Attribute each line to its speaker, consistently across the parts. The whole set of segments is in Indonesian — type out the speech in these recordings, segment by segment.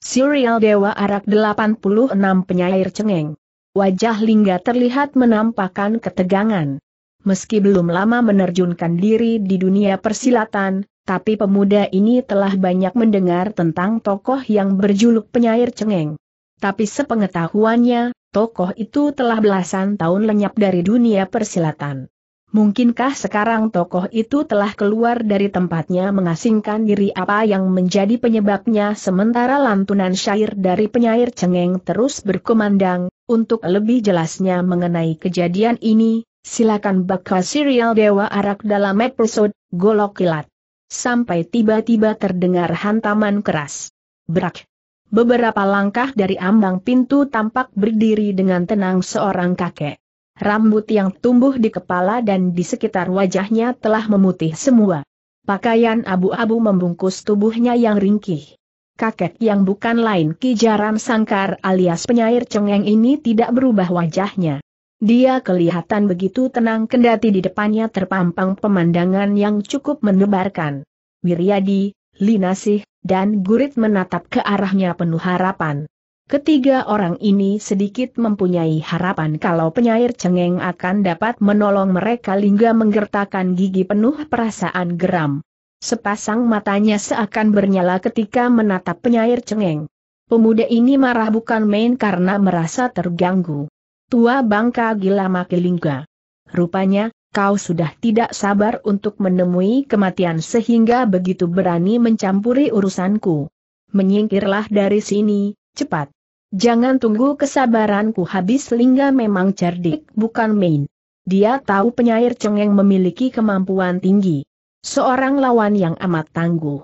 Speaker 1: Serial Dewa Arak 86 penyair cengeng. Wajah Lingga terlihat menampakkan ketegangan. Meski belum lama menerjunkan diri di dunia persilatan, tapi pemuda ini telah banyak mendengar tentang tokoh yang berjuluk penyair cengeng. Tapi sepengetahuannya, tokoh itu telah belasan tahun lenyap dari dunia persilatan. Mungkinkah sekarang tokoh itu telah keluar dari tempatnya mengasingkan diri apa yang menjadi penyebabnya sementara lantunan syair dari penyair cengeng terus berkumandang, untuk lebih jelasnya mengenai kejadian ini, silakan baca serial Dewa Arak dalam episode Golok Kilat. Sampai tiba-tiba terdengar hantaman keras. Berak. Beberapa langkah dari ambang pintu tampak berdiri dengan tenang seorang kakek. Rambut yang tumbuh di kepala dan di sekitar wajahnya telah memutih semua. Pakaian abu-abu membungkus tubuhnya yang ringkih. Kakek yang bukan lain Kijaran Sangkar alias penyair cengeng ini tidak berubah wajahnya. Dia kelihatan begitu tenang kendati di depannya terpampang pemandangan yang cukup menebarkan. Wiryadi, Linasih, dan Gurit menatap ke arahnya penuh harapan. Ketiga orang ini sedikit mempunyai harapan kalau penyair cengeng akan dapat menolong mereka Lingga menggertakkan gigi penuh perasaan geram. Sepasang matanya seakan bernyala ketika menatap penyair cengeng. Pemuda ini marah bukan main karena merasa terganggu. Tua bangka gila maki Lingga. Rupanya, kau sudah tidak sabar untuk menemui kematian sehingga begitu berani mencampuri urusanku. Menyingkirlah dari sini, cepat. Jangan tunggu kesabaranku habis Lingga memang cerdik bukan main. Dia tahu penyair cengeng memiliki kemampuan tinggi. Seorang lawan yang amat tangguh.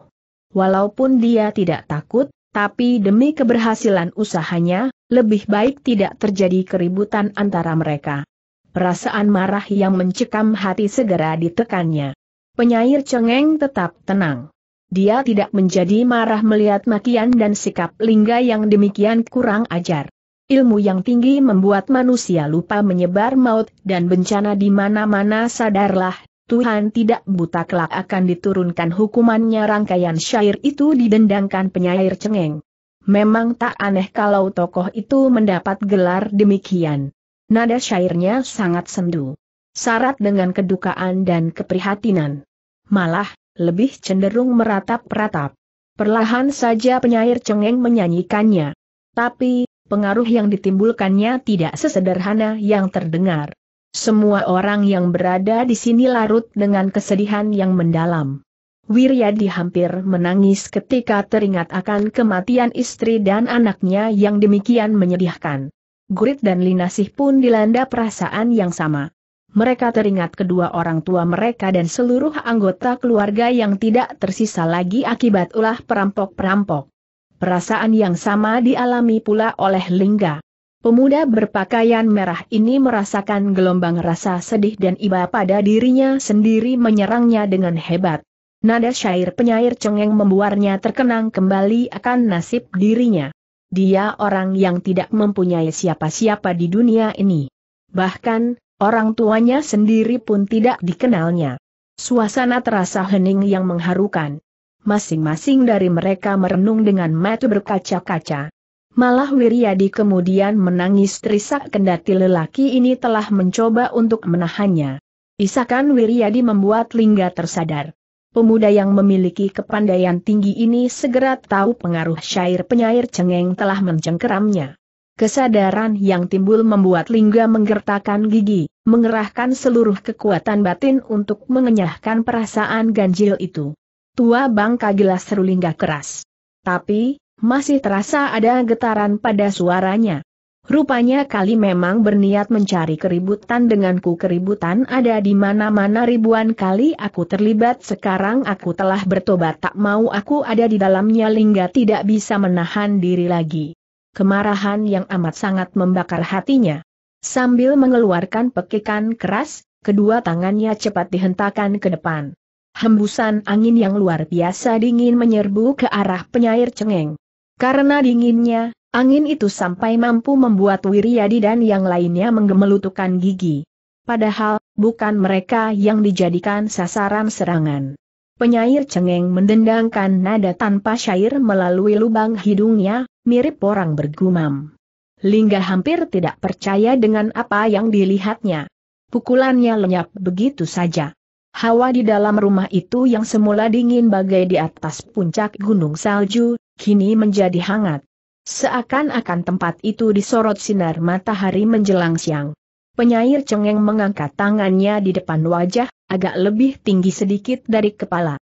Speaker 1: Walaupun dia tidak takut, tapi demi keberhasilan usahanya, lebih baik tidak terjadi keributan antara mereka. Perasaan marah yang mencekam hati segera ditekannya. Penyair cengeng tetap tenang. Dia tidak menjadi marah melihat makian dan sikap Lingga yang demikian kurang ajar. Ilmu yang tinggi membuat manusia lupa menyebar maut dan bencana di mana-mana sadarlah, Tuhan tidak buta kelak akan diturunkan hukumannya rangkaian syair itu didendangkan penyair cengeng. Memang tak aneh kalau tokoh itu mendapat gelar demikian. Nada syairnya sangat sendu. sarat dengan kedukaan dan keprihatinan. Malah, lebih cenderung meratap-ratap. Perlahan saja penyair cengeng menyanyikannya. Tapi, pengaruh yang ditimbulkannya tidak sesederhana yang terdengar. Semua orang yang berada di sini larut dengan kesedihan yang mendalam. Wiryadi hampir menangis ketika teringat akan kematian istri dan anaknya yang demikian menyedihkan. Gurit dan Linasih pun dilanda perasaan yang sama mereka teringat kedua orang tua mereka dan seluruh anggota keluarga yang tidak tersisa lagi akibat ulah perampok-perampok. Perasaan yang sama dialami pula oleh Lingga. Pemuda berpakaian merah ini merasakan gelombang rasa sedih dan iba pada dirinya sendiri menyerangnya dengan hebat. Nada syair penyair cengeng membuarnya terkenang kembali akan nasib dirinya. Dia orang yang tidak mempunyai siapa-siapa di dunia ini. Bahkan, Orang tuanya sendiri pun tidak dikenalnya. Suasana terasa hening yang mengharukan. Masing-masing dari mereka merenung dengan mata berkaca-kaca. Malah Wiryadi kemudian menangis terisak kendati lelaki ini telah mencoba untuk menahannya. Isakan Wiryadi membuat Lingga tersadar. Pemuda yang memiliki kepandaian tinggi ini segera tahu pengaruh syair penyair cengeng telah mencengkeramnya. Kesadaran yang timbul membuat Lingga menggertakkan gigi, mengerahkan seluruh kekuatan batin untuk mengenyahkan perasaan ganjil itu. Tua bangka gila seru Lingga keras. Tapi, masih terasa ada getaran pada suaranya. Rupanya kali memang berniat mencari keributan denganku keributan ada di mana-mana ribuan kali aku terlibat sekarang aku telah bertobat tak mau aku ada di dalamnya Lingga tidak bisa menahan diri lagi kemarahan yang amat sangat membakar hatinya. Sambil mengeluarkan pekikan keras, kedua tangannya cepat dihentakkan ke depan. Hembusan angin yang luar biasa dingin menyerbu ke arah penyair cengeng. Karena dinginnya, angin itu sampai mampu membuat Wiryadi dan yang lainnya menggemelutukan gigi. Padahal, bukan mereka yang dijadikan sasaran serangan. Penyair cengeng mendendangkan nada tanpa syair melalui lubang hidungnya, mirip orang bergumam. Lingga hampir tidak percaya dengan apa yang dilihatnya. Pukulannya lenyap begitu saja. Hawa di dalam rumah itu yang semula dingin bagai di atas puncak gunung salju, kini menjadi hangat. Seakan-akan tempat itu disorot sinar matahari menjelang siang. Penyair cengeng mengangkat tangannya di depan wajah, agak lebih tinggi sedikit dari kepala.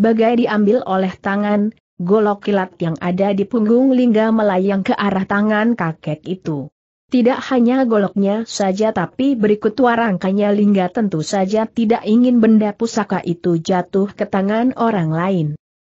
Speaker 1: Bagai diambil oleh tangan, Golok kilat yang ada di punggung Lingga melayang ke arah tangan kakek itu. Tidak hanya goloknya saja tapi berikut warangkanya Lingga tentu saja tidak ingin benda pusaka itu jatuh ke tangan orang lain.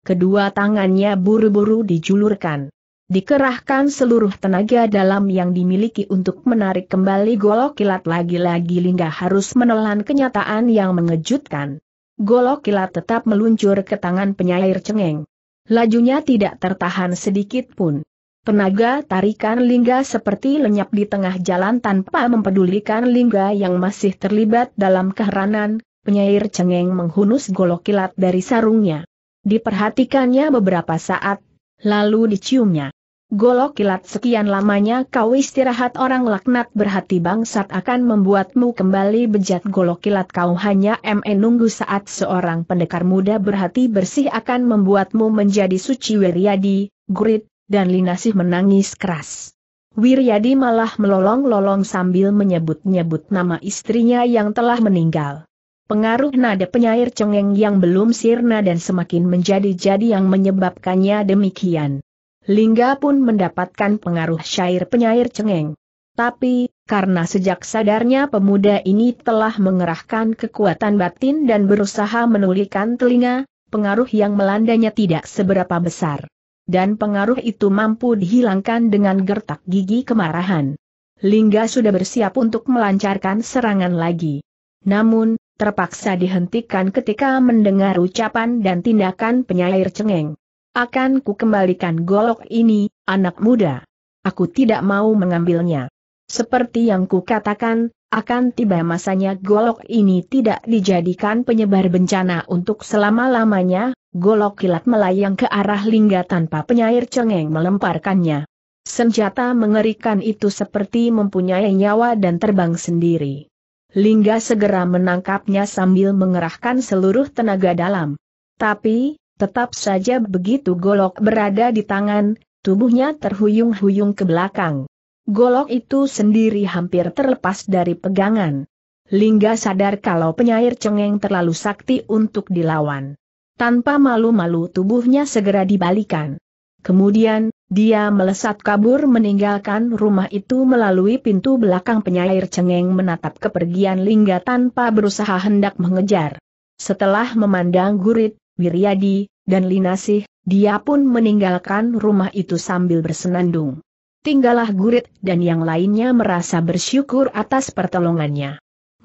Speaker 1: Kedua tangannya buru-buru dijulurkan. Dikerahkan seluruh tenaga dalam yang dimiliki untuk menarik kembali golok kilat lagi-lagi Lingga harus menelan kenyataan yang mengejutkan. Golok kilat tetap meluncur ke tangan penyair cengeng. Lajunya tidak tertahan sedikit pun. Penaga tarikan lingga seperti lenyap di tengah jalan tanpa mempedulikan lingga yang masih terlibat dalam keheranan, penyair cengeng menghunus golok kilat dari sarungnya. Diperhatikannya beberapa saat, lalu diciumnya. Golok kilat sekian lamanya kau istirahat orang laknat berhati bangsat akan membuatmu kembali bejat golok kilat kau hanya MN nunggu saat seorang pendekar muda berhati bersih akan membuatmu menjadi suci Wiryadi, gurit, dan Linasih menangis keras. Wiryadi malah melolong-lolong sambil menyebut-nyebut nama istrinya yang telah meninggal. Pengaruh nada penyair cengeng yang belum sirna dan semakin menjadi-jadi yang menyebabkannya demikian. Lingga pun mendapatkan pengaruh syair penyair cengeng. Tapi, karena sejak sadarnya pemuda ini telah mengerahkan kekuatan batin dan berusaha menulikan telinga, pengaruh yang melandanya tidak seberapa besar. Dan pengaruh itu mampu dihilangkan dengan gertak gigi kemarahan. Lingga sudah bersiap untuk melancarkan serangan lagi. Namun, terpaksa dihentikan ketika mendengar ucapan dan tindakan penyair cengeng. Akan ku kembalikan golok ini, anak muda. Aku tidak mau mengambilnya. Seperti yang ku katakan, akan tiba masanya golok ini tidak dijadikan penyebar bencana untuk selama-lamanya, golok kilat melayang ke arah lingga tanpa penyair cengeng melemparkannya. Senjata mengerikan itu seperti mempunyai nyawa dan terbang sendiri. Lingga segera menangkapnya sambil mengerahkan seluruh tenaga dalam. Tapi, Tetap saja begitu golok berada di tangan, tubuhnya terhuyung-huyung ke belakang. Golok itu sendiri hampir terlepas dari pegangan. Lingga sadar kalau penyair cengeng terlalu sakti untuk dilawan. Tanpa malu-malu tubuhnya segera dibalikan. Kemudian, dia melesat kabur meninggalkan rumah itu melalui pintu belakang penyair cengeng menatap kepergian Lingga tanpa berusaha hendak mengejar. Setelah memandang gurit, Wiryadi, dan Linasih, dia pun meninggalkan rumah itu sambil bersenandung. Tinggallah Gurit dan yang lainnya merasa bersyukur atas pertolongannya.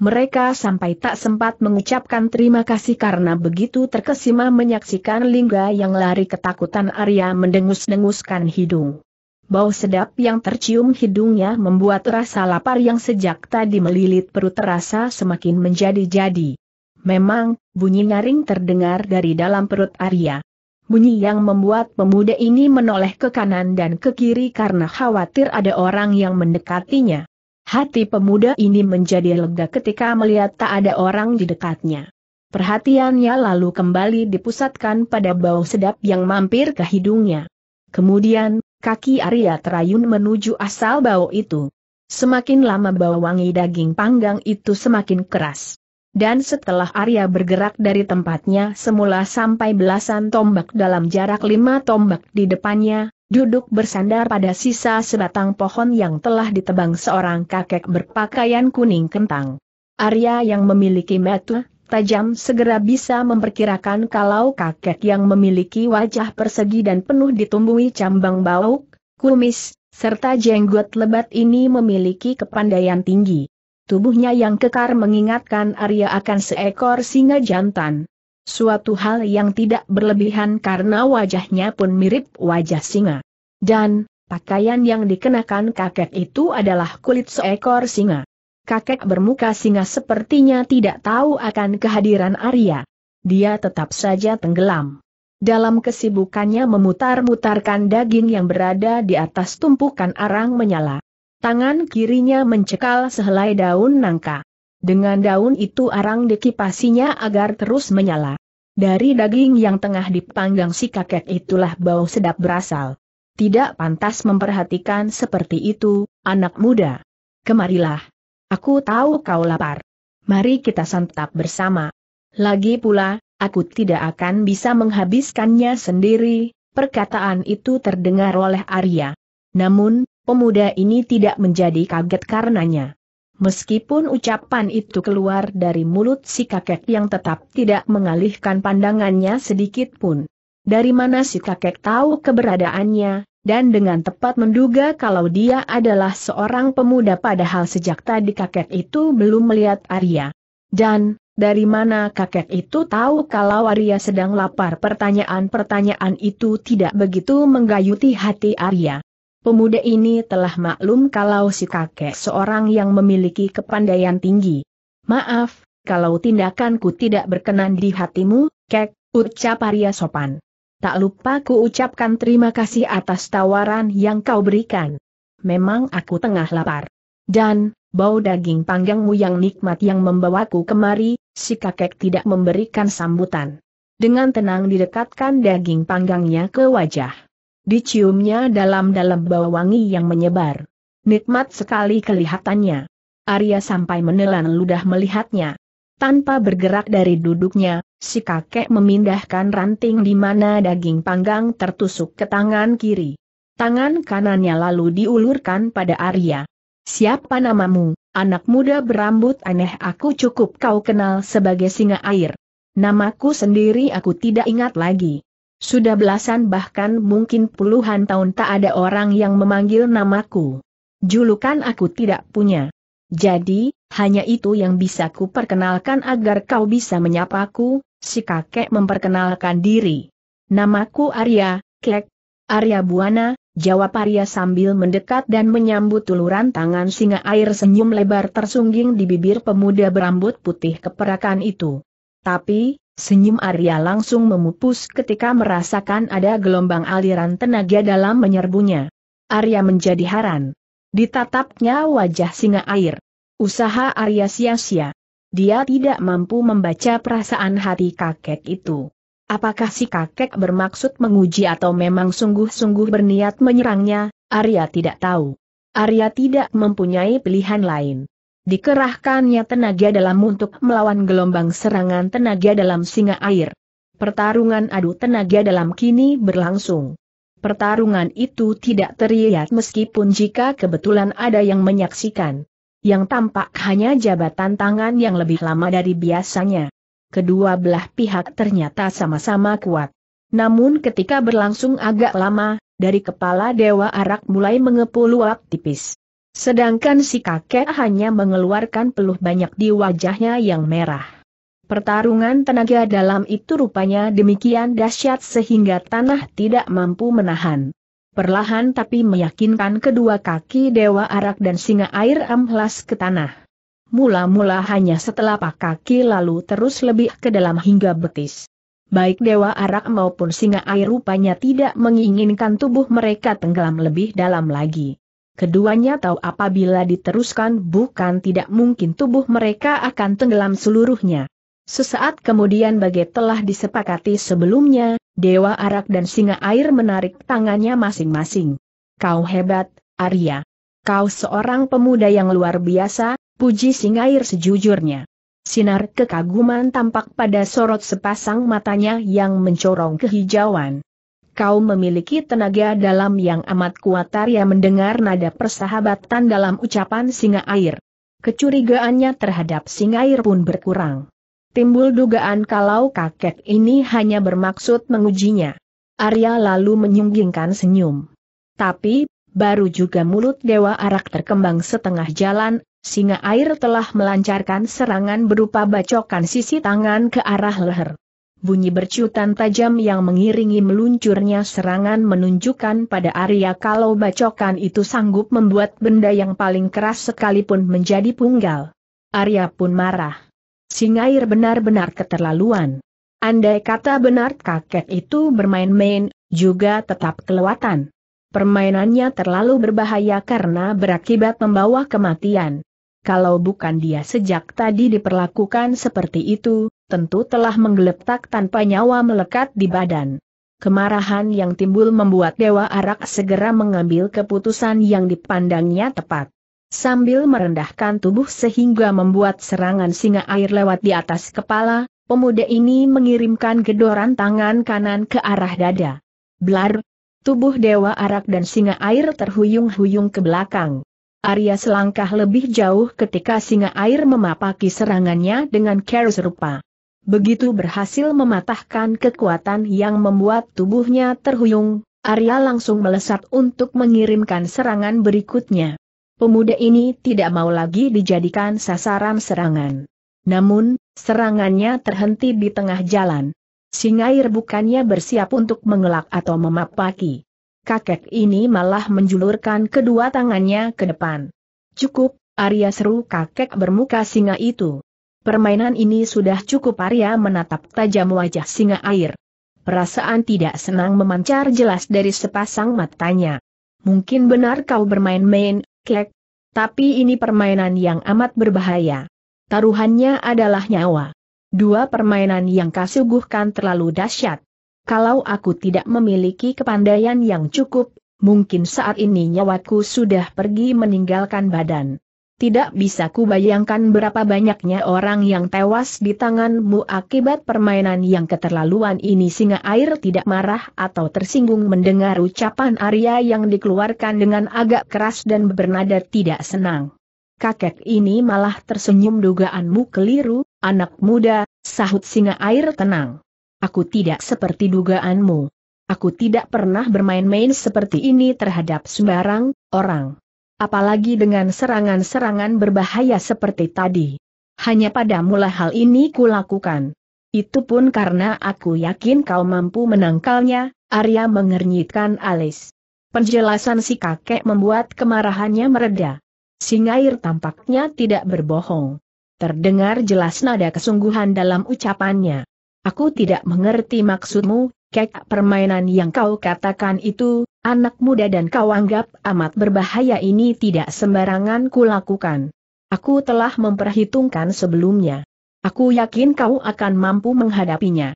Speaker 1: Mereka sampai tak sempat mengucapkan terima kasih karena begitu terkesima menyaksikan Lingga yang lari ketakutan Arya mendengus-denguskan hidung. Bau sedap yang tercium hidungnya membuat rasa lapar yang sejak tadi melilit perut terasa semakin menjadi-jadi. Memang, bunyi nyaring terdengar dari dalam perut Arya. Bunyi yang membuat pemuda ini menoleh ke kanan dan ke kiri karena khawatir ada orang yang mendekatinya. Hati pemuda ini menjadi lega ketika melihat tak ada orang di dekatnya. Perhatiannya lalu kembali dipusatkan pada bau sedap yang mampir ke hidungnya. Kemudian, kaki Arya terayun menuju asal bau itu. Semakin lama bau wangi daging panggang itu semakin keras. Dan setelah Arya bergerak dari tempatnya semula sampai belasan tombak dalam jarak lima tombak di depannya, duduk bersandar pada sisa sebatang pohon yang telah ditebang seorang kakek berpakaian kuning kentang. Arya yang memiliki metu, tajam segera bisa memperkirakan kalau kakek yang memiliki wajah persegi dan penuh ditumbuhi cambang bauk, kumis, serta jenggot lebat ini memiliki kepandaian tinggi. Tubuhnya yang kekar mengingatkan Arya akan seekor singa jantan. Suatu hal yang tidak berlebihan karena wajahnya pun mirip wajah singa. Dan, pakaian yang dikenakan kakek itu adalah kulit seekor singa. Kakek bermuka singa sepertinya tidak tahu akan kehadiran Arya. Dia tetap saja tenggelam. Dalam kesibukannya memutar-mutarkan daging yang berada di atas tumpukan arang menyala. Tangan kirinya mencekal sehelai daun nangka. Dengan daun itu arang dikipasinya agar terus menyala. Dari daging yang tengah dipanggang si kakek itulah bau sedap berasal. Tidak pantas memperhatikan seperti itu, anak muda. Kemarilah. Aku tahu kau lapar. Mari kita santap bersama. Lagi pula, aku tidak akan bisa menghabiskannya sendiri, perkataan itu terdengar oleh Arya. Namun, Pemuda ini tidak menjadi kaget karenanya. Meskipun ucapan itu keluar dari mulut si kakek yang tetap tidak mengalihkan pandangannya sedikit pun. Dari mana si kakek tahu keberadaannya, dan dengan tepat menduga kalau dia adalah seorang pemuda padahal sejak tadi kakek itu belum melihat Arya. Dan, dari mana kakek itu tahu kalau Arya sedang lapar pertanyaan-pertanyaan itu tidak begitu menggayuti hati Arya. Pemuda ini telah maklum kalau si kakek seorang yang memiliki kepandaian tinggi. Maaf, kalau tindakanku tidak berkenan di hatimu, kek, ucap Arya sopan. Tak lupa ku ucapkan terima kasih atas tawaran yang kau berikan. Memang aku tengah lapar. Dan, bau daging panggangmu yang nikmat yang membawaku kemari, si kakek tidak memberikan sambutan. Dengan tenang didekatkan daging panggangnya ke wajah. Diciumnya dalam-dalam bau wangi yang menyebar. Nikmat sekali kelihatannya. Arya sampai menelan ludah melihatnya. Tanpa bergerak dari duduknya, si kakek memindahkan ranting di mana daging panggang tertusuk ke tangan kiri. Tangan kanannya lalu diulurkan pada Arya. Siapa namamu, anak muda berambut aneh aku cukup kau kenal sebagai singa air. Namaku sendiri aku tidak ingat lagi. Sudah belasan bahkan mungkin puluhan tahun tak ada orang yang memanggil namaku. Julukan aku tidak punya. Jadi, hanya itu yang bisa ku perkenalkan agar kau bisa menyapaku, si kakek memperkenalkan diri. Namaku Arya, Kek. Arya Buana, jawab Arya sambil mendekat dan menyambut uluran tangan singa air senyum lebar tersungging di bibir pemuda berambut putih keperakan itu. Tapi, Senyum Arya langsung memupus ketika merasakan ada gelombang aliran tenaga dalam menyerbunya. Arya menjadi heran. Ditatapnya wajah singa air. Usaha Arya sia-sia. Dia tidak mampu membaca perasaan hati kakek itu. Apakah si kakek bermaksud menguji atau memang sungguh-sungguh berniat menyerangnya, Arya tidak tahu. Arya tidak mempunyai pilihan lain dikerahkannya tenaga dalam untuk melawan gelombang serangan tenaga dalam singa air. Pertarungan adu tenaga dalam kini berlangsung. Pertarungan itu tidak terlihat meskipun jika kebetulan ada yang menyaksikan. Yang tampak hanya jabatan tangan yang lebih lama dari biasanya. Kedua belah pihak ternyata sama-sama kuat. Namun ketika berlangsung agak lama, dari kepala Dewa Arak mulai mengepul uap tipis. Sedangkan si kakek hanya mengeluarkan peluh banyak di wajahnya yang merah. Pertarungan tenaga dalam itu rupanya demikian dahsyat sehingga tanah tidak mampu menahan. Perlahan tapi meyakinkan kedua kaki Dewa Arak dan Singa Air amhlas ke tanah. Mula-mula hanya setelah kaki lalu terus lebih ke dalam hingga betis. Baik Dewa Arak maupun Singa Air rupanya tidak menginginkan tubuh mereka tenggelam lebih dalam lagi. Keduanya tahu apabila diteruskan bukan tidak mungkin tubuh mereka akan tenggelam seluruhnya. Sesaat kemudian bagai telah disepakati sebelumnya, Dewa Arak dan Singa Air menarik tangannya masing-masing. Kau hebat, Arya. Kau seorang pemuda yang luar biasa, puji Singa Air sejujurnya. Sinar kekaguman tampak pada sorot sepasang matanya yang mencorong kehijauan kau memiliki tenaga dalam yang amat kuat Tarya mendengar nada persahabatan dalam ucapan singa air. Kecurigaannya terhadap singa air pun berkurang. Timbul dugaan kalau kakek ini hanya bermaksud mengujinya. Arya lalu menyunggingkan senyum. Tapi, baru juga mulut Dewa Arak terkembang setengah jalan, singa air telah melancarkan serangan berupa bacokan sisi tangan ke arah leher bunyi bercutan tajam yang mengiringi meluncurnya serangan menunjukkan pada Arya kalau bacokan itu sanggup membuat benda yang paling keras sekalipun menjadi punggal. Arya pun marah. Singair benar-benar keterlaluan. Andai kata benar kakek itu bermain-main, juga tetap kelewatan. Permainannya terlalu berbahaya karena berakibat membawa kematian. Kalau bukan dia sejak tadi diperlakukan seperti itu, tentu telah menggeletak tanpa nyawa melekat di badan. Kemarahan yang timbul membuat Dewa Arak segera mengambil keputusan yang dipandangnya tepat. Sambil merendahkan tubuh sehingga membuat serangan singa air lewat di atas kepala, pemuda ini mengirimkan gedoran tangan kanan ke arah dada. Blar! Tubuh Dewa Arak dan singa air terhuyung-huyung ke belakang. Arya selangkah lebih jauh ketika singa air memapaki serangannya dengan keras serupa. Begitu berhasil mematahkan kekuatan yang membuat tubuhnya terhuyung, Arya langsung melesat untuk mengirimkan serangan berikutnya. Pemuda ini tidak mau lagi dijadikan sasaran serangan. Namun, serangannya terhenti di tengah jalan. Singair bukannya bersiap untuk mengelak atau memapaki. Kakek ini malah menjulurkan kedua tangannya ke depan. Cukup, Arya seru kakek bermuka singa itu. Permainan ini sudah cukup Arya menatap tajam wajah singa air. Perasaan tidak senang memancar jelas dari sepasang matanya. Mungkin benar kau bermain-main, kek. Tapi ini permainan yang amat berbahaya. Taruhannya adalah nyawa. Dua permainan yang kasuguhkan terlalu dahsyat. Kalau aku tidak memiliki kepandaian yang cukup, mungkin saat ini nyawaku sudah pergi meninggalkan badan. Tidak bisa kubayangkan berapa banyaknya orang yang tewas di tanganmu akibat permainan yang keterlaluan ini singa air tidak marah atau tersinggung mendengar ucapan Arya yang dikeluarkan dengan agak keras dan bernada tidak senang. Kakek ini malah tersenyum dugaanmu keliru, anak muda, sahut singa air tenang. Aku tidak seperti dugaanmu. Aku tidak pernah bermain-main seperti ini terhadap sembarang orang apalagi dengan serangan-serangan berbahaya seperti tadi. Hanya pada padamulah hal ini kulakukan. Itu pun karena aku yakin kau mampu menangkalnya, Arya mengernyitkan alis. Penjelasan si kakek membuat kemarahannya mereda. Singair tampaknya tidak berbohong. Terdengar jelas nada kesungguhan dalam ucapannya. Aku tidak mengerti maksudmu, kek permainan yang kau katakan itu, anak muda dan kau anggap amat berbahaya ini tidak sembarangan kulakukan. Aku telah memperhitungkan sebelumnya. Aku yakin kau akan mampu menghadapinya.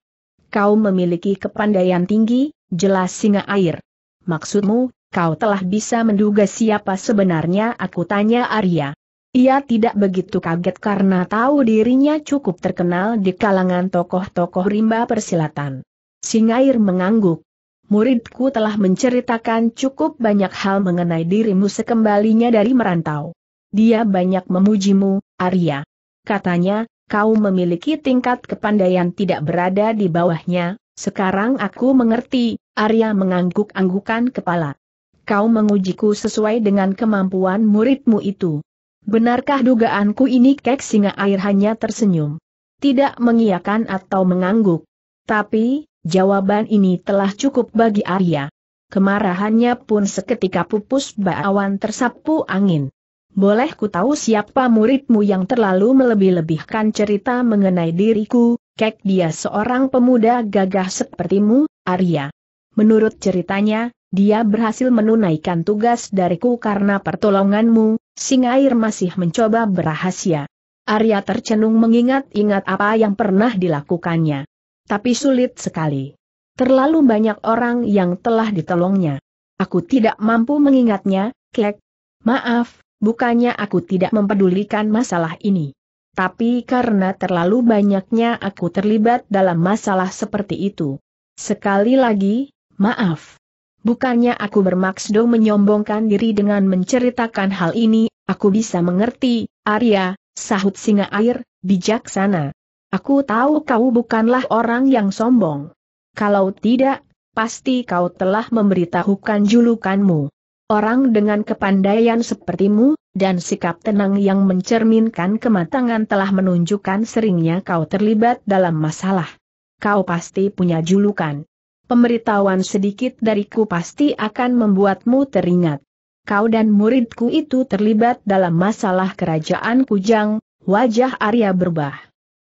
Speaker 1: Kau memiliki kepandaian tinggi, jelas singa air. Maksudmu, kau telah bisa menduga siapa sebenarnya aku tanya Arya. Ia tidak begitu kaget karena tahu dirinya cukup terkenal di kalangan tokoh-tokoh rimba persilatan. Air mengangguk. Muridku telah menceritakan cukup banyak hal mengenai dirimu sekembalinya dari merantau. Dia banyak memujimu, Arya. Katanya, kau memiliki tingkat kepandaian tidak berada di bawahnya, sekarang aku mengerti, Arya mengangguk-anggukan kepala. Kau mengujiku sesuai dengan kemampuan muridmu itu. Benarkah dugaanku ini kek singa air hanya tersenyum? Tidak mengiyakan atau mengangguk. Tapi, Jawaban ini telah cukup bagi Arya. Kemarahannya pun seketika pupus baawan tersapu angin. Boleh ku tahu siapa muridmu yang terlalu melebih-lebihkan cerita mengenai diriku, kek dia seorang pemuda gagah sepertimu, Arya. Menurut ceritanya, dia berhasil menunaikan tugas dariku karena pertolonganmu, Singair masih mencoba berahasia. Arya tercenung mengingat-ingat apa yang pernah dilakukannya. Tapi sulit sekali. Terlalu banyak orang yang telah ditolongnya. Aku tidak mampu mengingatnya, Klek. Maaf, bukannya aku tidak mempedulikan masalah ini. Tapi karena terlalu banyaknya aku terlibat dalam masalah seperti itu. Sekali lagi, maaf. Bukannya aku bermaksud menyombongkan diri dengan menceritakan hal ini, aku bisa mengerti, Arya, sahut singa air, bijaksana. Aku tahu kau bukanlah orang yang sombong. Kalau tidak, pasti kau telah memberitahukan julukanmu. Orang dengan kepandaian sepertimu, dan sikap tenang yang mencerminkan kematangan telah menunjukkan seringnya kau terlibat dalam masalah. Kau pasti punya julukan. Pemberitahuan sedikit dariku pasti akan membuatmu teringat. Kau dan muridku itu terlibat dalam masalah kerajaan Kujang, wajah Arya berubah.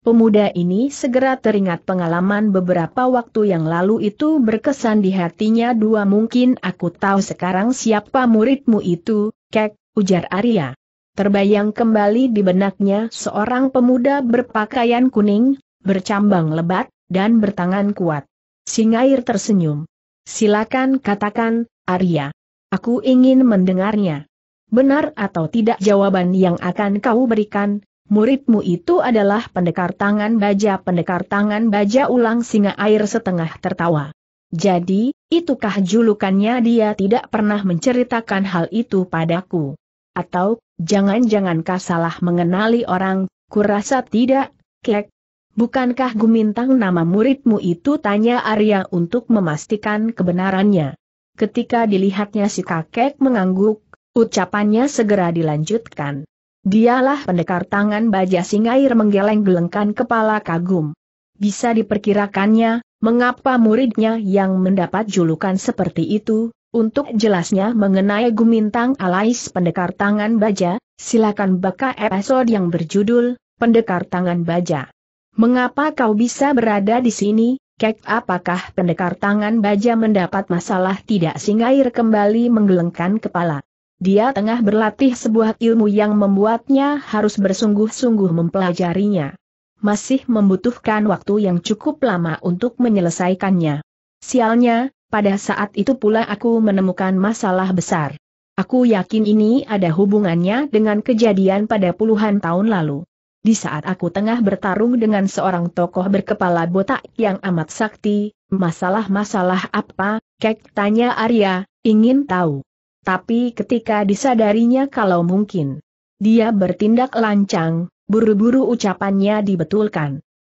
Speaker 1: Pemuda ini segera teringat pengalaman beberapa waktu yang lalu itu berkesan di hatinya dua mungkin aku tahu sekarang siapa muridmu itu, kek, ujar Arya. Terbayang kembali di benaknya seorang pemuda berpakaian kuning, bercambang lebat, dan bertangan kuat. Singair tersenyum. Silakan katakan, Arya. Aku ingin mendengarnya. Benar atau tidak jawaban yang akan kau berikan, Muridmu itu adalah pendekar tangan baja pendekar tangan baja ulang singa air setengah tertawa. Jadi, itukah julukannya dia tidak pernah menceritakan hal itu padaku. Atau, jangan-jangan kau salah mengenali orang, kurasa tidak, kek. Bukankah Gumintang nama muridmu itu tanya Arya untuk memastikan kebenarannya. Ketika dilihatnya si kakek mengangguk, ucapannya segera dilanjutkan. Dialah pendekar tangan baja singair menggeleng-gelengkan kepala kagum. Bisa diperkirakannya, mengapa muridnya yang mendapat julukan seperti itu, untuk jelasnya mengenai Gumintang Alais pendekar tangan baja, silakan baca episode yang berjudul, Pendekar Tangan Baja. Mengapa kau bisa berada di sini, Kek apakah pendekar tangan baja mendapat masalah tidak singair kembali menggelengkan kepala. Dia tengah berlatih sebuah ilmu yang membuatnya harus bersungguh-sungguh mempelajarinya. Masih membutuhkan waktu yang cukup lama untuk menyelesaikannya. Sialnya, pada saat itu pula aku menemukan masalah besar. Aku yakin ini ada hubungannya dengan kejadian pada puluhan tahun lalu. Di saat aku tengah bertarung dengan seorang tokoh berkepala botak yang amat sakti, masalah-masalah apa, Kek tanya Arya, ingin tahu tapi ketika disadarinya kalau mungkin. Dia bertindak lancang, buru-buru ucapannya dibetulkan.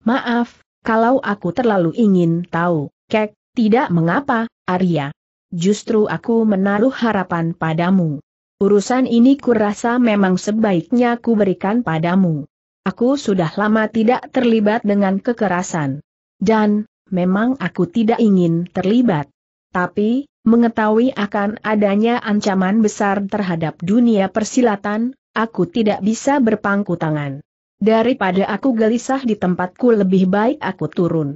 Speaker 1: Maaf, kalau aku terlalu ingin tahu, kek, tidak mengapa, Arya. Justru aku menaruh harapan padamu. Urusan ini kurasa memang sebaiknya ku berikan padamu. Aku sudah lama tidak terlibat dengan kekerasan. Dan, memang aku tidak ingin terlibat. Tapi, mengetahui akan adanya ancaman besar terhadap dunia persilatan, aku tidak bisa berpangku tangan. Daripada aku gelisah di tempatku lebih baik aku turun.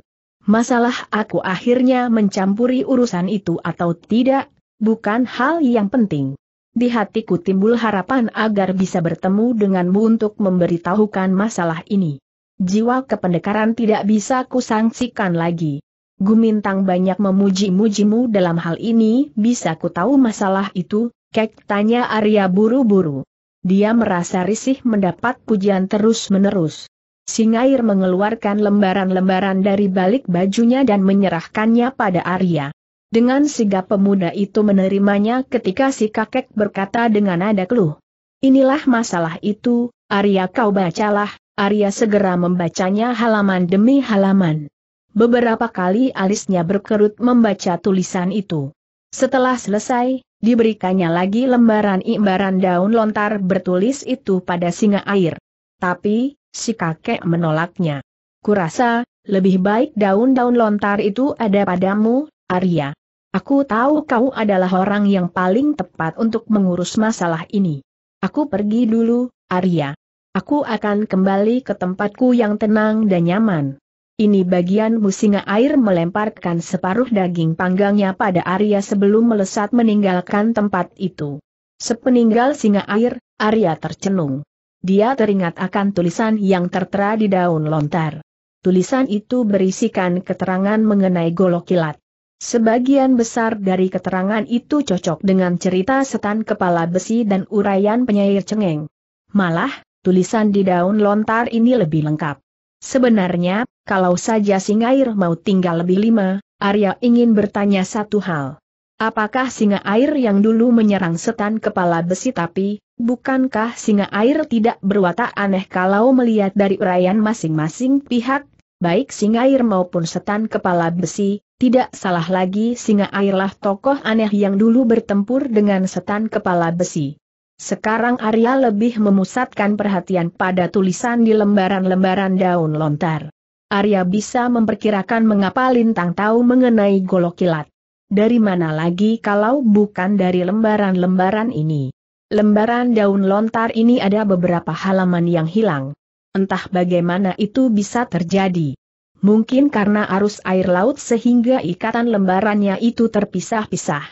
Speaker 1: Masalah aku akhirnya mencampuri urusan itu atau tidak, bukan hal yang penting. Di hatiku timbul harapan agar bisa bertemu denganmu untuk memberitahukan masalah ini. Jiwa kependekaran tidak bisa kusangsikan lagi. Gumintang banyak memuji-mujimu dalam hal ini, bisa ku tahu masalah itu, kek tanya Arya buru-buru. Dia merasa risih mendapat pujian terus-menerus. Singair mengeluarkan lembaran-lembaran dari balik bajunya dan menyerahkannya pada Arya. Dengan sigap pemuda itu menerimanya ketika si kakek berkata dengan nada keluh. Inilah masalah itu, Arya kau bacalah, Arya segera membacanya halaman demi halaman. Beberapa kali alisnya berkerut membaca tulisan itu. Setelah selesai, diberikannya lagi lembaran-imbaran daun lontar bertulis itu pada singa air. Tapi, si kakek menolaknya. Kurasa, lebih baik daun-daun lontar itu ada padamu, Arya. Aku tahu kau adalah orang yang paling tepat untuk mengurus masalah ini. Aku pergi dulu, Arya. Aku akan kembali ke tempatku yang tenang dan nyaman. Ini bagian musinga air melemparkan separuh daging panggangnya pada Arya sebelum melesat meninggalkan tempat itu. Sepeninggal singa air, Arya tercenung. Dia teringat akan tulisan yang tertera di daun lontar. Tulisan itu berisikan keterangan mengenai golok kilat. Sebagian besar dari keterangan itu cocok dengan cerita setan kepala besi dan uraian penyair cengeng. Malah, tulisan di daun lontar ini lebih lengkap. Sebenarnya, kalau saja singa air mau tinggal lebih lima, Arya ingin bertanya satu hal. Apakah singa air yang dulu menyerang setan kepala besi tapi, bukankah singa air tidak berwatak aneh kalau melihat dari urayan masing-masing pihak, baik singa air maupun setan kepala besi, tidak salah lagi singa airlah tokoh aneh yang dulu bertempur dengan setan kepala besi. Sekarang Arya lebih memusatkan perhatian pada tulisan di lembaran-lembaran daun lontar. Arya bisa memperkirakan mengapa Lintang tahu mengenai golok kilat. Dari mana lagi kalau bukan dari lembaran-lembaran ini? Lembaran daun lontar ini ada beberapa halaman yang hilang. Entah bagaimana itu bisa terjadi. Mungkin karena arus air laut sehingga ikatan lembarannya itu terpisah-pisah.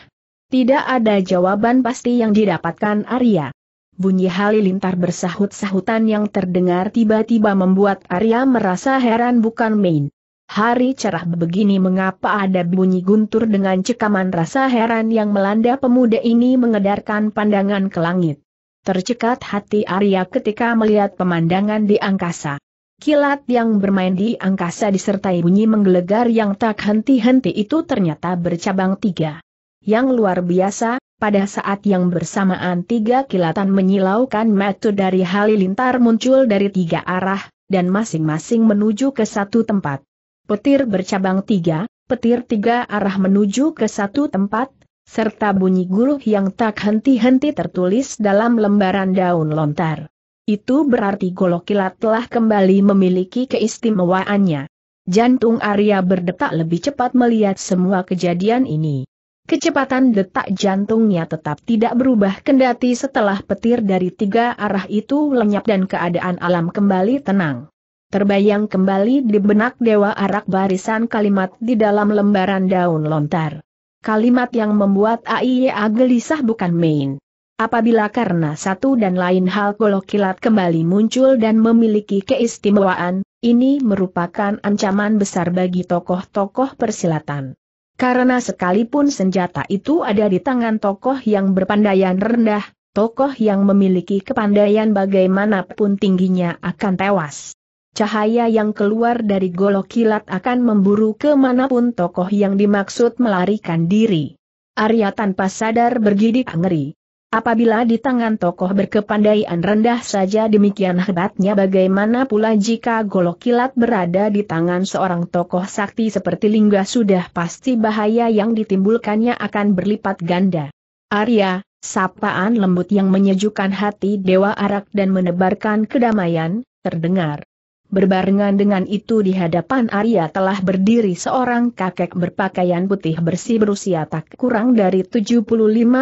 Speaker 1: Tidak ada jawaban pasti yang didapatkan Arya. Bunyi halilintar bersahut-sahutan yang terdengar tiba-tiba membuat Arya merasa heran bukan main. Hari cerah begini mengapa ada bunyi guntur dengan cekaman rasa heran yang melanda pemuda ini mengedarkan pandangan ke langit. Tercekat hati Arya ketika melihat pemandangan di angkasa. Kilat yang bermain di angkasa disertai bunyi menggelegar yang tak henti-henti itu ternyata bercabang tiga. Yang luar biasa, pada saat yang bersamaan tiga kilatan menyilaukan metu dari halilintar muncul dari tiga arah, dan masing-masing menuju ke satu tempat. Petir bercabang tiga, petir tiga arah menuju ke satu tempat, serta bunyi guruh yang tak henti-henti tertulis dalam lembaran daun lontar. Itu berarti golok kilat telah kembali memiliki keistimewaannya. Jantung Arya berdetak lebih cepat melihat semua kejadian ini. Kecepatan detak jantungnya tetap tidak berubah kendati setelah petir dari tiga arah itu lenyap dan keadaan alam kembali tenang. Terbayang kembali di benak Dewa Arak barisan kalimat di dalam lembaran daun lontar. Kalimat yang membuat AIA gelisah bukan main. Apabila karena satu dan lain hal golok kilat kembali muncul dan memiliki keistimewaan, ini merupakan ancaman besar bagi tokoh-tokoh persilatan. Karena sekalipun senjata itu ada di tangan tokoh yang berpandaian rendah, tokoh yang memiliki kepandaian bagaimanapun tingginya akan tewas. Cahaya yang keluar dari golok kilat akan memburu kemanapun tokoh yang dimaksud melarikan diri. Arya tanpa sadar bergidik ngeri. Apabila di tangan tokoh berkepandaian rendah saja demikian hebatnya bagaimana pula jika golok kilat berada di tangan seorang tokoh sakti seperti Lingga sudah pasti bahaya yang ditimbulkannya akan berlipat ganda. Arya, sapaan lembut yang menyejukkan hati Dewa Arak dan menebarkan kedamaian, terdengar. Berbarengan dengan itu di hadapan Arya telah berdiri seorang kakek berpakaian putih bersih berusia tak kurang dari 75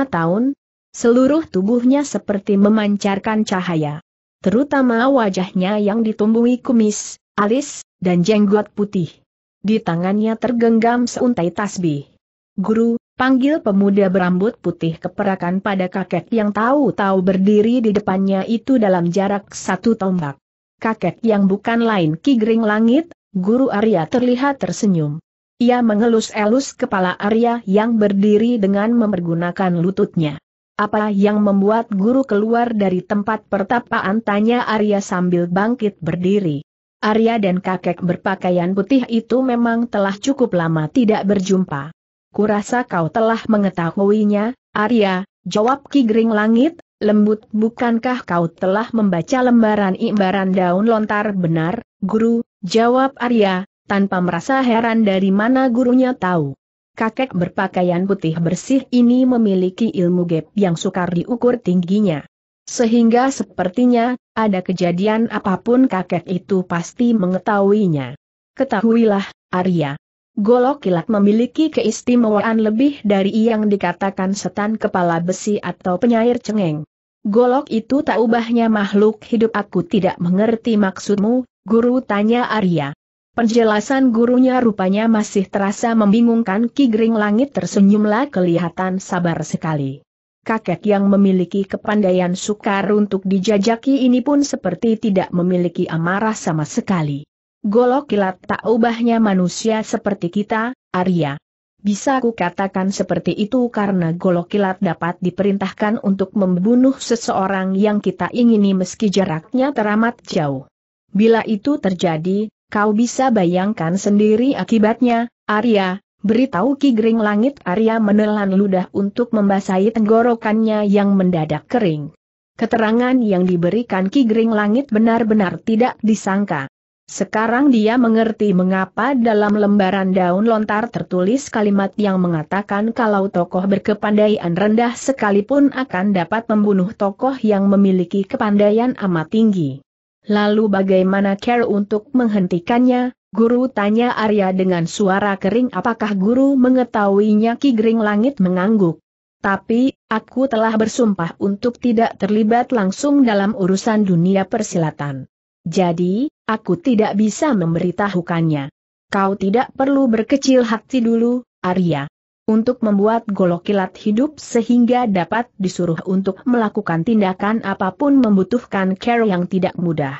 Speaker 1: tahun, Seluruh tubuhnya seperti memancarkan cahaya. Terutama wajahnya yang ditumbuhi kumis, alis, dan jenggot putih. Di tangannya tergenggam seuntai tasbih. Guru, panggil pemuda berambut putih keperakan pada kakek yang tahu-tahu berdiri di depannya itu dalam jarak satu tombak. Kakek yang bukan lain Ki Gering Langit, Guru Arya terlihat tersenyum. Ia mengelus-elus kepala Arya yang berdiri dengan mempergunakan lututnya. Apa yang membuat guru keluar dari tempat pertapaan tanya Arya sambil bangkit berdiri. Arya dan kakek berpakaian putih itu memang telah cukup lama tidak berjumpa. Kurasa kau telah mengetahuinya, Arya, jawab Ki Gering Langit, lembut bukankah kau telah membaca lembaran imbaran daun lontar benar, guru, jawab Arya, tanpa merasa heran dari mana gurunya tahu kakek berpakaian putih bersih ini memiliki ilmu gap yang sukar diukur tingginya. Sehingga sepertinya, ada kejadian apapun kakek itu pasti mengetahuinya. Ketahuilah, Arya. Golok kilat memiliki keistimewaan lebih dari yang dikatakan setan kepala besi atau penyair cengeng. Golok itu tak ubahnya makhluk hidup aku tidak mengerti maksudmu, guru tanya Arya. Penjelasan gurunya rupanya masih terasa membingungkan Ki Gering Langit tersenyumlah kelihatan sabar sekali. Kakek yang memiliki kepandaian sukar untuk dijajaki ini pun seperti tidak memiliki amarah sama sekali. Golok kilat tak ubahnya manusia seperti kita, Arya. Bisa ku katakan seperti itu karena golok kilat dapat diperintahkan untuk membunuh seseorang yang kita ingini meski jaraknya teramat jauh. Bila itu terjadi, Kau bisa bayangkan sendiri akibatnya, Arya, beritahu Ki Gering Langit Arya menelan ludah untuk membasahi tenggorokannya yang mendadak kering. Keterangan yang diberikan Ki Gering Langit benar-benar tidak disangka. Sekarang dia mengerti mengapa dalam lembaran daun lontar tertulis kalimat yang mengatakan kalau tokoh berkepandaian rendah sekalipun akan dapat membunuh tokoh yang memiliki kepandaian amat tinggi. Lalu bagaimana care untuk menghentikannya? Guru tanya Arya dengan suara kering apakah guru mengetahuinya Ki Gering Langit mengangguk. Tapi, aku telah bersumpah untuk tidak terlibat langsung dalam urusan dunia persilatan. Jadi, aku tidak bisa memberitahukannya. Kau tidak perlu berkecil hati dulu, Arya untuk membuat golok kilat hidup sehingga dapat disuruh untuk melakukan tindakan apapun membutuhkan care yang tidak mudah.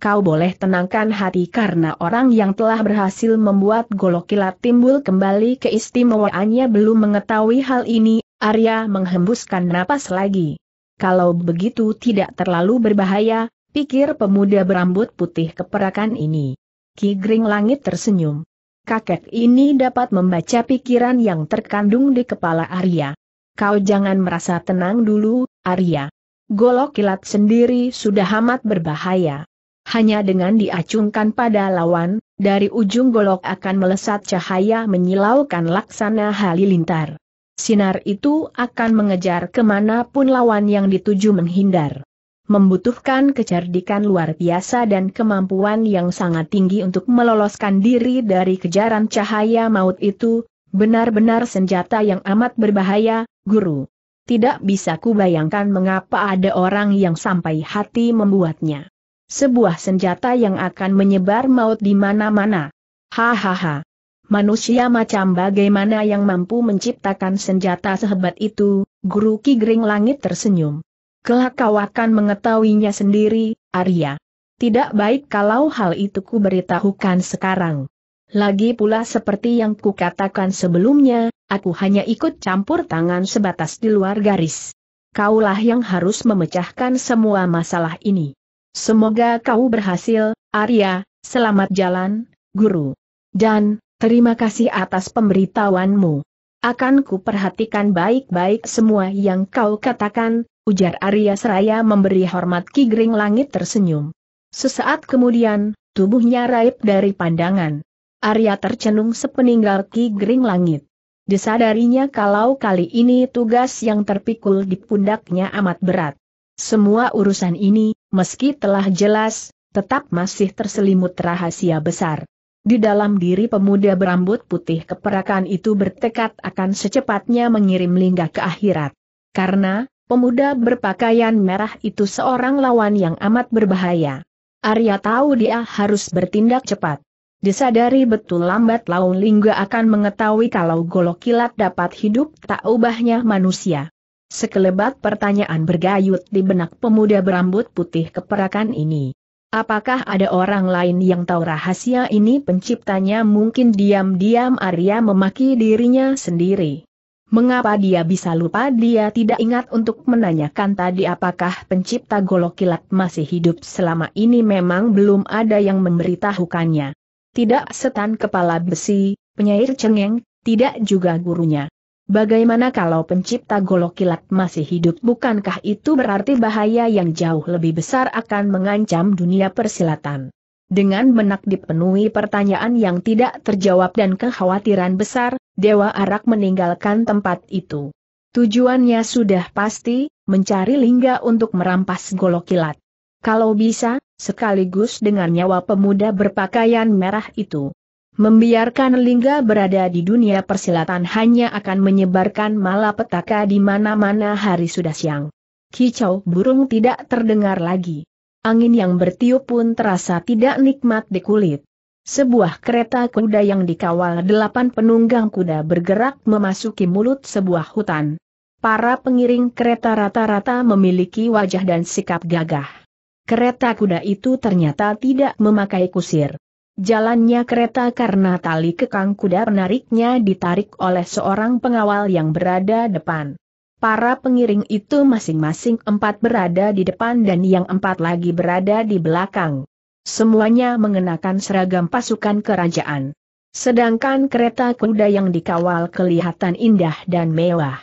Speaker 1: Kau boleh tenangkan hati karena orang yang telah berhasil membuat golok kilat timbul kembali keistimewaannya belum mengetahui hal ini, Arya menghembuskan napas lagi. Kalau begitu tidak terlalu berbahaya, pikir pemuda berambut putih keperakan ini. Ki Gring Langit tersenyum kakek ini dapat membaca pikiran yang terkandung di kepala Arya. Kau jangan merasa tenang dulu, Arya. Golok kilat sendiri sudah amat berbahaya. Hanya dengan diacungkan pada lawan, dari ujung golok akan melesat cahaya menyilaukan laksana halilintar. Sinar itu akan mengejar kemanapun lawan yang dituju menghindar membutuhkan kecerdikan luar biasa dan kemampuan yang sangat tinggi untuk meloloskan diri dari kejaran cahaya maut itu, benar-benar senjata yang amat berbahaya, guru. Tidak bisa kubayangkan mengapa ada orang yang sampai hati membuatnya. Sebuah senjata yang akan menyebar maut di mana-mana. Hahaha. Manusia macam bagaimana yang mampu menciptakan senjata sehebat itu, Guru Ki Gering Langit tersenyum. Kelak kau akan mengetahuinya sendiri, Arya. Tidak baik kalau hal itu ku beritahukan sekarang. Lagi pula seperti yang kukatakan sebelumnya, aku hanya ikut campur tangan sebatas di luar garis. Kaulah yang harus memecahkan semua masalah ini. Semoga kau berhasil, Arya, selamat jalan, guru. Dan, terima kasih atas pemberitahuanmu. Akan perhatikan baik-baik semua yang kau katakan, ujar Arya Seraya memberi hormat Ki Gering Langit tersenyum. Sesaat kemudian, tubuhnya raib dari pandangan. Arya tercenung sepeninggal Ki Gering Langit. Disadarinya kalau kali ini tugas yang terpikul di pundaknya amat berat. Semua urusan ini, meski telah jelas, tetap masih terselimut rahasia besar. Di dalam diri pemuda berambut putih keperakan itu bertekad akan secepatnya mengirim Lingga ke akhirat. Karena, Pemuda berpakaian merah itu seorang lawan yang amat berbahaya. Arya tahu dia harus bertindak cepat. Disadari betul lambat laun Lingga akan mengetahui kalau golok kilat dapat hidup tak ubahnya manusia. Sekelebat pertanyaan bergayut di benak pemuda berambut putih keperakan ini. Apakah ada orang lain yang tahu rahasia ini penciptanya mungkin diam-diam Arya memaki dirinya sendiri. Mengapa dia bisa lupa dia tidak ingat untuk menanyakan tadi apakah pencipta golok kilat masih hidup selama ini memang belum ada yang memberitahukannya. Tidak setan kepala besi, penyair cengeng, tidak juga gurunya. Bagaimana kalau pencipta golok kilat masih hidup bukankah itu berarti bahaya yang jauh lebih besar akan mengancam dunia persilatan. Dengan benak dipenuhi pertanyaan yang tidak terjawab dan kekhawatiran besar, Dewa Arak meninggalkan tempat itu. Tujuannya sudah pasti, mencari Lingga untuk merampas golok kilat. Kalau bisa, sekaligus dengan nyawa pemuda berpakaian merah itu. Membiarkan Lingga berada di dunia persilatan hanya akan menyebarkan malapetaka di mana-mana hari sudah siang. Kicau burung tidak terdengar lagi angin yang bertiup pun terasa tidak nikmat di kulit. Sebuah kereta kuda yang dikawal delapan penunggang kuda bergerak memasuki mulut sebuah hutan. Para pengiring kereta rata-rata memiliki wajah dan sikap gagah. Kereta kuda itu ternyata tidak memakai kusir. Jalannya kereta karena tali kekang kuda penariknya ditarik oleh seorang pengawal yang berada depan. Para pengiring itu masing-masing empat berada di depan dan yang empat lagi berada di belakang. Semuanya mengenakan seragam pasukan kerajaan. Sedangkan kereta kuda yang dikawal kelihatan indah dan mewah.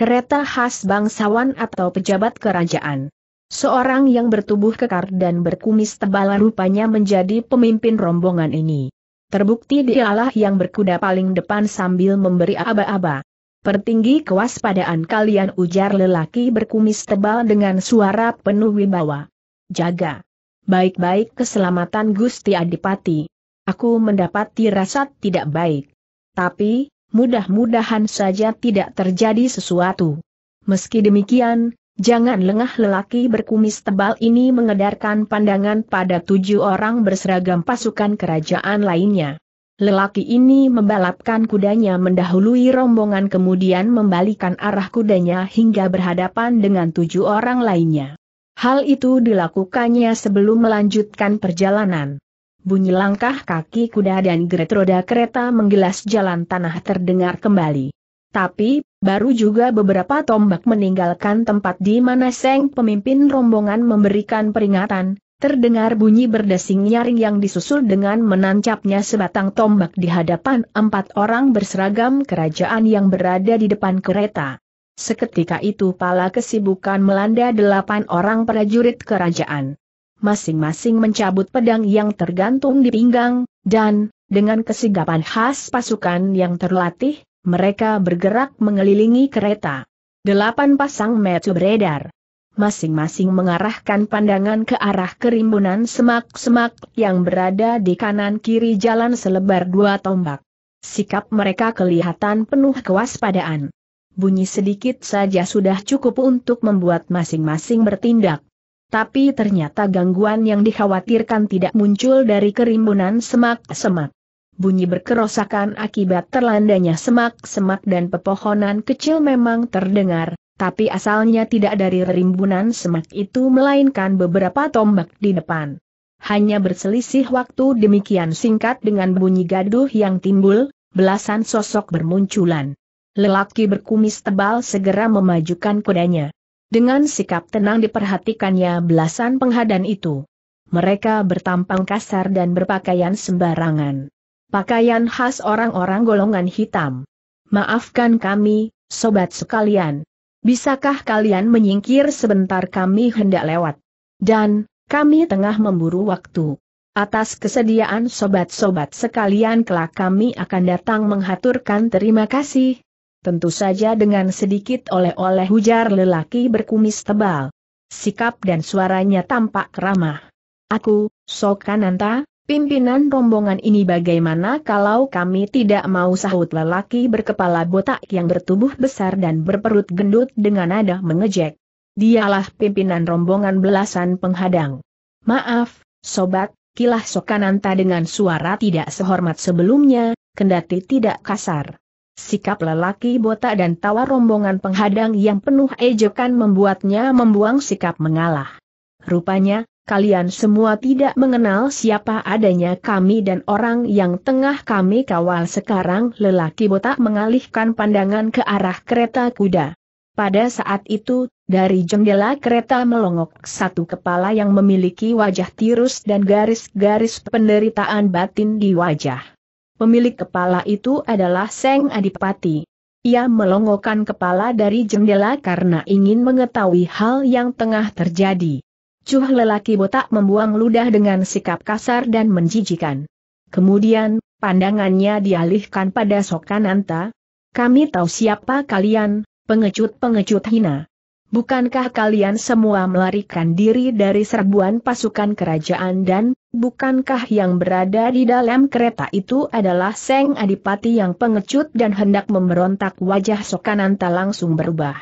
Speaker 1: Kereta khas bangsawan atau pejabat kerajaan. Seorang yang bertubuh kekar dan berkumis tebal rupanya menjadi pemimpin rombongan ini. Terbukti dialah yang berkuda paling depan sambil memberi aba-aba. Pertinggi kewaspadaan kalian ujar lelaki berkumis tebal dengan suara penuh wibawa. Jaga. Baik-baik keselamatan Gusti Adipati. Aku mendapati rasa tidak baik. Tapi, mudah-mudahan saja tidak terjadi sesuatu. Meski demikian, jangan lengah lelaki berkumis tebal ini mengedarkan pandangan pada tujuh orang berseragam pasukan kerajaan lainnya. Lelaki ini membalapkan kudanya mendahului rombongan kemudian membalikan arah kudanya hingga berhadapan dengan tujuh orang lainnya. Hal itu dilakukannya sebelum melanjutkan perjalanan. Bunyi langkah kaki kuda dan geret roda kereta menggelas jalan tanah terdengar kembali. Tapi, baru juga beberapa tombak meninggalkan tempat di mana Seng pemimpin rombongan memberikan peringatan, Terdengar bunyi berdesing nyaring yang disusul dengan menancapnya sebatang tombak di hadapan empat orang berseragam kerajaan yang berada di depan kereta. Seketika itu pala kesibukan melanda delapan orang prajurit kerajaan. Masing-masing mencabut pedang yang tergantung di pinggang, dan, dengan kesigapan khas pasukan yang terlatih, mereka bergerak mengelilingi kereta. Delapan pasang metu beredar masing-masing mengarahkan pandangan ke arah kerimbunan semak-semak yang berada di kanan-kiri jalan selebar dua tombak. Sikap mereka kelihatan penuh kewaspadaan. Bunyi sedikit saja sudah cukup untuk membuat masing-masing bertindak. Tapi ternyata gangguan yang dikhawatirkan tidak muncul dari kerimbunan semak-semak. Bunyi berkerosakan akibat terlandanya semak-semak dan pepohonan kecil memang terdengar, tapi asalnya tidak dari rimbunan semak itu melainkan beberapa tombak di depan. Hanya berselisih waktu demikian singkat dengan bunyi gaduh yang timbul, belasan sosok bermunculan. Lelaki berkumis tebal segera memajukan kudanya. Dengan sikap tenang diperhatikannya belasan penghadan itu. Mereka bertampang kasar dan berpakaian sembarangan. Pakaian khas orang-orang golongan hitam. Maafkan kami, sobat sekalian, Bisakah kalian menyingkir sebentar kami hendak lewat? Dan, kami tengah memburu waktu. Atas kesediaan sobat-sobat sekalian kelak kami akan datang menghaturkan terima kasih. Tentu saja dengan sedikit oleh-oleh hujar lelaki berkumis tebal. Sikap dan suaranya tampak ramah. Aku, Sokananta, Pimpinan rombongan ini bagaimana kalau kami tidak mau sahut lelaki berkepala botak yang bertubuh besar dan berperut gendut dengan nada mengejek. Dialah pimpinan rombongan belasan penghadang. Maaf, sobat, kilah Sokananta dengan suara tidak sehormat sebelumnya, kendati tidak kasar. Sikap lelaki botak dan tawa rombongan penghadang yang penuh ejekan membuatnya membuang sikap mengalah. Rupanya, kalian semua tidak mengenal siapa adanya kami dan orang yang tengah kami kawal sekarang lelaki botak mengalihkan pandangan ke arah kereta kuda. Pada saat itu, dari jendela kereta melongok satu kepala yang memiliki wajah tirus dan garis-garis penderitaan batin di wajah. Pemilik kepala itu adalah Seng Adipati. Ia melongokkan kepala dari jendela karena ingin mengetahui hal yang tengah terjadi. Cuh lelaki botak membuang ludah dengan sikap kasar dan menjijikan. Kemudian, pandangannya dialihkan pada Sokananta. Kami tahu siapa kalian, pengecut-pengecut hina. Bukankah kalian semua melarikan diri dari serbuan pasukan kerajaan dan, bukankah yang berada di dalam kereta itu adalah Seng Adipati yang pengecut dan hendak memberontak wajah Sokananta langsung berubah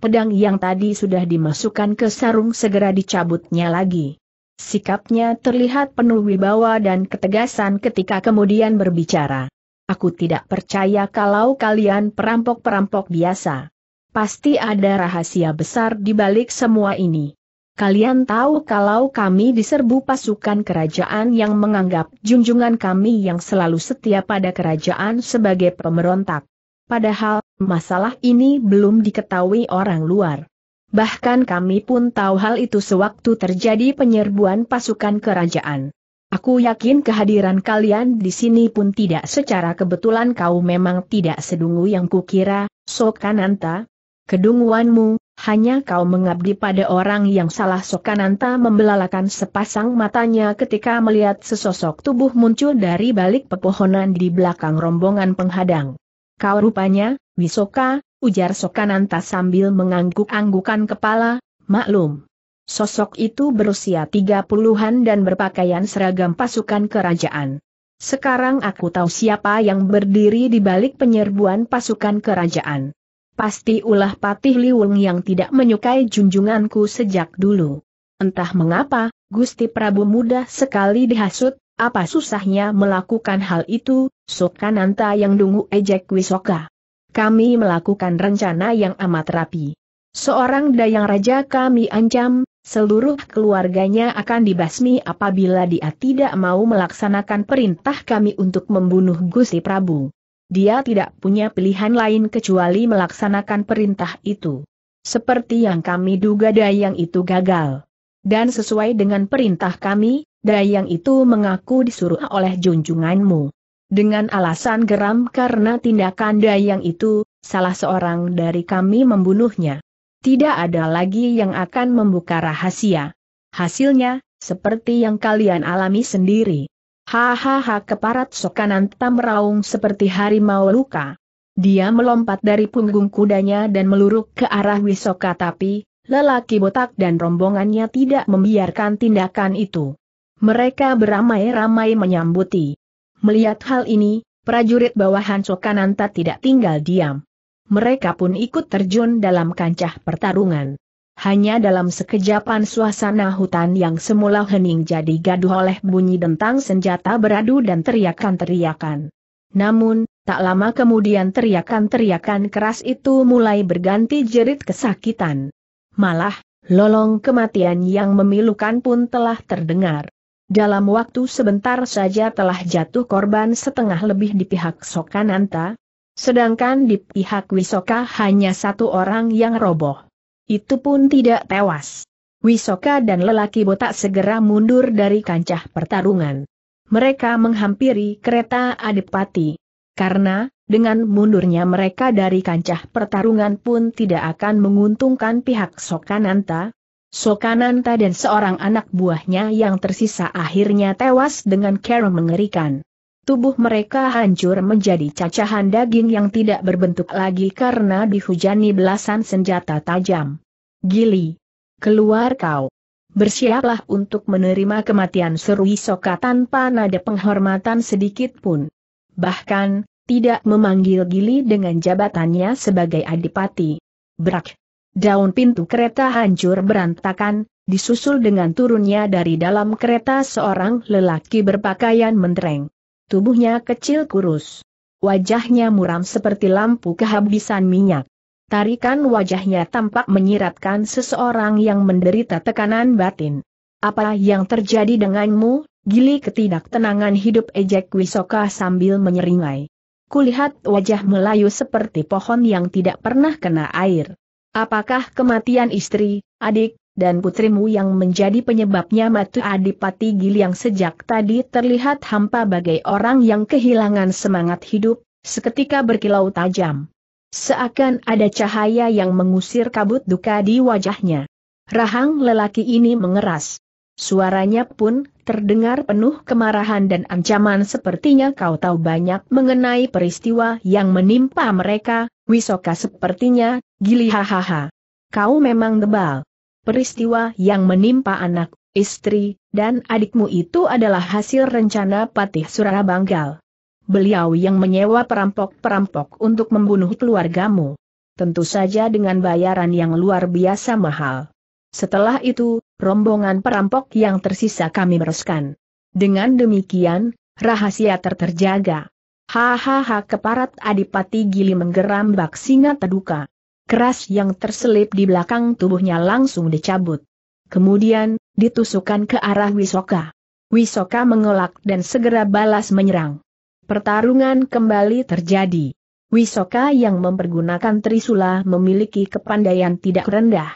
Speaker 1: pedang yang tadi sudah dimasukkan ke sarung segera dicabutnya lagi. Sikapnya terlihat penuh wibawa dan ketegasan ketika kemudian berbicara. Aku tidak percaya kalau kalian perampok-perampok biasa. Pasti ada rahasia besar di balik semua ini. Kalian tahu kalau kami diserbu pasukan kerajaan yang menganggap junjungan kami yang selalu setia pada kerajaan sebagai pemberontak padahal masalah ini belum diketahui orang luar. Bahkan kami pun tahu hal itu sewaktu terjadi penyerbuan pasukan kerajaan. Aku yakin kehadiran kalian di sini pun tidak secara kebetulan kau memang tidak sedungu yang kukira, Sokananta. Kedunguanmu, hanya kau mengabdi pada orang yang salah Sokananta membelalakan sepasang matanya ketika melihat sesosok tubuh muncul dari balik pepohonan di belakang rombongan penghadang. Kau rupanya, Wisoka, ujar Sokananta sambil mengangguk-anggukan kepala, maklum. Sosok itu berusia tiga puluhan dan berpakaian seragam pasukan kerajaan. Sekarang aku tahu siapa yang berdiri di balik penyerbuan pasukan kerajaan. Pasti ulah patih liwung yang tidak menyukai junjunganku sejak dulu. Entah mengapa, Gusti Prabu mudah sekali dihasut, apa susahnya melakukan hal itu, Sokananta yang dungu ejek wisoka. Kami melakukan rencana yang amat rapi. Seorang dayang raja kami ancam, seluruh keluarganya akan dibasmi apabila dia tidak mau melaksanakan perintah kami untuk membunuh Gusti Prabu. Dia tidak punya pilihan lain kecuali melaksanakan perintah itu. Seperti yang kami duga dayang itu gagal. Dan sesuai dengan perintah kami, Dayang itu mengaku disuruh oleh junjunganmu. Dengan alasan geram karena tindakan Dayang itu, salah seorang dari kami membunuhnya. Tidak ada lagi yang akan membuka rahasia. Hasilnya, seperti yang kalian alami sendiri. Hahaha keparat sokanan meraung seperti harimau luka. Dia melompat dari punggung kudanya dan meluruk ke arah Wisoka tapi, lelaki botak dan rombongannya tidak membiarkan tindakan itu. Mereka beramai-ramai menyambuti. Melihat hal ini, prajurit bawahan Sokananta tidak tinggal diam. Mereka pun ikut terjun dalam kancah pertarungan. Hanya dalam sekejapan suasana hutan yang semula hening jadi gaduh oleh bunyi dentang senjata beradu dan teriakan-teriakan. Namun, tak lama kemudian teriakan-teriakan keras itu mulai berganti jerit kesakitan. Malah, lolong kematian yang memilukan pun telah terdengar. Dalam waktu sebentar saja telah jatuh korban setengah lebih di pihak Sokananta, sedangkan di pihak Wisoka hanya satu orang yang roboh. Itu pun tidak tewas. Wisoka dan lelaki botak segera mundur dari kancah pertarungan. Mereka menghampiri kereta Adipati. Karena, dengan mundurnya mereka dari kancah pertarungan pun tidak akan menguntungkan pihak Sokananta, Sokananta dan seorang anak buahnya yang tersisa akhirnya tewas dengan cara mengerikan. Tubuh mereka hancur menjadi cacahan daging yang tidak berbentuk lagi karena dihujani belasan senjata tajam. Gili! Keluar kau! Bersiaplah untuk menerima kematian seru Soka tanpa nada penghormatan sedikit pun. Bahkan, tidak memanggil Gili dengan jabatannya sebagai adipati. Brak! Daun pintu kereta hancur berantakan, disusul dengan turunnya dari dalam kereta seorang lelaki berpakaian mentereng. Tubuhnya kecil kurus. Wajahnya muram seperti lampu kehabisan minyak. Tarikan wajahnya tampak menyiratkan seseorang yang menderita tekanan batin. Apa yang terjadi denganmu, gili ketidaktenangan hidup ejek Wisoka sambil menyeringai. Kulihat wajah Melayu seperti pohon yang tidak pernah kena air. Apakah kematian istri, adik, dan putrimu yang menjadi penyebabnya Matu Adipati Gil yang sejak tadi terlihat hampa bagai orang yang kehilangan semangat hidup, seketika berkilau tajam. Seakan ada cahaya yang mengusir kabut duka di wajahnya. Rahang lelaki ini mengeras. Suaranya pun terdengar penuh kemarahan dan ancaman sepertinya kau tahu banyak mengenai peristiwa yang menimpa mereka, Wisoka sepertinya Gili hahaha. Kau memang tebal. Peristiwa yang menimpa anak, istri, dan adikmu itu adalah hasil rencana Patih Surabanggal. Beliau yang menyewa perampok-perampok untuk membunuh keluargamu. Tentu saja dengan bayaran yang luar biasa mahal. Setelah itu, rombongan perampok yang tersisa kami mereskan. Dengan demikian, rahasia terterjaga. Hahaha keparat Adipati Gili menggeram singa terduka keras yang terselip di belakang tubuhnya langsung dicabut. Kemudian, ditusukkan ke arah Wisoka. Wisoka mengelak dan segera balas menyerang. Pertarungan kembali terjadi. Wisoka yang mempergunakan Trisula memiliki kepandaian tidak rendah.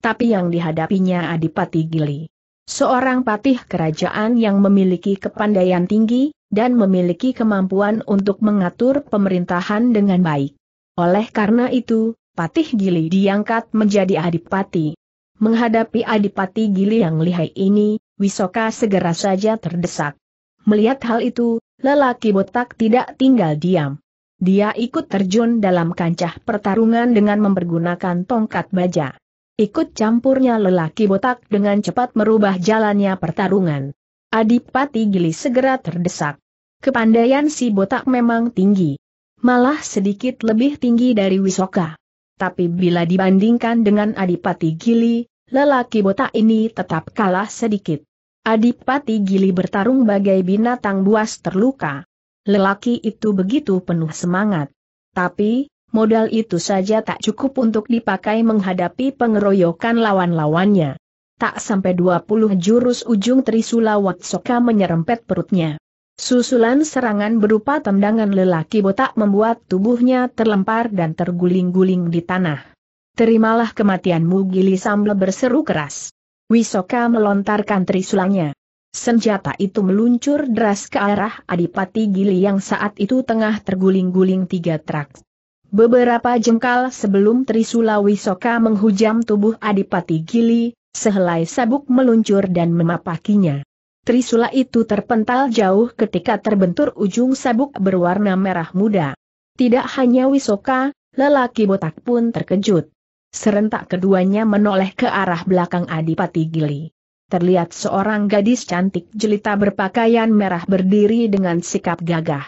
Speaker 1: Tapi yang dihadapinya Adipati Gili. Seorang patih kerajaan yang memiliki kepandaian tinggi, dan memiliki kemampuan untuk mengatur pemerintahan dengan baik. Oleh karena itu, Patih Gili diangkat menjadi adipati. Menghadapi adipati Gili yang lihai ini, Wisoka segera saja terdesak. Melihat hal itu, lelaki botak tidak tinggal diam. Dia ikut terjun dalam kancah pertarungan dengan mempergunakan tongkat baja. Ikut campurnya lelaki botak dengan cepat merubah jalannya pertarungan. Adipati Gili segera terdesak. Kepandaian si botak memang tinggi. Malah sedikit lebih tinggi dari Wisoka. Tapi bila dibandingkan dengan Adipati Gili, lelaki botak ini tetap kalah sedikit. Adipati Gili bertarung bagai binatang buas terluka. Lelaki itu begitu penuh semangat. Tapi, modal itu saja tak cukup untuk dipakai menghadapi pengeroyokan lawan-lawannya. Tak sampai 20 jurus ujung Trisula Watsoka menyerempet perutnya. Susulan serangan berupa tendangan lelaki botak membuat tubuhnya terlempar dan terguling-guling di tanah. Terimalah kematianmu Gili Samble berseru keras. Wisoka melontarkan trisulanya. Senjata itu meluncur deras ke arah Adipati Gili yang saat itu tengah terguling-guling tiga trak. Beberapa jengkal sebelum Trisula Wisoka menghujam tubuh Adipati Gili, sehelai sabuk meluncur dan memapakinya. Trisula itu terpental jauh ketika terbentur ujung sabuk berwarna merah muda. Tidak hanya Wisoka, lelaki botak pun terkejut. Serentak keduanya menoleh ke arah belakang Adipati Gili. Terlihat seorang gadis cantik jelita berpakaian merah berdiri dengan sikap gagah.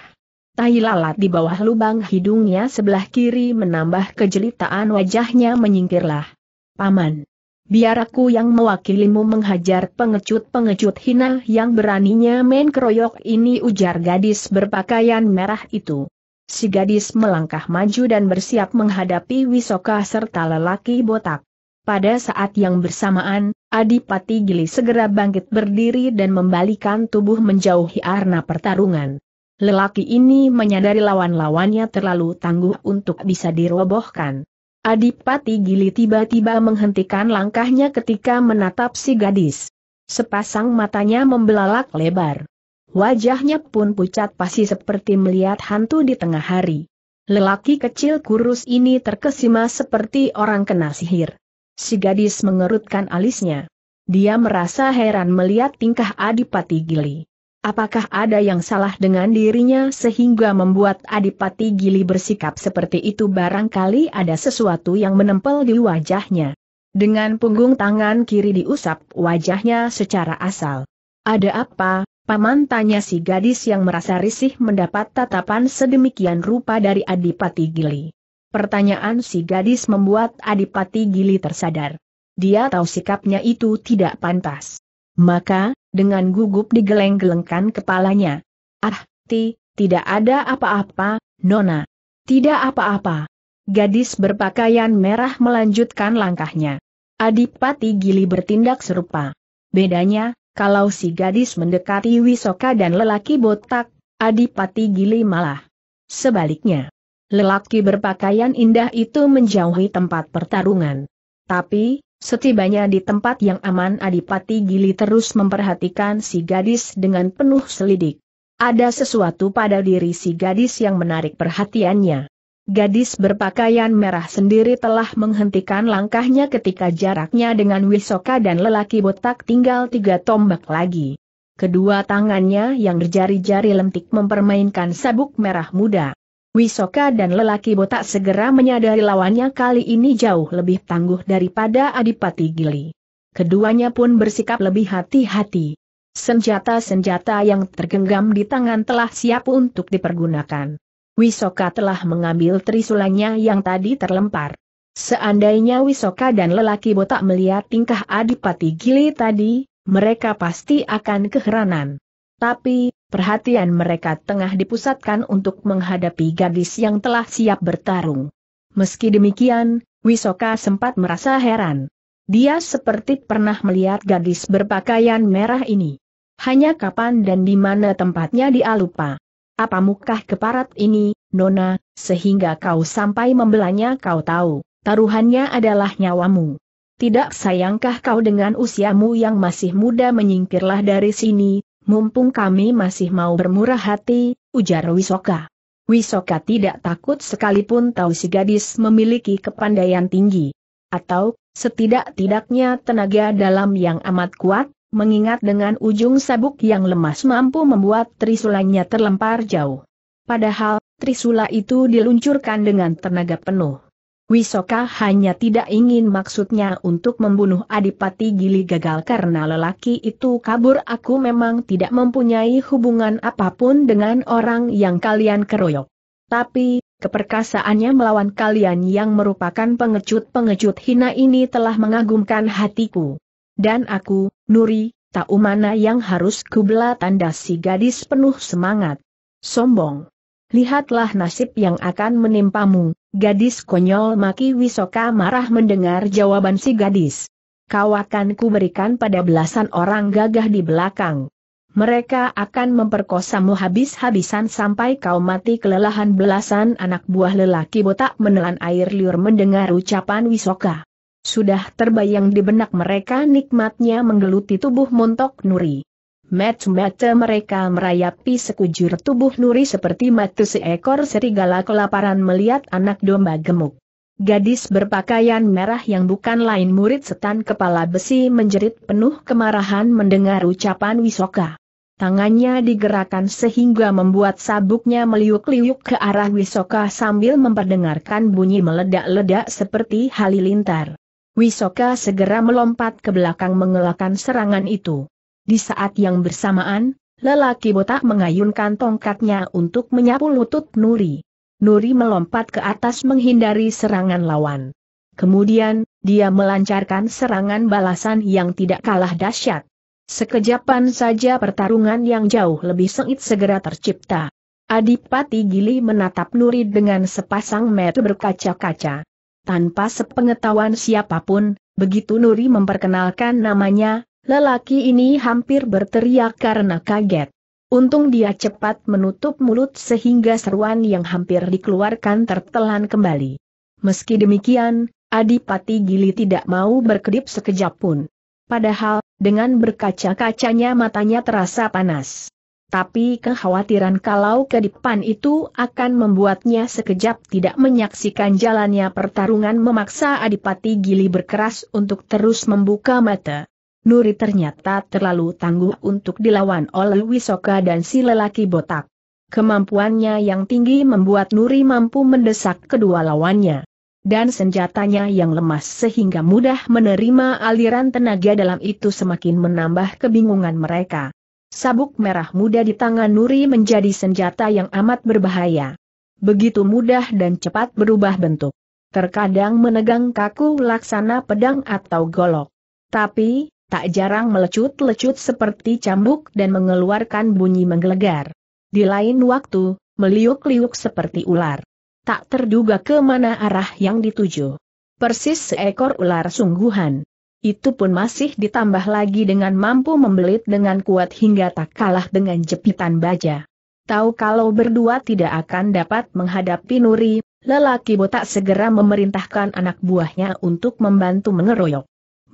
Speaker 1: Tahi lalat di bawah lubang hidungnya sebelah kiri menambah kejelitaan wajahnya menyingkirlah. Paman. Biar aku yang mewakilimu menghajar pengecut-pengecut hina yang beraninya main keroyok ini ujar gadis berpakaian merah itu. Si gadis melangkah maju dan bersiap menghadapi Wisoka serta lelaki botak. Pada saat yang bersamaan, Adipati Gili segera bangkit berdiri dan membalikan tubuh menjauhi arna pertarungan. Lelaki ini menyadari lawan-lawannya terlalu tangguh untuk bisa dirobohkan. Adipati Gili tiba-tiba menghentikan langkahnya ketika menatap si gadis. Sepasang matanya membelalak lebar. Wajahnya pun pucat pasi seperti melihat hantu di tengah hari. Lelaki kecil kurus ini terkesima seperti orang kena sihir. Si gadis mengerutkan alisnya. Dia merasa heran melihat tingkah Adipati Gili. Apakah ada yang salah dengan dirinya sehingga membuat Adipati Gili bersikap seperti itu barangkali ada sesuatu yang menempel di wajahnya. Dengan punggung tangan kiri diusap wajahnya secara asal. Ada apa, Paman tanya si gadis yang merasa risih mendapat tatapan sedemikian rupa dari Adipati Gili. Pertanyaan si gadis membuat Adipati Gili tersadar. Dia tahu sikapnya itu tidak pantas. Maka, dengan gugup digeleng-gelengkan kepalanya. Ah, ti, tidak ada apa-apa, Nona. Tidak apa-apa. Gadis berpakaian merah melanjutkan langkahnya. Adipati Gili bertindak serupa. Bedanya, kalau si gadis mendekati Wisoka dan lelaki botak, Adipati Gili malah. Sebaliknya, lelaki berpakaian indah itu menjauhi tempat pertarungan. Tapi, Setibanya di tempat yang aman Adipati Gili terus memperhatikan si gadis dengan penuh selidik. Ada sesuatu pada diri si gadis yang menarik perhatiannya. Gadis berpakaian merah sendiri telah menghentikan langkahnya ketika jaraknya dengan Wisoka dan lelaki botak tinggal tiga tombak lagi. Kedua tangannya yang berjari-jari lentik mempermainkan sabuk merah muda. Wisoka dan lelaki botak segera menyadari lawannya kali ini jauh lebih tangguh daripada Adipati Gili. Keduanya pun bersikap lebih hati-hati. Senjata-senjata yang tergenggam di tangan telah siap untuk dipergunakan. Wisoka telah mengambil trisulanya yang tadi terlempar. Seandainya Wisoka dan lelaki botak melihat tingkah Adipati Gili tadi, mereka pasti akan keheranan. Tapi, Perhatian mereka tengah dipusatkan untuk menghadapi gadis yang telah siap bertarung. Meski demikian, Wisoka sempat merasa heran. Dia seperti pernah melihat gadis berpakaian merah ini. Hanya kapan dan di mana tempatnya dia lupa. Apa mukah keparat ini, Nona, sehingga kau sampai membelanya kau tahu, taruhannya adalah nyawamu. Tidak sayangkah kau dengan usiamu yang masih muda menyingkirlah dari sini, mumpung kami masih mau bermurah hati, ujar Wisoka. Wisoka tidak takut sekalipun tahu si gadis memiliki kepandaian tinggi. Atau, setidak-tidaknya tenaga dalam yang amat kuat, mengingat dengan ujung sabuk yang lemas mampu membuat trisulanya terlempar jauh. Padahal, trisula itu diluncurkan dengan tenaga penuh. Wisoka hanya tidak ingin maksudnya untuk membunuh Adipati Gili gagal karena lelaki itu kabur aku memang tidak mempunyai hubungan apapun dengan orang yang kalian keroyok. Tapi, keperkasaannya melawan kalian yang merupakan pengecut-pengecut hina ini telah mengagumkan hatiku. Dan aku, Nuri, tahu mana yang harus kubela tanda si gadis penuh semangat. Sombong. Lihatlah nasib yang akan menimpamu, gadis konyol maki Wisoka marah mendengar jawaban si gadis. Kau akan kuberikan pada belasan orang gagah di belakang. Mereka akan memperkosamu habis-habisan sampai kau mati kelelahan belasan anak buah lelaki botak menelan air liur mendengar ucapan Wisoka. Sudah terbayang di benak mereka nikmatnya menggeluti tubuh montok nuri. Mata-mata mereka merayapi sekujur tubuh Nuri seperti mata seekor serigala kelaparan melihat anak domba gemuk. Gadis berpakaian merah yang bukan lain murid setan kepala besi menjerit penuh kemarahan mendengar ucapan Wisoka. Tangannya digerakkan sehingga membuat sabuknya meliuk-liuk ke arah Wisoka sambil memperdengarkan bunyi meledak-ledak seperti halilintar. Wisoka segera melompat ke belakang mengelakkan serangan itu. Di saat yang bersamaan, lelaki botak mengayunkan tongkatnya untuk menyapu lutut Nuri. Nuri melompat ke atas menghindari serangan lawan. Kemudian, dia melancarkan serangan balasan yang tidak kalah dahsyat. Sekejapan saja pertarungan yang jauh lebih sengit segera tercipta. Adipati Gili menatap Nuri dengan sepasang mata berkaca-kaca. Tanpa sepengetahuan siapapun, begitu Nuri memperkenalkan namanya, Lelaki ini hampir berteriak karena kaget. Untung dia cepat menutup mulut sehingga seruan yang hampir dikeluarkan tertelan kembali. Meski demikian, Adipati Gili tidak mau berkedip sekejap pun. Padahal, dengan berkaca-kacanya matanya terasa panas. Tapi kekhawatiran kalau ke depan itu akan membuatnya sekejap tidak menyaksikan jalannya pertarungan memaksa Adipati Gili berkeras untuk terus membuka mata. Nuri ternyata terlalu tangguh untuk dilawan oleh Wisoka dan si lelaki botak. Kemampuannya yang tinggi membuat Nuri mampu mendesak kedua lawannya. Dan senjatanya yang lemas sehingga mudah menerima aliran tenaga dalam itu semakin menambah kebingungan mereka. Sabuk merah muda di tangan Nuri menjadi senjata yang amat berbahaya. Begitu mudah dan cepat berubah bentuk terkadang menegang kaku laksana pedang atau golok. Tapi, tak jarang melecut-lecut seperti cambuk dan mengeluarkan bunyi menggelegar. Di lain waktu, meliuk-liuk seperti ular. Tak terduga ke mana arah yang dituju. Persis seekor ular sungguhan. Itu pun masih ditambah lagi dengan mampu membelit dengan kuat hingga tak kalah dengan jepitan baja. Tahu kalau berdua tidak akan dapat menghadapi Nuri, lelaki botak segera memerintahkan anak buahnya untuk membantu mengeroyok.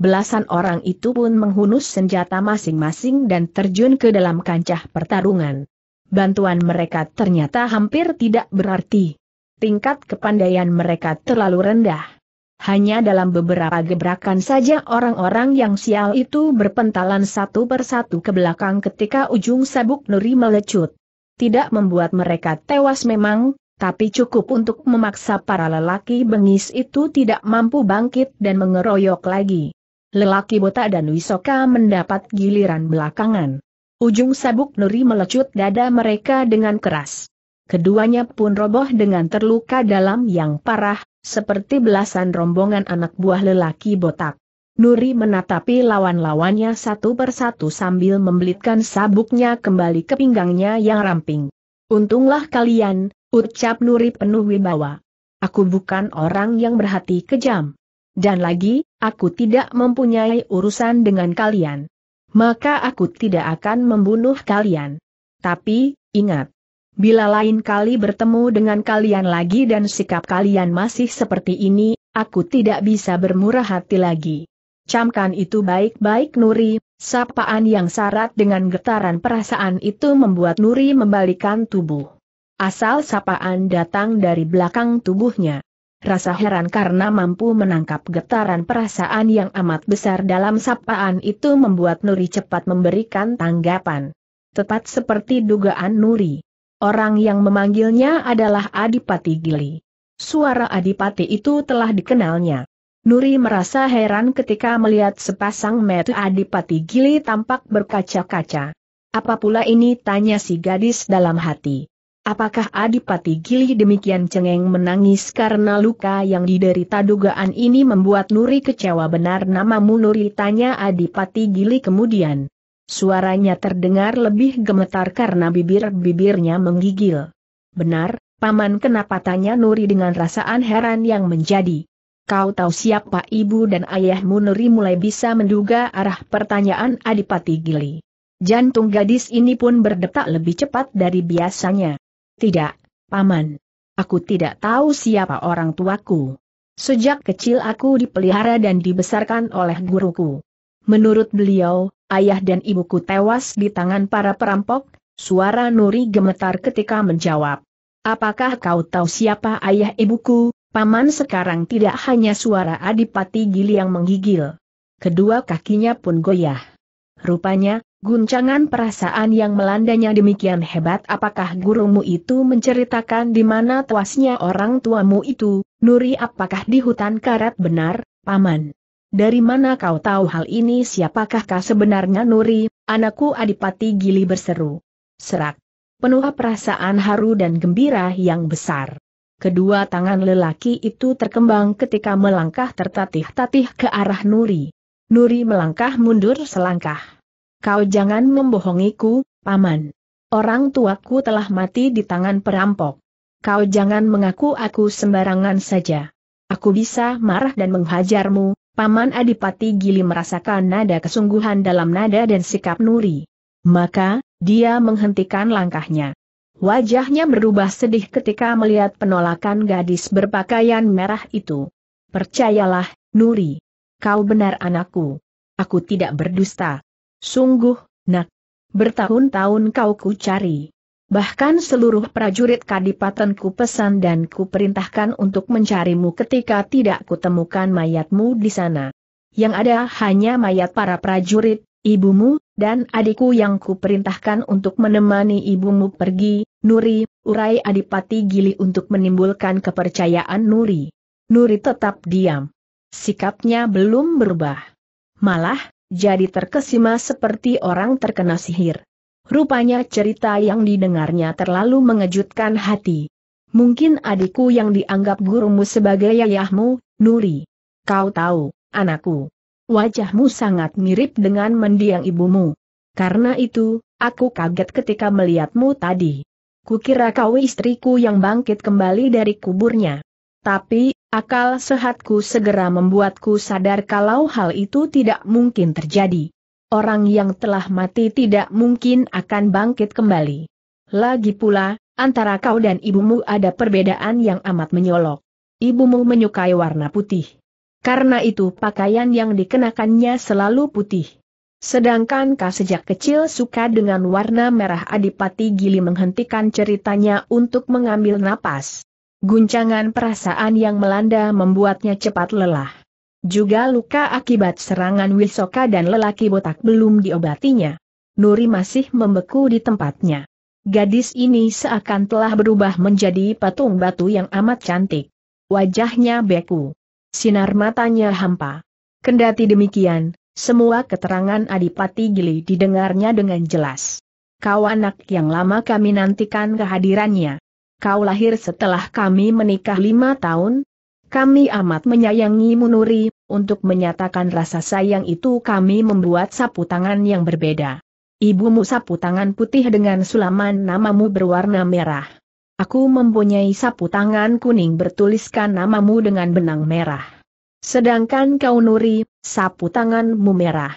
Speaker 1: Belasan orang itu pun menghunus senjata masing-masing dan terjun ke dalam kancah pertarungan. Bantuan mereka ternyata hampir tidak berarti. Tingkat kepandaian mereka terlalu rendah. Hanya dalam beberapa gebrakan saja orang-orang yang sial itu berpentalan satu persatu ke belakang ketika ujung sabuk nuri melecut. Tidak membuat mereka tewas memang, tapi cukup untuk memaksa para lelaki bengis itu tidak mampu bangkit dan mengeroyok lagi. Lelaki botak dan Wisoka mendapat giliran belakangan. Ujung sabuk nuri melecut dada mereka dengan keras. Keduanya pun roboh dengan terluka dalam yang parah, seperti belasan rombongan anak buah lelaki botak. Nuri menatapi lawan-lawannya satu persatu sambil membelitkan sabuknya kembali ke pinggangnya yang ramping. Untunglah kalian, ucap Nuri penuh wibawa. Aku bukan orang yang berhati kejam. Dan lagi, aku tidak mempunyai urusan dengan kalian. Maka aku tidak akan membunuh kalian. Tapi, ingat. Bila lain kali bertemu dengan kalian lagi dan sikap kalian masih seperti ini, aku tidak bisa bermurah hati lagi. Camkan itu baik-baik Nuri, sapaan yang syarat dengan getaran perasaan itu membuat Nuri membalikan tubuh. Asal sapaan datang dari belakang tubuhnya rasa heran karena mampu menangkap getaran perasaan yang amat besar dalam sapaan itu membuat Nuri cepat memberikan tanggapan. Tepat seperti dugaan Nuri. Orang yang memanggilnya adalah Adipati Gili. Suara Adipati itu telah dikenalnya. Nuri merasa heran ketika melihat sepasang mata Adipati Gili tampak berkaca-kaca. Apa pula ini tanya si gadis dalam hati. Apakah Adipati Gili demikian cengeng menangis karena luka yang diderita dugaan ini membuat Nuri kecewa benar namamu Nuri tanya Adipati Gili kemudian. Suaranya terdengar lebih gemetar karena bibir-bibirnya menggigil. Benar, Paman kenapa tanya Nuri dengan rasaan heran yang menjadi. Kau tahu siapa ibu dan ayahmu Nuri mulai bisa menduga arah pertanyaan Adipati Gili. Jantung gadis ini pun berdetak lebih cepat dari biasanya. Tidak, Paman. Aku tidak tahu siapa orang tuaku. Sejak kecil aku dipelihara dan dibesarkan oleh guruku. Menurut beliau, ayah dan ibuku tewas di tangan para perampok, suara Nuri gemetar ketika menjawab. Apakah kau tahu siapa ayah ibuku? Paman sekarang tidak hanya suara adipati gili yang menggigil. Kedua kakinya pun goyah. Rupanya, Guncangan perasaan yang melandanya demikian hebat apakah gurumu itu menceritakan di mana tuasnya orang tuamu itu, Nuri apakah di hutan karat benar, Paman? Dari mana kau tahu hal ini siapakah kau sebenarnya Nuri, anakku Adipati Gili berseru. Serak. Penuh perasaan haru dan gembira yang besar. Kedua tangan lelaki itu terkembang ketika melangkah tertatih-tatih ke arah Nuri. Nuri melangkah mundur selangkah. Kau jangan membohongiku, Paman. Orang tuaku telah mati di tangan perampok. Kau jangan mengaku aku sembarangan saja. Aku bisa marah dan menghajarmu, Paman Adipati Gili merasakan nada kesungguhan dalam nada dan sikap Nuri. Maka, dia menghentikan langkahnya. Wajahnya berubah sedih ketika melihat penolakan gadis berpakaian merah itu. Percayalah, Nuri. Kau benar anakku. Aku tidak berdusta. Sungguh, nak. Bertahun-tahun kau ku cari. Bahkan seluruh prajurit kadipaten ku pesan dan ku perintahkan untuk mencarimu ketika tidak kutemukan mayatmu di sana. Yang ada hanya mayat para prajurit, ibumu, dan adikku yang ku perintahkan untuk menemani ibumu pergi, Nuri, urai Adipati Gili untuk menimbulkan kepercayaan Nuri. Nuri tetap diam. Sikapnya belum berubah. Malah, jadi terkesima seperti orang terkena sihir. Rupanya cerita yang didengarnya terlalu mengejutkan hati. Mungkin adikku yang dianggap gurumu sebagai ayahmu, Nuri. Kau tahu, anakku. Wajahmu sangat mirip dengan mendiang ibumu. Karena itu, aku kaget ketika melihatmu tadi. Kukira kau istriku yang bangkit kembali dari kuburnya. Tapi, Akal sehatku segera membuatku sadar kalau hal itu tidak mungkin terjadi. Orang yang telah mati tidak mungkin akan bangkit kembali. Lagi pula, antara kau dan ibumu ada perbedaan yang amat menyolok. Ibumu menyukai warna putih. Karena itu pakaian yang dikenakannya selalu putih. Sedangkan kau sejak kecil suka dengan warna merah Adipati Gili menghentikan ceritanya untuk mengambil napas. Guncangan perasaan yang melanda membuatnya cepat lelah. Juga luka akibat serangan Wilsoka dan lelaki botak belum diobatinya. Nuri masih membeku di tempatnya. Gadis ini seakan telah berubah menjadi patung batu yang amat cantik. Wajahnya beku. Sinar matanya hampa. Kendati demikian, semua keterangan Adipati Gili didengarnya dengan jelas. Kau anak yang lama kami nantikan kehadirannya. Kau lahir setelah kami menikah lima tahun? Kami amat menyayangi Munuri, untuk menyatakan rasa sayang itu kami membuat sapu tangan yang berbeda. Ibumu sapu tangan putih dengan sulaman namamu berwarna merah. Aku mempunyai sapu tangan kuning bertuliskan namamu dengan benang merah. Sedangkan kau Nuri, sapu tanganmu merah.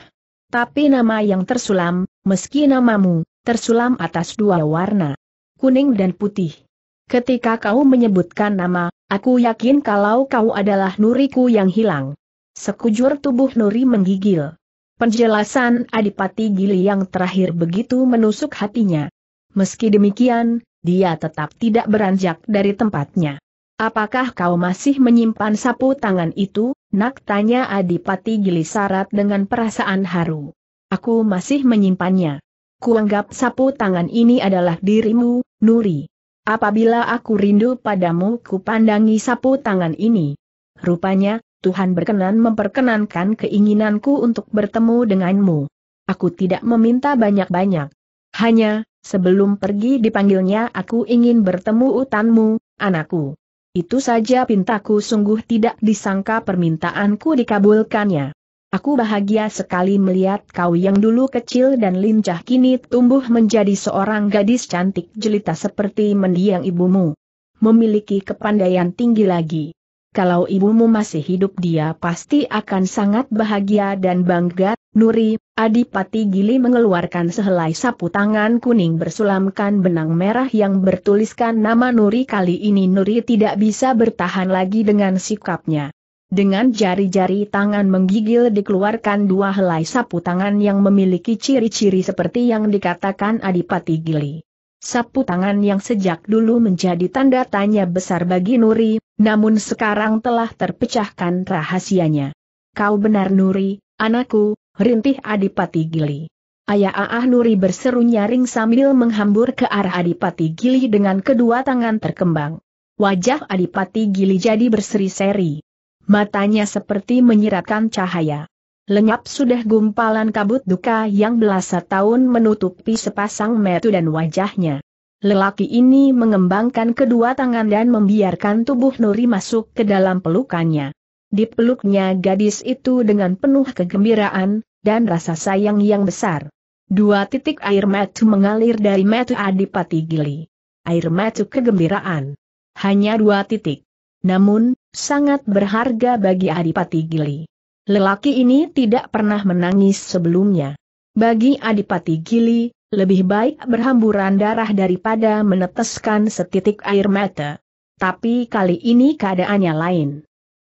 Speaker 1: Tapi nama yang tersulam, meski namamu, tersulam atas dua warna, kuning dan putih. Ketika kau menyebutkan nama, aku yakin kalau kau adalah nuriku yang hilang. Sekujur tubuh nuri menggigil. Penjelasan Adipati Gili yang terakhir begitu menusuk hatinya. Meski demikian, dia tetap tidak beranjak dari tempatnya. Apakah kau masih menyimpan sapu tangan itu, nak tanya Adipati Gili Sarat dengan perasaan haru. Aku masih menyimpannya. Kuanggap sapu tangan ini adalah dirimu, Nuri. Apabila aku rindu padamu kupandangi sapu tangan ini. Rupanya, Tuhan berkenan memperkenankan keinginanku untuk bertemu denganmu. Aku tidak meminta banyak-banyak. Hanya, sebelum pergi dipanggilnya aku ingin bertemu utanmu, anakku. Itu saja pintaku sungguh tidak disangka permintaanku dikabulkannya. Aku bahagia sekali melihat kau yang dulu kecil dan lincah kini tumbuh menjadi seorang gadis cantik jelita seperti mendiang ibumu. Memiliki kepandaian tinggi lagi. Kalau ibumu masih hidup dia pasti akan sangat bahagia dan bangga. Nuri, Adipati Gili mengeluarkan sehelai sapu tangan kuning bersulamkan benang merah yang bertuliskan nama Nuri kali ini Nuri tidak bisa bertahan lagi dengan sikapnya. Dengan jari-jari tangan menggigil dikeluarkan dua helai sapu tangan yang memiliki ciri-ciri seperti yang dikatakan Adipati Gili. Sapu tangan yang sejak dulu menjadi tanda tanya besar bagi Nuri, namun sekarang telah terpecahkan rahasianya. Kau benar Nuri, anakku, rintih Adipati Gili. Ayah Aah Nuri berseru nyaring sambil menghambur ke arah Adipati Gili dengan kedua tangan terkembang. Wajah Adipati Gili jadi berseri-seri. Matanya seperti menyiratkan cahaya. Lenyap sudah gumpalan kabut duka yang belasan tahun menutupi sepasang metu dan wajahnya. Lelaki ini mengembangkan kedua tangan dan membiarkan tubuh Nuri masuk ke dalam pelukannya. Dipeluknya gadis itu dengan penuh kegembiraan, dan rasa sayang yang besar. Dua titik air mata mengalir dari mata Adipati Gili. Air mata kegembiraan. Hanya dua titik. Namun, sangat berharga bagi Adipati Gili. Lelaki ini tidak pernah menangis sebelumnya. Bagi Adipati Gili, lebih baik berhamburan darah daripada meneteskan setitik air mata. Tapi kali ini keadaannya lain.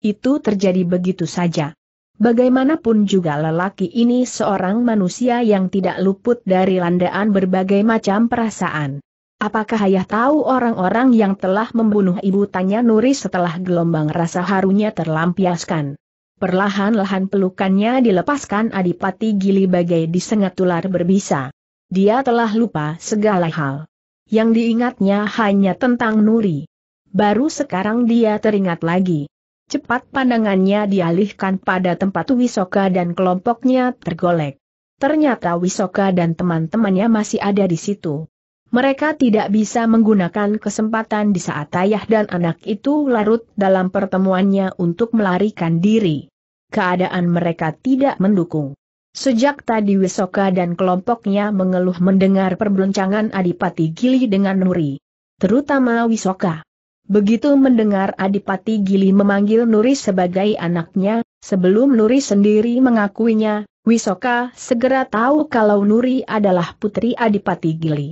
Speaker 1: Itu terjadi begitu saja. Bagaimanapun juga lelaki ini seorang manusia yang tidak luput dari landaan berbagai macam perasaan. Apakah ayah tahu orang-orang yang telah membunuh ibu? Tanya Nuri setelah gelombang rasa harunya terlampiaskan. Perlahan-lahan pelukannya dilepaskan Adipati Gili bagai disengat ular berbisa. Dia telah lupa segala hal. Yang diingatnya hanya tentang Nuri. Baru sekarang dia teringat lagi. Cepat pandangannya dialihkan pada tempat Wisoka dan kelompoknya tergolek. Ternyata Wisoka dan teman-temannya masih ada di situ. Mereka tidak bisa menggunakan kesempatan di saat ayah dan anak itu larut dalam pertemuannya untuk melarikan diri. Keadaan mereka tidak mendukung. Sejak tadi Wisoka dan kelompoknya mengeluh mendengar perbincangan Adipati Gili dengan Nuri. Terutama Wisoka. Begitu mendengar Adipati Gili memanggil Nuri sebagai anaknya, sebelum Nuri sendiri mengakuinya, Wisoka segera tahu kalau Nuri adalah putri Adipati Gili.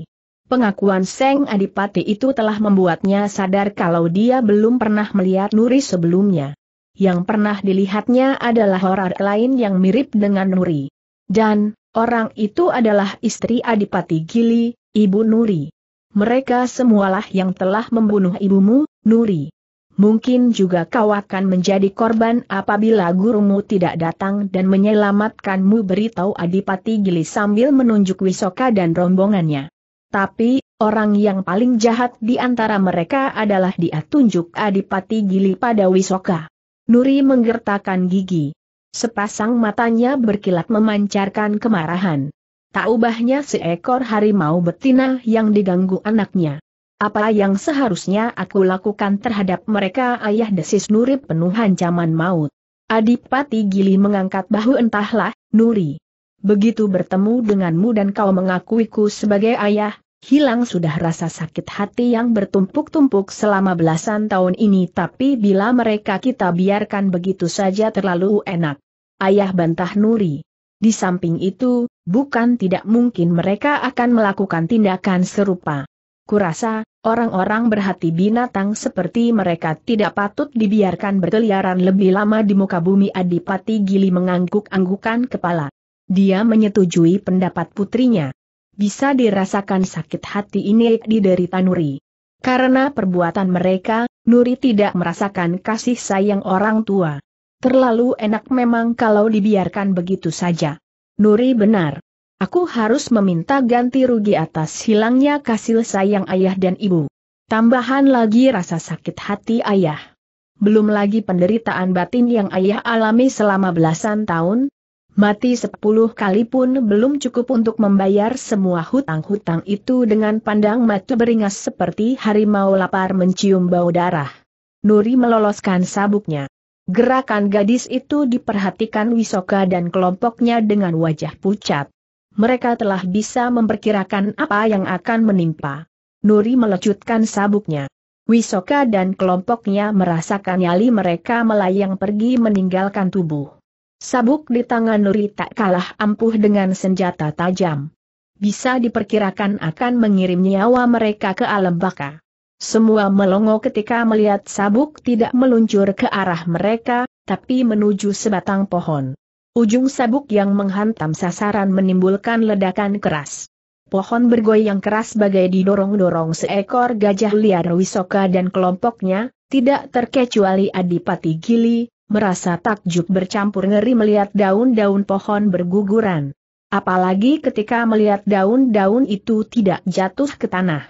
Speaker 1: Pengakuan Seng Adipati itu telah membuatnya sadar kalau dia belum pernah melihat Nuri sebelumnya. Yang pernah dilihatnya adalah orang lain yang mirip dengan Nuri. Dan, orang itu adalah istri Adipati Gili, Ibu Nuri. Mereka semualah yang telah membunuh ibumu, Nuri. Mungkin juga kau akan menjadi korban apabila gurumu tidak datang dan menyelamatkanmu beritahu Adipati Gili sambil menunjuk Wisoka dan rombongannya. Tapi, orang yang paling jahat di antara mereka adalah dia tunjuk Adipati Gili pada Wisoka. Nuri menggertakkan gigi. Sepasang matanya berkilat memancarkan kemarahan. Tak ubahnya seekor harimau betina yang diganggu anaknya. Apa yang seharusnya aku lakukan terhadap mereka ayah desis Nuri penuh ancaman maut. Adipati Gili mengangkat bahu entahlah, Nuri begitu bertemu denganmu dan kau mengakuiku sebagai ayah, hilang sudah rasa sakit hati yang bertumpuk-tumpuk selama belasan tahun ini tapi bila mereka kita biarkan begitu saja terlalu enak. Ayah bantah Nuri. Di samping itu, bukan tidak mungkin mereka akan melakukan tindakan serupa. Kurasa, orang-orang berhati binatang seperti mereka tidak patut dibiarkan berkeliaran lebih lama di muka bumi Adipati Gili mengangguk-anggukan kepala. Dia menyetujui pendapat putrinya. Bisa dirasakan sakit hati ini diderita Nuri. Karena perbuatan mereka, Nuri tidak merasakan kasih sayang orang tua. Terlalu enak memang kalau dibiarkan begitu saja. Nuri benar. Aku harus meminta ganti rugi atas hilangnya kasih sayang ayah dan ibu. Tambahan lagi rasa sakit hati ayah. Belum lagi penderitaan batin yang ayah alami selama belasan tahun, Mati sepuluh kali pun belum cukup untuk membayar semua hutang-hutang itu dengan pandang mata beringas seperti harimau lapar mencium bau darah. Nuri meloloskan sabuknya. Gerakan gadis itu diperhatikan Wisoka dan kelompoknya dengan wajah pucat. Mereka telah bisa memperkirakan apa yang akan menimpa. Nuri melecutkan sabuknya. Wisoka dan kelompoknya merasakan nyali mereka melayang pergi meninggalkan tubuh. Sabuk di tangan Nuri tak kalah ampuh dengan senjata tajam. Bisa diperkirakan akan mengirim nyawa mereka ke alam baka. Semua melongo ketika melihat sabuk tidak meluncur ke arah mereka, tapi menuju sebatang pohon. Ujung sabuk yang menghantam sasaran menimbulkan ledakan keras. Pohon bergoyang keras bagai didorong-dorong seekor gajah liar Wisoka dan kelompoknya, tidak terkecuali Adipati Gili, merasa takjub bercampur ngeri melihat daun-daun pohon berguguran. Apalagi ketika melihat daun-daun itu tidak jatuh ke tanah.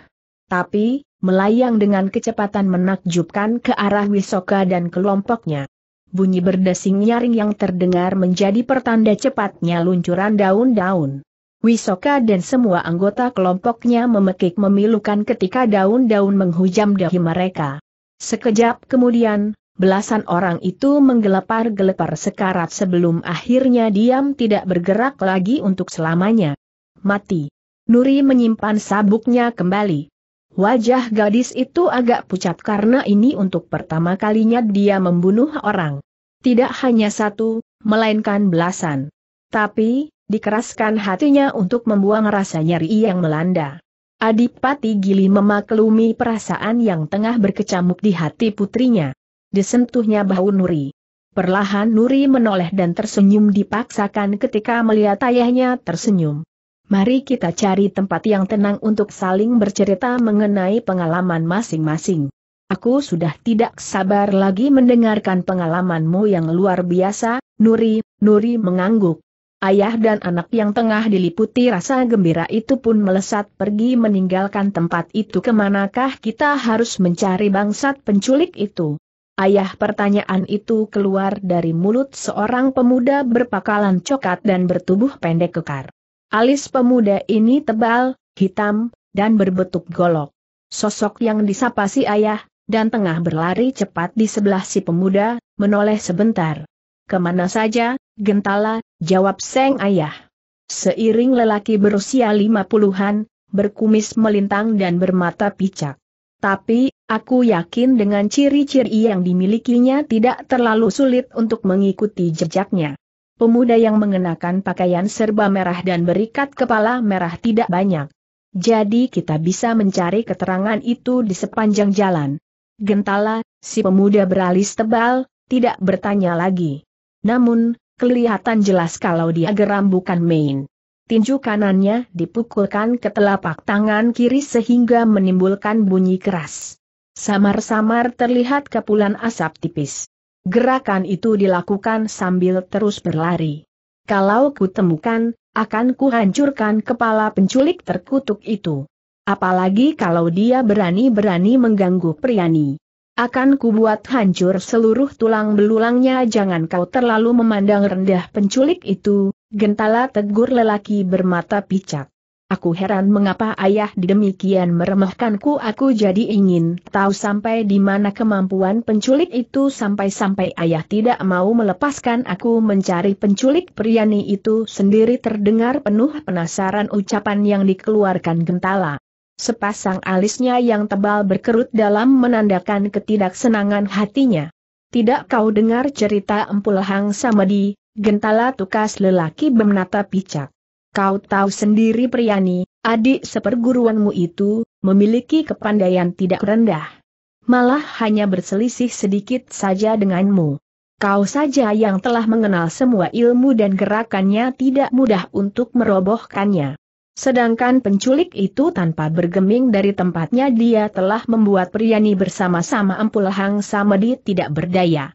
Speaker 1: Tapi, melayang dengan kecepatan menakjubkan ke arah Wisoka dan kelompoknya. Bunyi berdesing nyaring yang terdengar menjadi pertanda cepatnya luncuran daun-daun. Wisoka dan semua anggota kelompoknya memekik memilukan ketika daun-daun menghujam dahi mereka. Sekejap kemudian, belasan orang itu menggelepar-gelepar sekarat sebelum akhirnya diam tidak bergerak lagi untuk selamanya. Mati. Nuri menyimpan sabuknya kembali. Wajah gadis itu agak pucat karena ini untuk pertama kalinya dia membunuh orang. Tidak hanya satu, melainkan belasan. Tapi, dikeraskan hatinya untuk membuang rasa nyeri yang melanda. Adipati Gili memaklumi perasaan yang tengah berkecamuk di hati putrinya disentuhnya bahu Nuri. Perlahan Nuri menoleh dan tersenyum dipaksakan ketika melihat ayahnya tersenyum. Mari kita cari tempat yang tenang untuk saling bercerita mengenai pengalaman masing-masing. Aku sudah tidak sabar lagi mendengarkan pengalamanmu yang luar biasa, Nuri, Nuri mengangguk. Ayah dan anak yang tengah diliputi rasa gembira itu pun melesat pergi meninggalkan tempat itu kemanakah kita harus mencari bangsat penculik itu ayah pertanyaan itu keluar dari mulut seorang pemuda berpakalan coklat dan bertubuh pendek kekar. Alis pemuda ini tebal, hitam, dan berbentuk golok. Sosok yang disapa si ayah, dan tengah berlari cepat di sebelah si pemuda, menoleh sebentar. Kemana saja, gentala, jawab seng ayah. Seiring lelaki berusia lima puluhan, berkumis melintang dan bermata picak. Tapi, aku yakin dengan ciri-ciri yang dimilikinya tidak terlalu sulit untuk mengikuti jejaknya. Pemuda yang mengenakan pakaian serba merah dan berikat kepala merah tidak banyak. Jadi kita bisa mencari keterangan itu di sepanjang jalan. Gentala, si pemuda beralis tebal, tidak bertanya lagi. Namun, kelihatan jelas kalau dia geram bukan main tinju kanannya dipukulkan ke telapak tangan kiri sehingga menimbulkan bunyi keras. Samar-samar terlihat kepulan asap tipis. Gerakan itu dilakukan sambil terus berlari. Kalau kutemukan, akan kuhancurkan kepala penculik terkutuk itu. Apalagi kalau dia berani-berani mengganggu priani. Akan kubuat hancur seluruh tulang belulangnya jangan kau terlalu memandang rendah penculik itu, Gentala tegur lelaki bermata picak. Aku heran mengapa ayah demikian meremehkanku aku jadi ingin tahu sampai di mana kemampuan penculik itu sampai-sampai ayah tidak mau melepaskan aku mencari penculik priani itu sendiri terdengar penuh penasaran ucapan yang dikeluarkan gentala. Sepasang alisnya yang tebal berkerut dalam menandakan ketidaksenangan hatinya. Tidak kau dengar cerita Empul Hang Samadi, Gentala tukas lelaki menatap picak. Kau tahu sendiri Priyani, adik seperguruanmu itu, memiliki kepandaian tidak rendah. Malah hanya berselisih sedikit saja denganmu. Kau saja yang telah mengenal semua ilmu dan gerakannya tidak mudah untuk merobohkannya. Sedangkan penculik itu tanpa bergeming dari tempatnya dia telah membuat Priyani bersama-sama sama Samedi tidak berdaya.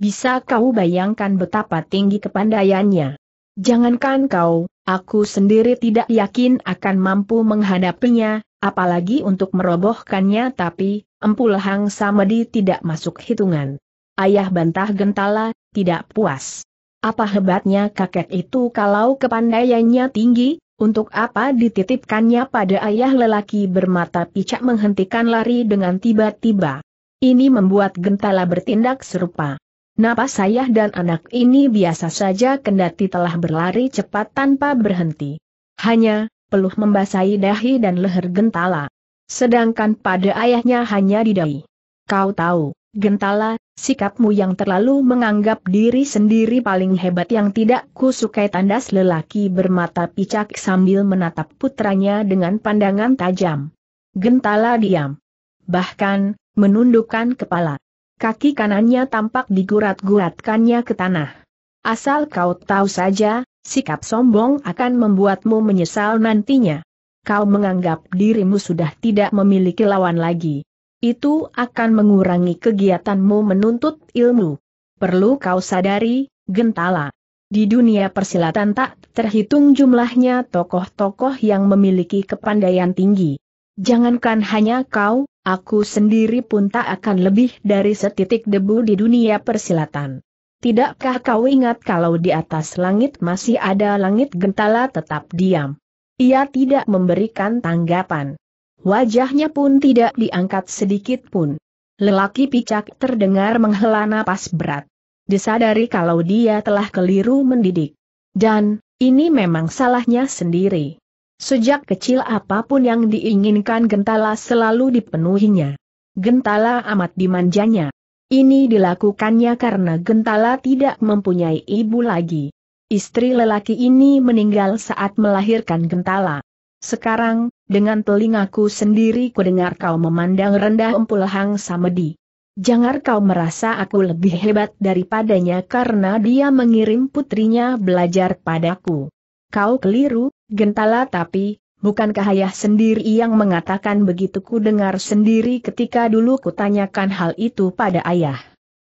Speaker 1: Bisa kau bayangkan betapa tinggi kepandaiannya. Jangankan kau, aku sendiri tidak yakin akan mampu menghadapinya, apalagi untuk merobohkannya tapi, Empu Lahang Samedi tidak masuk hitungan. Ayah bantah gentala, tidak puas. Apa hebatnya kakek itu kalau kepandaiannya tinggi, untuk apa dititipkannya pada ayah lelaki bermata picak menghentikan lari dengan tiba-tiba. Ini membuat gentala bertindak serupa. Napas saya dan anak ini biasa saja kendati telah berlari cepat tanpa berhenti. Hanya, peluh membasahi dahi dan leher gentala. Sedangkan pada ayahnya hanya didai. Kau tahu, gentala, sikapmu yang terlalu menganggap diri sendiri paling hebat yang tidak kusukai tandas lelaki bermata picak sambil menatap putranya dengan pandangan tajam. Gentala diam. Bahkan, menundukkan kepala. Kaki kanannya tampak digurat-guratkannya ke tanah. Asal kau tahu saja, sikap sombong akan membuatmu menyesal nantinya. Kau menganggap dirimu sudah tidak memiliki lawan lagi. Itu akan mengurangi kegiatanmu menuntut ilmu. Perlu kau sadari, gentala. Di dunia persilatan tak terhitung jumlahnya tokoh-tokoh yang memiliki kepandaian tinggi. Jangankan hanya kau, aku sendiri pun tak akan lebih dari setitik debu di dunia persilatan. Tidakkah kau ingat kalau di atas langit masih ada langit gentala tetap diam? Ia tidak memberikan tanggapan. Wajahnya pun tidak diangkat sedikit pun. Lelaki picak terdengar menghela napas berat. Disadari kalau dia telah keliru mendidik. Dan, ini memang salahnya sendiri. Sejak kecil apapun yang diinginkan Gentala selalu dipenuhinya. Gentala amat dimanjanya. Ini dilakukannya karena Gentala tidak mempunyai ibu lagi. Istri lelaki ini meninggal saat melahirkan Gentala. Sekarang, dengan telingaku sendiri kudengar kau memandang rendah Hang Samedi. Jangan kau merasa aku lebih hebat daripadanya karena dia mengirim putrinya belajar padaku. Kau keliru, Gentala tapi, bukankah ayah sendiri yang mengatakan begitu ku dengar sendiri ketika dulu kutanyakan hal itu pada ayah.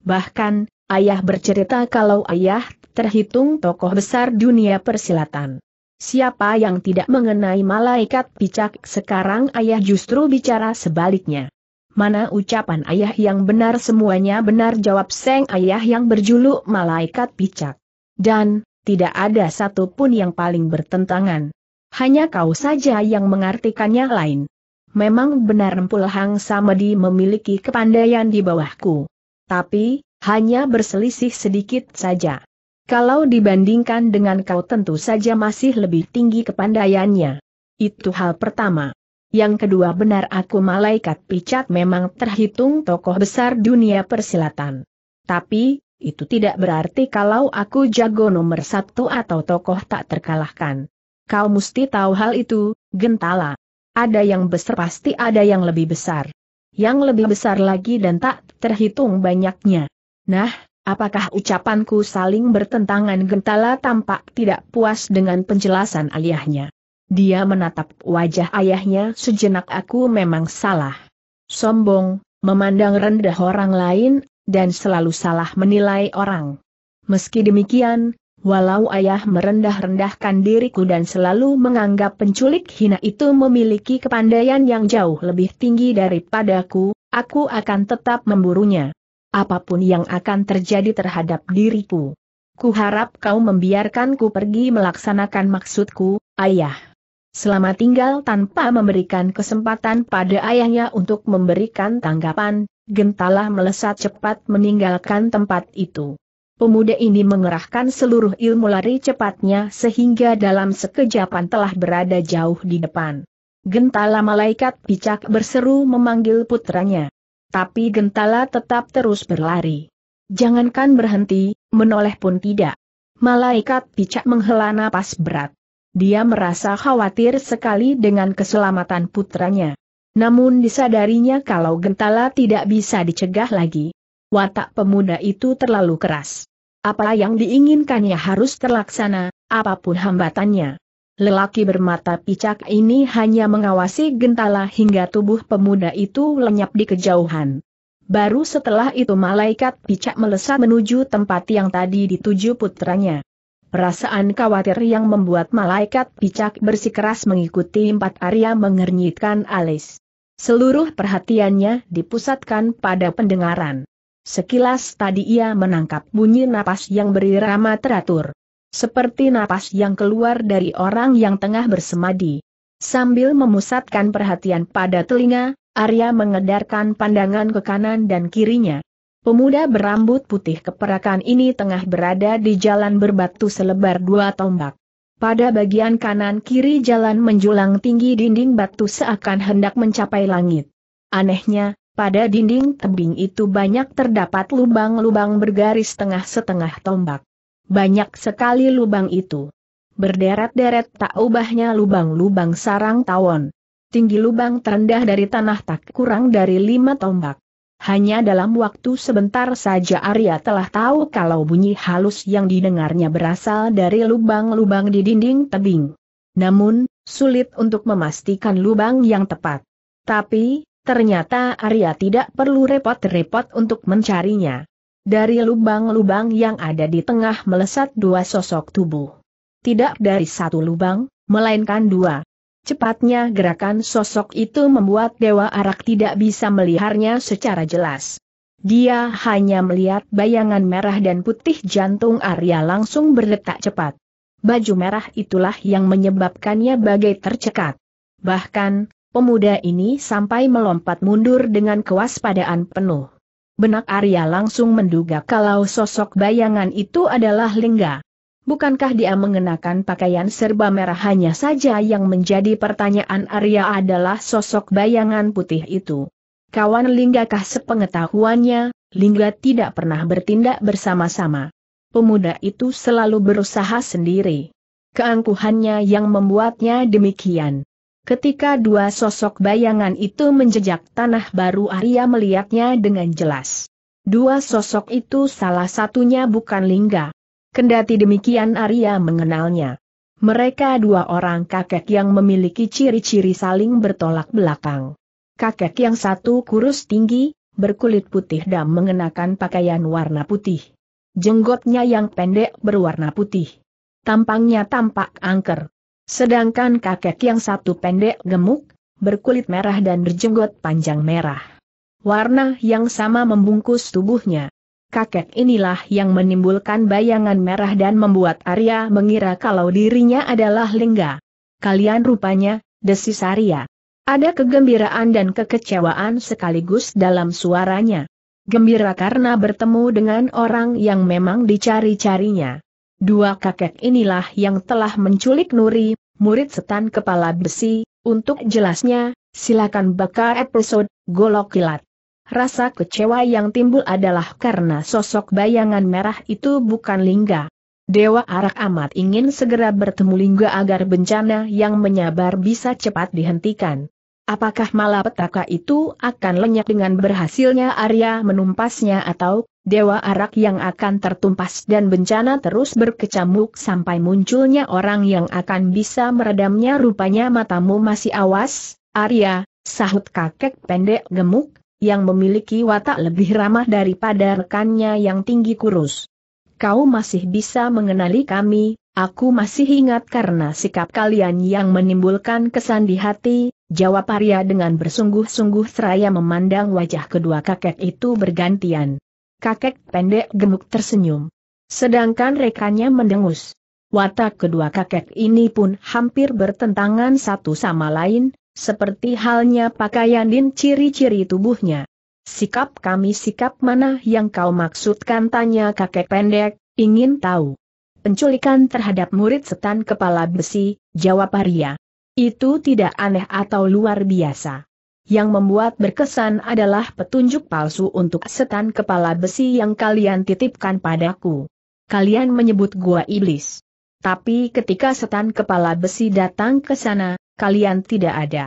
Speaker 1: Bahkan, ayah bercerita kalau ayah terhitung tokoh besar dunia persilatan. Siapa yang tidak mengenai malaikat picak sekarang ayah justru bicara sebaliknya. Mana ucapan ayah yang benar semuanya benar jawab seng ayah yang berjuluk malaikat picak. Dan, tidak ada satu pun yang paling bertentangan. Hanya kau saja yang mengartikannya lain. Memang benar Empul Hang Samedi memiliki kepandaian di bawahku. Tapi, hanya berselisih sedikit saja. Kalau dibandingkan dengan kau tentu saja masih lebih tinggi kepandaiannya. Itu hal pertama. Yang kedua benar aku malaikat picat memang terhitung tokoh besar dunia persilatan. Tapi, itu tidak berarti kalau aku jago nomor satu atau tokoh tak terkalahkan. Kau mesti tahu hal itu, Gentala. Ada yang besar pasti ada yang lebih besar. Yang lebih besar lagi dan tak terhitung banyaknya. Nah, apakah ucapanku saling bertentangan Gentala tampak tidak puas dengan penjelasan ayahnya. Dia menatap wajah ayahnya sejenak aku memang salah. Sombong, memandang rendah orang lain, dan selalu salah menilai orang. Meski demikian, walau ayah merendah-rendahkan diriku dan selalu menganggap penculik hina itu memiliki kepandaian yang jauh lebih tinggi daripadaku, aku akan tetap memburunya. Apapun yang akan terjadi terhadap diriku. Kuharap kau membiarkanku pergi melaksanakan maksudku, ayah selama tinggal tanpa memberikan kesempatan pada ayahnya untuk memberikan tanggapan, Gentala melesat cepat meninggalkan tempat itu. Pemuda ini mengerahkan seluruh ilmu lari cepatnya sehingga dalam sekejapan telah berada jauh di depan. Gentala malaikat picak berseru memanggil putranya. Tapi gentala tetap terus berlari. Jangankan berhenti, menoleh pun tidak. Malaikat picak menghela napas berat. Dia merasa khawatir sekali dengan keselamatan putranya. Namun disadarinya kalau gentala tidak bisa dicegah lagi. Watak pemuda itu terlalu keras. Apa yang diinginkannya harus terlaksana, apapun hambatannya. Lelaki bermata picak ini hanya mengawasi gentala hingga tubuh pemuda itu lenyap di kejauhan. Baru setelah itu malaikat picak melesat menuju tempat yang tadi dituju putranya. Perasaan khawatir yang membuat malaikat picak bersikeras mengikuti empat Arya mengernyitkan alis. Seluruh perhatiannya dipusatkan pada pendengaran. Sekilas tadi ia menangkap bunyi napas yang berirama teratur. Seperti napas yang keluar dari orang yang tengah bersemadi. Sambil memusatkan perhatian pada telinga, Arya mengedarkan pandangan ke kanan dan kirinya. Pemuda berambut putih keperakan ini tengah berada di jalan berbatu selebar dua tombak. Pada bagian kanan kiri jalan menjulang tinggi dinding batu seakan hendak mencapai langit. Anehnya, pada dinding tebing itu banyak terdapat lubang-lubang bergaris tengah setengah tombak. Banyak sekali lubang itu. Berderet-deret tak ubahnya lubang-lubang sarang tawon. Tinggi lubang terendah dari tanah tak kurang dari lima tombak. Hanya dalam waktu sebentar saja Arya telah tahu kalau bunyi halus yang didengarnya berasal dari lubang-lubang di dinding tebing. Namun, sulit untuk memastikan lubang yang tepat. Tapi, ternyata Arya tidak perlu repot-repot untuk mencarinya. Dari lubang-lubang yang ada di tengah melesat dua sosok tubuh. Tidak dari satu lubang, melainkan dua. Cepatnya gerakan sosok itu membuat Dewa Arak tidak bisa melihatnya secara jelas. Dia hanya melihat bayangan merah dan putih jantung Arya langsung berdetak cepat. Baju merah itulah yang menyebabkannya bagai tercekat. Bahkan, pemuda ini sampai melompat mundur dengan kewaspadaan penuh. Benak Arya langsung menduga kalau sosok bayangan itu adalah Lingga. Bukankah dia mengenakan pakaian serba merah hanya saja yang menjadi pertanyaan Arya adalah sosok bayangan putih itu? Kawan Linggakah sepengetahuannya, Lingga tidak pernah bertindak bersama-sama. Pemuda itu selalu berusaha sendiri. Keangkuhannya yang membuatnya demikian. Ketika dua sosok bayangan itu menjejak tanah baru Arya melihatnya dengan jelas. Dua sosok itu salah satunya bukan Lingga. Kendati demikian Arya mengenalnya. Mereka dua orang kakek yang memiliki ciri-ciri saling bertolak belakang. Kakek yang satu kurus tinggi, berkulit putih dan mengenakan pakaian warna putih. Jenggotnya yang pendek berwarna putih. Tampangnya tampak angker. Sedangkan kakek yang satu pendek gemuk, berkulit merah dan berjenggot panjang merah. Warna yang sama membungkus tubuhnya kakek inilah yang menimbulkan bayangan merah dan membuat Arya mengira kalau dirinya adalah Lingga. Kalian rupanya, desis Arya. Ada kegembiraan dan kekecewaan sekaligus dalam suaranya. Gembira karena bertemu dengan orang yang memang dicari-carinya. Dua kakek inilah yang telah menculik Nuri, murid setan kepala besi, untuk jelasnya, silakan bakar episode Golok Kilat. Rasa kecewa yang timbul adalah karena sosok bayangan merah itu bukan Lingga. Dewa Arak amat ingin segera bertemu Lingga agar bencana yang menyabar bisa cepat dihentikan. Apakah malapetaka itu akan lenyap dengan berhasilnya Arya menumpasnya atau Dewa Arak yang akan tertumpas dan bencana terus berkecamuk sampai munculnya orang yang akan bisa meredamnya rupanya matamu masih awas, Arya, sahut kakek pendek gemuk, yang memiliki watak lebih ramah daripada rekannya yang tinggi kurus. Kau masih bisa mengenali kami, aku masih ingat karena sikap kalian yang menimbulkan kesan di hati, jawab Arya dengan bersungguh-sungguh seraya memandang wajah kedua kakek itu bergantian. Kakek pendek gemuk tersenyum. Sedangkan rekannya mendengus. Watak kedua kakek ini pun hampir bertentangan satu sama lain, seperti halnya pakaian dan ciri-ciri tubuhnya. Sikap kami sikap mana yang kau maksudkan tanya kakek pendek, ingin tahu. Penculikan terhadap murid setan kepala besi, jawab Arya. Itu tidak aneh atau luar biasa. Yang membuat berkesan adalah petunjuk palsu untuk setan kepala besi yang kalian titipkan padaku. Kalian menyebut gua iblis. Tapi ketika setan kepala besi datang ke sana, kalian tidak ada.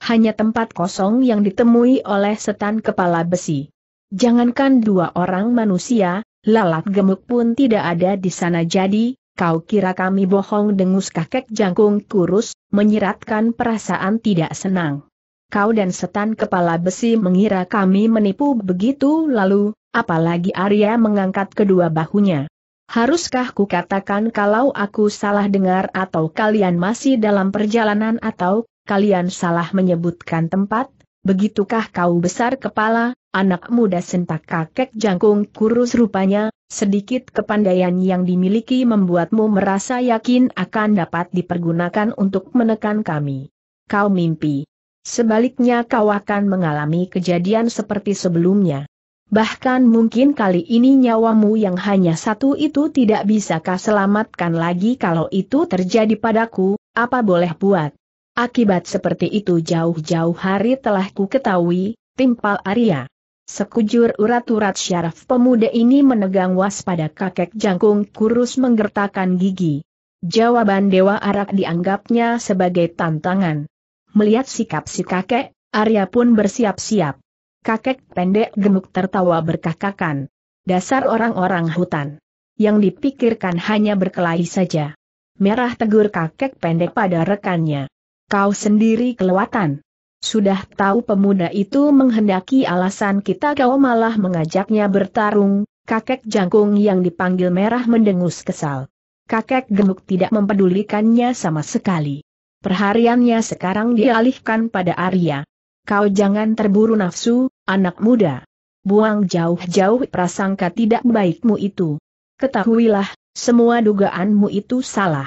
Speaker 1: Hanya tempat kosong yang ditemui oleh setan kepala besi. Jangankan dua orang manusia, lalat gemuk pun tidak ada di sana jadi, kau kira kami bohong dengus kakek jangkung kurus, menyiratkan perasaan tidak senang. Kau dan setan kepala besi mengira kami menipu begitu lalu, apalagi Arya mengangkat kedua bahunya. Haruskah ku katakan kalau aku salah dengar atau kalian masih dalam perjalanan atau kalian salah menyebutkan tempat? Begitukah kau besar kepala, anak muda sentak kakek jangkung kurus rupanya, sedikit kepandaian yang dimiliki membuatmu merasa yakin akan dapat dipergunakan untuk menekan kami. Kau mimpi. Sebaliknya kau akan mengalami kejadian seperti sebelumnya bahkan mungkin kali ini nyawamu yang hanya satu itu tidak bisa kau selamatkan lagi kalau itu terjadi padaku, apa boleh buat. Akibat seperti itu jauh-jauh hari telah ku ketahui, timpal Arya. Sekujur urat-urat syaraf pemuda ini menegang waspada kakek jangkung kurus menggertakkan gigi. Jawaban Dewa Arak dianggapnya sebagai tantangan. Melihat sikap si kakek, Arya pun bersiap-siap. Kakek pendek gemuk tertawa berkakakan. Dasar orang-orang hutan. Yang dipikirkan hanya berkelahi saja. Merah tegur kakek pendek pada rekannya. Kau sendiri kelewatan. Sudah tahu pemuda itu menghendaki alasan kita kau malah mengajaknya bertarung, kakek jangkung yang dipanggil merah mendengus kesal. Kakek gemuk tidak mempedulikannya sama sekali. Perhariannya sekarang dialihkan pada Arya. Kau jangan terburu nafsu, anak muda. Buang jauh-jauh prasangka tidak baikmu itu. Ketahuilah, semua dugaanmu itu salah.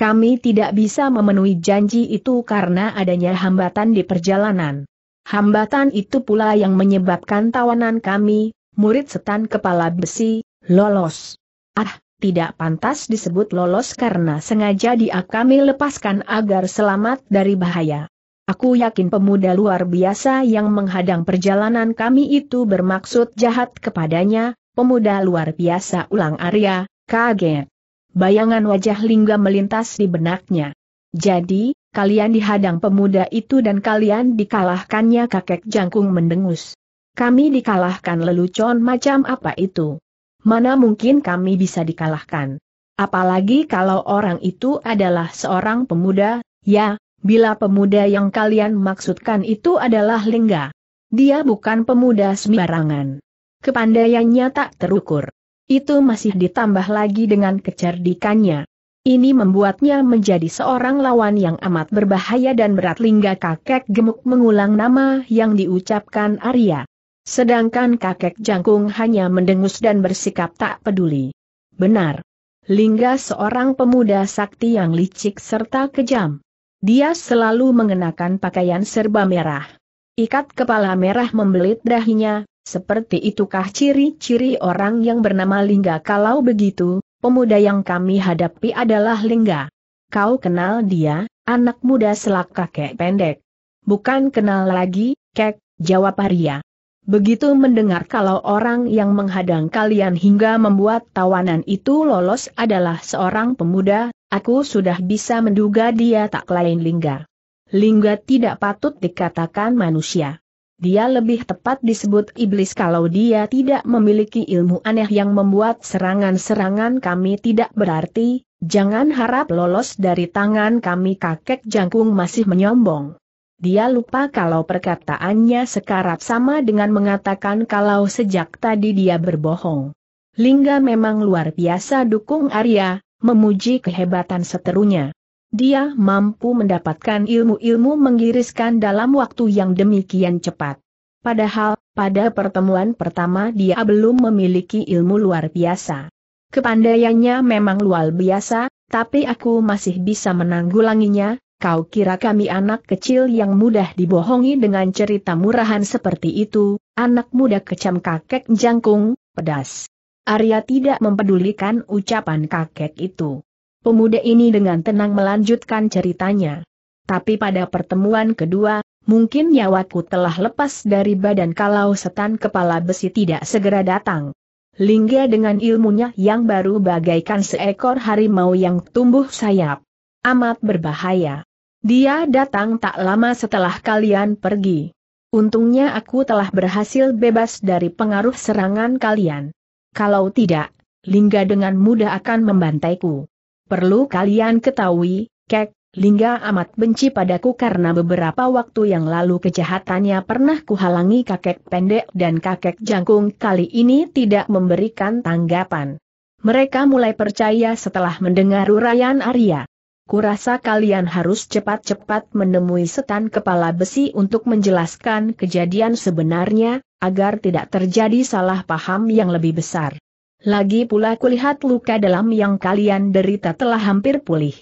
Speaker 1: Kami tidak bisa memenuhi janji itu karena adanya hambatan di perjalanan. Hambatan itu pula yang menyebabkan tawanan kami, murid setan kepala besi, lolos. Ah, tidak pantas disebut lolos karena sengaja dia kami lepaskan agar selamat dari bahaya. Aku yakin pemuda luar biasa yang menghadang perjalanan kami itu bermaksud jahat kepadanya, pemuda luar biasa ulang Arya, kaget. Bayangan wajah Lingga melintas di benaknya. Jadi, kalian dihadang pemuda itu dan kalian dikalahkannya kakek jangkung mendengus. Kami dikalahkan lelucon macam apa itu? Mana mungkin kami bisa dikalahkan? Apalagi kalau orang itu adalah seorang pemuda, ya, Bila pemuda yang kalian maksudkan itu adalah Lingga. Dia bukan pemuda sembarangan. Kepandaiannya tak terukur. Itu masih ditambah lagi dengan kecerdikannya. Ini membuatnya menjadi seorang lawan yang amat berbahaya dan berat Lingga kakek gemuk mengulang nama yang diucapkan Arya. Sedangkan kakek jangkung hanya mendengus dan bersikap tak peduli. Benar. Lingga seorang pemuda sakti yang licik serta kejam. Dia selalu mengenakan pakaian serba merah. Ikat kepala merah membelit dahinya, seperti itukah ciri-ciri orang yang bernama Lingga kalau begitu, pemuda yang kami hadapi adalah Lingga. Kau kenal dia, anak muda selak kakek pendek. Bukan kenal lagi, kek, jawab Arya. Begitu mendengar kalau orang yang menghadang kalian hingga membuat tawanan itu lolos adalah seorang pemuda, aku sudah bisa menduga dia tak lain Lingga. Lingga tidak patut dikatakan manusia. Dia lebih tepat disebut iblis kalau dia tidak memiliki ilmu aneh yang membuat serangan-serangan kami tidak berarti, jangan harap lolos dari tangan kami kakek jangkung masih menyombong. Dia lupa kalau perkataannya sekarat sama dengan mengatakan kalau sejak tadi dia berbohong. Lingga memang luar biasa dukung Arya, memuji kehebatan seterunya. Dia mampu mendapatkan ilmu-ilmu menggiriskan dalam waktu yang demikian cepat. Padahal, pada pertemuan pertama dia belum memiliki ilmu luar biasa. Kepandaiannya memang luar biasa, tapi aku masih bisa menanggulanginya, Kau kira kami anak kecil yang mudah dibohongi dengan cerita murahan seperti itu, anak muda kecam kakek jangkung, pedas. Arya tidak mempedulikan ucapan kakek itu. Pemuda ini dengan tenang melanjutkan ceritanya. Tapi pada pertemuan kedua, mungkin nyawaku telah lepas dari badan kalau setan kepala besi tidak segera datang. Lingga dengan ilmunya yang baru bagaikan seekor harimau yang tumbuh sayap. Amat berbahaya. Dia datang tak lama setelah kalian pergi. Untungnya aku telah berhasil bebas dari pengaruh serangan kalian. Kalau tidak, Lingga dengan mudah akan membantaiku. Perlu kalian ketahui, Kek, Lingga amat benci padaku karena beberapa waktu yang lalu kejahatannya pernah kuhalangi kakek pendek dan kakek jangkung kali ini tidak memberikan tanggapan. Mereka mulai percaya setelah mendengar uraian Arya kurasa kalian harus cepat-cepat menemui setan kepala besi untuk menjelaskan kejadian sebenarnya, agar tidak terjadi salah paham yang lebih besar. Lagi pula kulihat luka dalam yang kalian derita telah hampir pulih.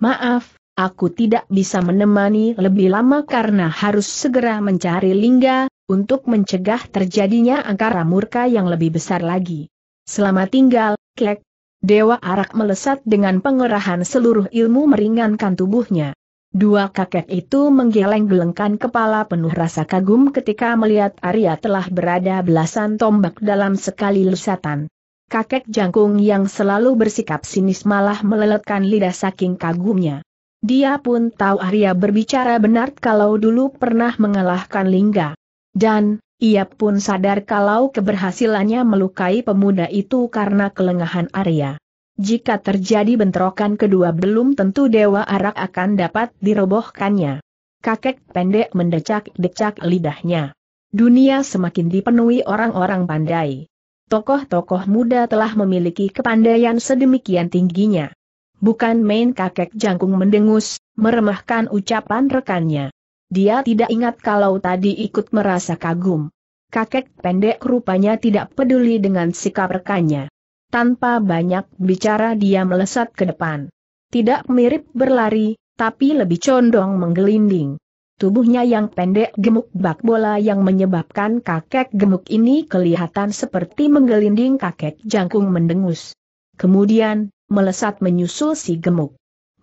Speaker 1: Maaf, aku tidak bisa menemani lebih lama karena harus segera mencari Lingga, untuk mencegah terjadinya angkara murka yang lebih besar lagi. Selamat tinggal, Kek, Dewa Arak melesat dengan pengerahan seluruh ilmu meringankan tubuhnya. Dua kakek itu menggeleng-gelengkan kepala penuh rasa kagum ketika melihat Arya telah berada belasan tombak dalam sekali lesatan. Kakek jangkung yang selalu bersikap sinis malah meleletkan lidah saking kagumnya. Dia pun tahu Arya berbicara benar kalau dulu pernah mengalahkan Lingga. Dan, ia pun sadar kalau keberhasilannya melukai pemuda itu karena kelengahan Arya. Jika terjadi bentrokan kedua belum tentu Dewa Arak akan dapat dirobohkannya. Kakek pendek mendecak-decak lidahnya. Dunia semakin dipenuhi orang-orang pandai. Tokoh-tokoh muda telah memiliki kepandaian sedemikian tingginya. Bukan main kakek jangkung mendengus, meremahkan ucapan rekannya. Dia tidak ingat kalau tadi ikut merasa kagum. Kakek pendek rupanya tidak peduli dengan sikap rekannya. Tanpa banyak bicara dia melesat ke depan. Tidak mirip berlari, tapi lebih condong menggelinding. Tubuhnya yang pendek gemuk bak bola yang menyebabkan kakek gemuk ini kelihatan seperti menggelinding kakek jangkung mendengus. Kemudian, melesat menyusul si gemuk.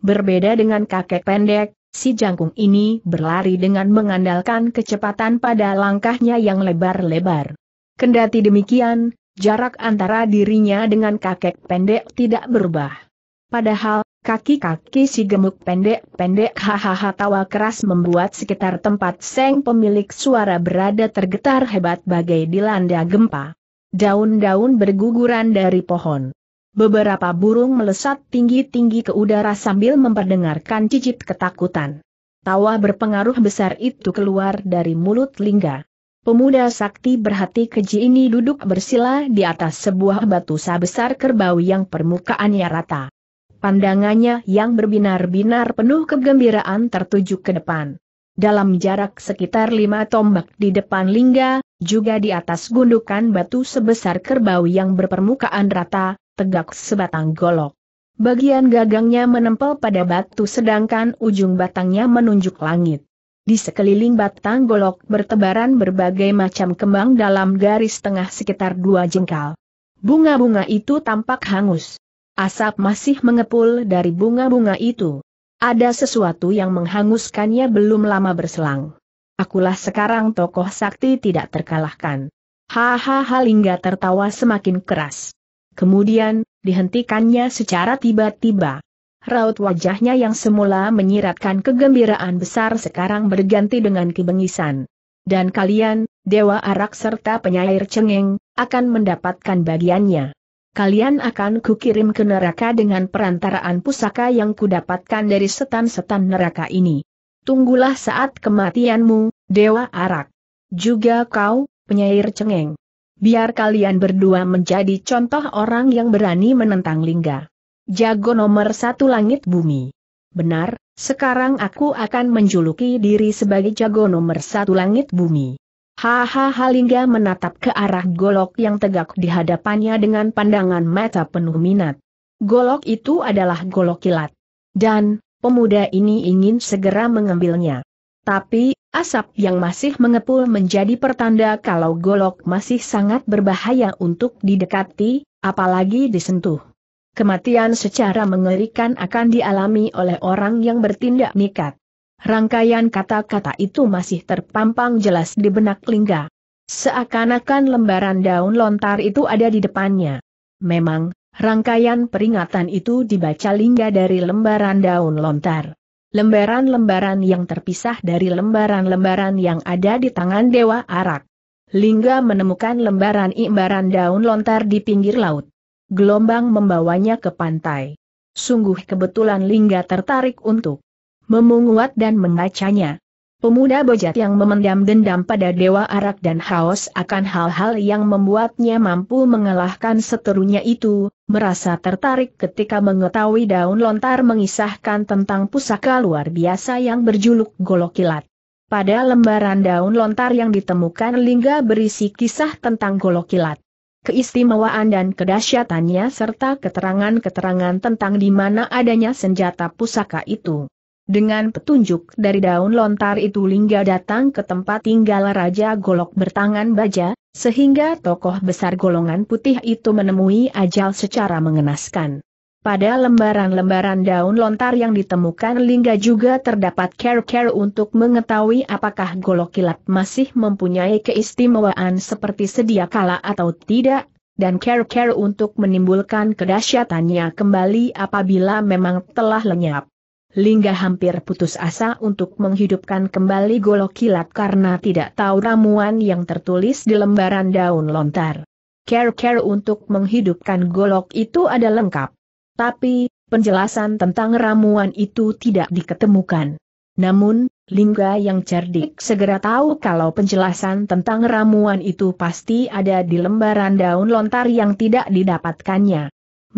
Speaker 1: Berbeda dengan kakek pendek, Si jangkung ini berlari dengan mengandalkan kecepatan pada langkahnya yang lebar-lebar. Kendati demikian, jarak antara dirinya dengan kakek pendek tidak berubah. Padahal, kaki-kaki si gemuk pendek-pendek hahaha tawa keras membuat sekitar tempat seng pemilik suara berada tergetar hebat bagai dilanda gempa. Daun-daun berguguran dari pohon. Beberapa burung melesat tinggi-tinggi ke udara sambil memperdengarkan cicit ketakutan. Tawa berpengaruh besar itu keluar dari mulut Lingga. Pemuda sakti berhati keji ini duduk bersila di atas sebuah batu sebesar kerbau yang permukaannya rata. Pandangannya yang berbinar-binar penuh kegembiraan tertuju ke depan. Dalam jarak sekitar lima tombak di depan Lingga, juga di atas gundukan batu sebesar kerbau yang berpermukaan rata, tegak sebatang golok. Bagian gagangnya menempel pada batu sedangkan ujung batangnya menunjuk langit. Di sekeliling batang golok bertebaran berbagai macam kembang dalam garis tengah sekitar dua jengkal. Bunga-bunga itu tampak hangus. Asap masih mengepul dari bunga-bunga itu. Ada sesuatu yang menghanguskannya belum lama berselang. Akulah sekarang tokoh sakti tidak terkalahkan. Hahaha Lingga tertawa semakin keras. Kemudian, dihentikannya secara tiba-tiba. Raut wajahnya yang semula menyiratkan kegembiraan besar sekarang berganti dengan kebengisan. Dan kalian, Dewa Arak serta penyair cengeng, akan mendapatkan bagiannya. Kalian akan kukirim ke neraka dengan perantaraan pusaka yang kudapatkan dari setan-setan neraka ini. Tunggulah saat kematianmu, Dewa Arak. Juga kau, penyair cengeng biar kalian berdua menjadi contoh orang yang berani menentang Lingga. Jago nomor satu langit bumi. Benar, sekarang aku akan menjuluki diri sebagai jago nomor satu langit bumi. Hahaha Lingga menatap ke arah golok yang tegak di hadapannya dengan pandangan mata penuh minat. Golok itu adalah golok kilat. Dan, pemuda ini ingin segera mengambilnya. Tapi, Asap yang masih mengepul menjadi pertanda kalau golok masih sangat berbahaya untuk didekati, apalagi disentuh. Kematian secara mengerikan akan dialami oleh orang yang bertindak nekat. Rangkaian kata-kata itu masih terpampang jelas di benak Lingga. Seakan-akan lembaran daun lontar itu ada di depannya. Memang, rangkaian peringatan itu dibaca Lingga dari lembaran daun lontar lembaran-lembaran yang terpisah dari lembaran-lembaran yang ada di tangan Dewa Arak. Lingga menemukan lembaran imbaran daun lontar di pinggir laut. Gelombang membawanya ke pantai. Sungguh kebetulan Lingga tertarik untuk memunguat dan mengacanya. Pemuda bojat yang memendam dendam pada Dewa Arak dan haus akan hal-hal yang membuatnya mampu mengalahkan seterunya itu, merasa tertarik ketika mengetahui daun lontar mengisahkan tentang pusaka luar biasa yang berjuluk golok kilat. Pada lembaran daun lontar yang ditemukan Lingga berisi kisah tentang golok kilat keistimewaan dan kedahsyatannya serta keterangan-keterangan tentang di mana adanya senjata pusaka itu. Dengan petunjuk dari daun lontar itu Lingga datang ke tempat tinggal Raja Golok bertangan baja, sehingga tokoh besar golongan putih itu menemui ajal secara mengenaskan. Pada lembaran-lembaran daun lontar yang ditemukan Lingga juga terdapat care-care untuk mengetahui apakah golok kilat masih mempunyai keistimewaan seperti sedia kala atau tidak, dan care-care untuk menimbulkan kedahsyatannya kembali apabila memang telah lenyap. Lingga hampir putus asa untuk menghidupkan kembali golok kilat karena tidak tahu ramuan yang tertulis di lembaran daun lontar. Care-care untuk menghidupkan golok itu ada lengkap. Tapi, penjelasan tentang ramuan itu tidak diketemukan. Namun, Lingga yang cerdik segera tahu kalau penjelasan tentang ramuan itu pasti ada di lembaran daun lontar yang tidak didapatkannya.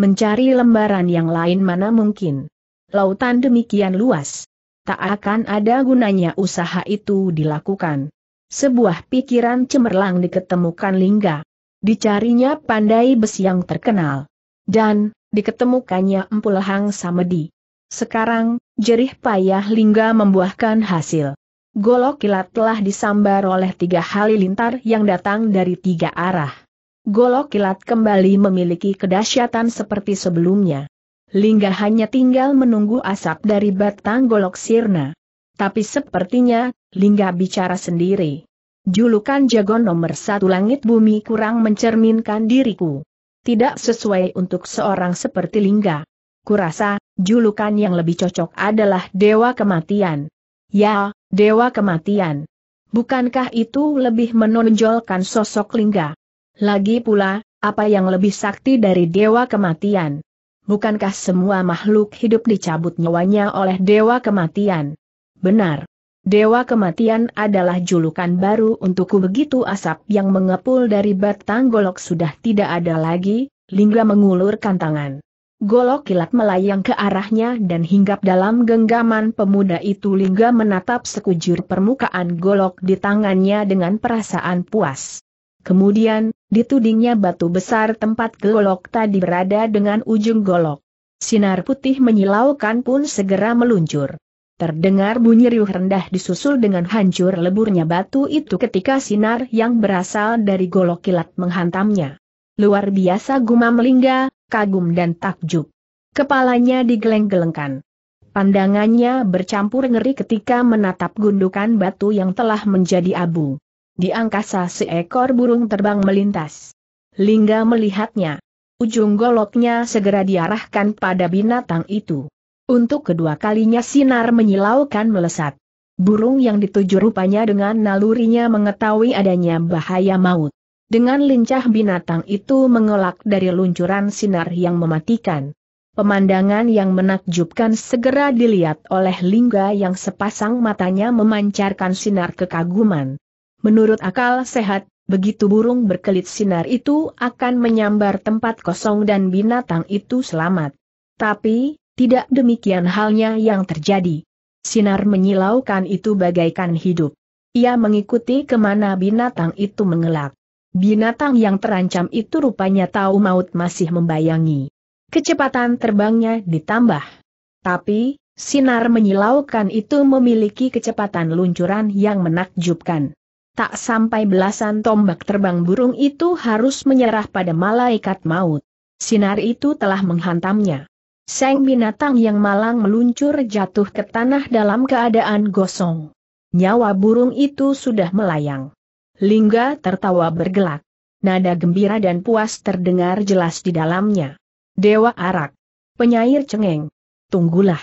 Speaker 1: Mencari lembaran yang lain mana mungkin lautan demikian luas. Tak akan ada gunanya usaha itu dilakukan. Sebuah pikiran cemerlang diketemukan Lingga. Dicarinya pandai besi yang terkenal. Dan, diketemukannya hang Samedi. Sekarang, jerih payah Lingga membuahkan hasil. Golok kilat telah disambar oleh tiga halilintar yang datang dari tiga arah. Golok kilat kembali memiliki kedahsyatan seperti sebelumnya. Lingga hanya tinggal menunggu asap dari batang golok sirna. Tapi sepertinya, Lingga bicara sendiri. Julukan jagon nomor satu langit bumi kurang mencerminkan diriku. Tidak sesuai untuk seorang seperti Lingga. Kurasa, julukan yang lebih cocok adalah Dewa Kematian. Ya, Dewa Kematian. Bukankah itu lebih menonjolkan sosok Lingga? Lagi pula, apa yang lebih sakti dari Dewa Kematian? bukankah semua makhluk hidup dicabut nyawanya oleh Dewa Kematian? Benar. Dewa Kematian adalah julukan baru untukku begitu asap yang mengepul dari batang golok sudah tidak ada lagi, Lingga mengulurkan tangan. Golok kilat melayang ke arahnya dan hinggap dalam genggaman pemuda itu Lingga menatap sekujur permukaan golok di tangannya dengan perasaan puas. Kemudian, ditudingnya batu besar tempat golok tadi berada dengan ujung golok. Sinar putih menyilaukan pun segera meluncur. Terdengar bunyi riuh rendah disusul dengan hancur leburnya batu itu ketika sinar yang berasal dari golok kilat menghantamnya. Luar biasa gumam Lingga, kagum dan takjub. Kepalanya digeleng-gelengkan. Pandangannya bercampur ngeri ketika menatap gundukan batu yang telah menjadi abu. Di angkasa seekor burung terbang melintas. Lingga melihatnya. Ujung goloknya segera diarahkan pada binatang itu. Untuk kedua kalinya sinar menyilaukan melesat. Burung yang dituju rupanya dengan nalurinya mengetahui adanya bahaya maut. Dengan lincah binatang itu mengelak dari luncuran sinar yang mematikan. Pemandangan yang menakjubkan segera dilihat oleh Lingga yang sepasang matanya memancarkan sinar kekaguman. Menurut akal sehat, begitu burung berkelit sinar itu akan menyambar tempat kosong dan binatang itu selamat. Tapi, tidak demikian halnya yang terjadi. Sinar menyilaukan itu bagaikan hidup. Ia mengikuti kemana binatang itu mengelak. Binatang yang terancam itu rupanya tahu maut masih membayangi. Kecepatan terbangnya ditambah. Tapi, sinar menyilaukan itu memiliki kecepatan luncuran yang menakjubkan. Tak sampai belasan tombak terbang burung itu harus menyerah pada malaikat maut. Sinar itu telah menghantamnya. Seng binatang yang malang meluncur jatuh ke tanah dalam keadaan gosong. Nyawa burung itu sudah melayang. Lingga tertawa bergelak. Nada gembira dan puas terdengar jelas di dalamnya. Dewa Arak. Penyair cengeng. Tunggulah.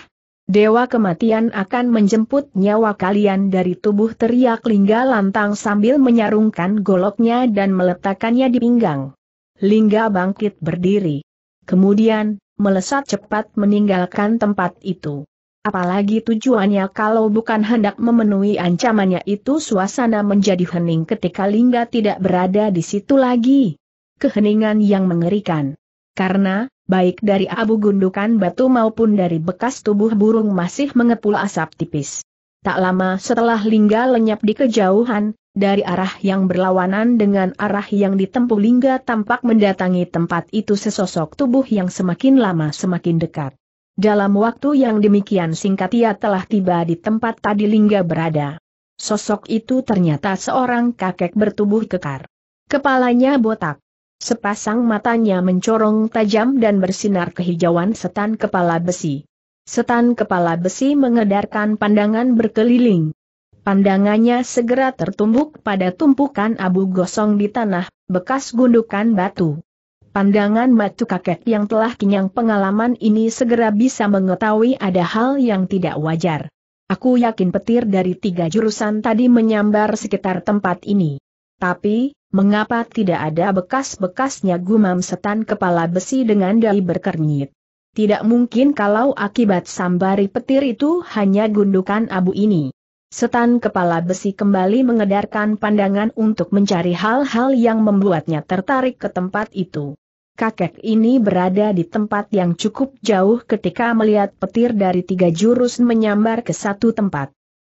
Speaker 1: Dewa kematian akan menjemput nyawa kalian dari tubuh teriak Lingga lantang sambil menyarungkan goloknya dan meletakkannya di pinggang. Lingga bangkit berdiri. Kemudian, melesat cepat meninggalkan tempat itu. Apalagi tujuannya kalau bukan hendak memenuhi ancamannya itu suasana menjadi hening ketika Lingga tidak berada di situ lagi. Keheningan yang mengerikan. Karena, baik dari abu gundukan batu maupun dari bekas tubuh burung masih mengepul asap tipis. Tak lama setelah Lingga lenyap di kejauhan, dari arah yang berlawanan dengan arah yang ditempuh Lingga tampak mendatangi tempat itu sesosok tubuh yang semakin lama semakin dekat. Dalam waktu yang demikian singkat ia telah tiba di tempat tadi Lingga berada. Sosok itu ternyata seorang kakek bertubuh kekar. Kepalanya botak, Sepasang matanya mencorong tajam dan bersinar kehijauan setan kepala besi. Setan kepala besi mengedarkan pandangan berkeliling. Pandangannya segera tertumbuk pada tumpukan abu gosong di tanah, bekas gundukan batu. Pandangan matu kakek yang telah kenyang pengalaman ini segera bisa mengetahui ada hal yang tidak wajar. Aku yakin petir dari tiga jurusan tadi menyambar sekitar tempat ini. Tapi, mengapa tidak ada bekas-bekasnya gumam setan kepala besi dengan dai berkernyit. Tidak mungkin kalau akibat sambari petir itu hanya gundukan abu ini. Setan kepala besi kembali mengedarkan pandangan untuk mencari hal-hal yang membuatnya tertarik ke tempat itu. Kakek ini berada di tempat yang cukup jauh ketika melihat petir dari tiga jurus menyambar ke satu tempat.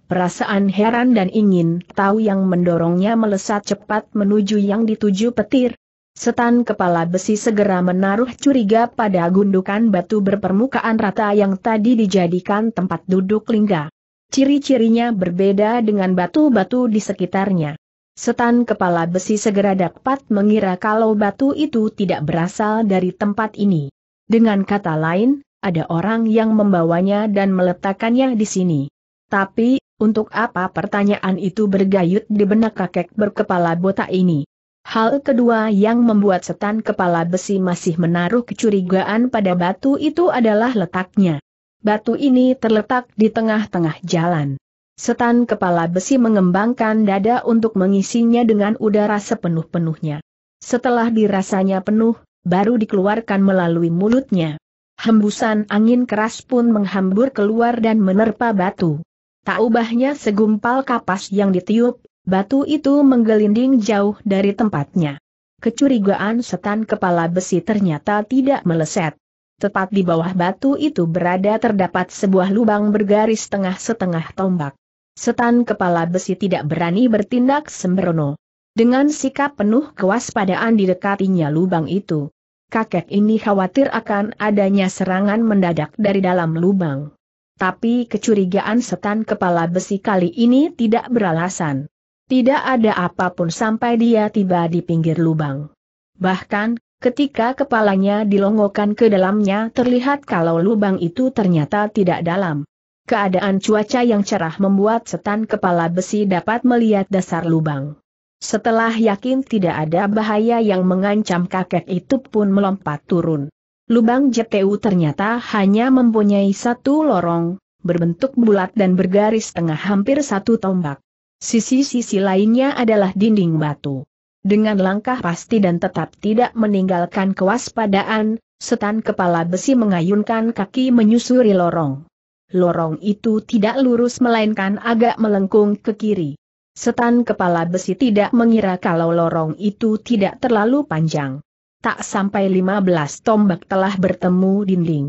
Speaker 1: Perasaan heran dan ingin tahu yang mendorongnya melesat cepat menuju yang dituju petir. Setan kepala besi segera menaruh curiga pada gundukan batu berpermukaan rata yang tadi dijadikan tempat duduk lingga. Ciri-cirinya berbeda dengan batu-batu di sekitarnya. Setan kepala besi segera dapat mengira kalau batu itu tidak berasal dari tempat ini. Dengan kata lain, ada orang yang membawanya dan meletakkannya di sini. Tapi, untuk apa pertanyaan itu bergayut di benak kakek berkepala botak ini? Hal kedua yang membuat setan kepala besi masih menaruh kecurigaan pada batu itu adalah letaknya. Batu ini terletak di tengah-tengah jalan. Setan kepala besi mengembangkan dada untuk mengisinya dengan udara sepenuh-penuhnya. Setelah dirasanya penuh, baru dikeluarkan melalui mulutnya. Hembusan angin keras pun menghambur keluar dan menerpa batu. Tak ubahnya segumpal kapas yang ditiup, batu itu menggelinding jauh dari tempatnya. Kecurigaan setan kepala besi ternyata tidak meleset. Tepat di bawah batu itu berada terdapat sebuah lubang bergaris setengah setengah tombak. Setan kepala besi tidak berani bertindak sembrono. Dengan sikap penuh kewaspadaan di dekatinya lubang itu. Kakek ini khawatir akan adanya serangan mendadak dari dalam lubang tapi kecurigaan setan kepala besi kali ini tidak beralasan. Tidak ada apapun sampai dia tiba di pinggir lubang. Bahkan, ketika kepalanya dilongokkan ke dalamnya terlihat kalau lubang itu ternyata tidak dalam. Keadaan cuaca yang cerah membuat setan kepala besi dapat melihat dasar lubang. Setelah yakin tidak ada bahaya yang mengancam kakek itu pun melompat turun. Lubang JTU ternyata hanya mempunyai satu lorong, berbentuk bulat dan bergaris tengah hampir satu tombak. Sisi-sisi lainnya adalah dinding batu. Dengan langkah pasti dan tetap tidak meninggalkan kewaspadaan, setan kepala besi mengayunkan kaki menyusuri lorong. Lorong itu tidak lurus melainkan agak melengkung ke kiri. Setan kepala besi tidak mengira kalau lorong itu tidak terlalu panjang tak sampai 15 tombak telah bertemu dinding.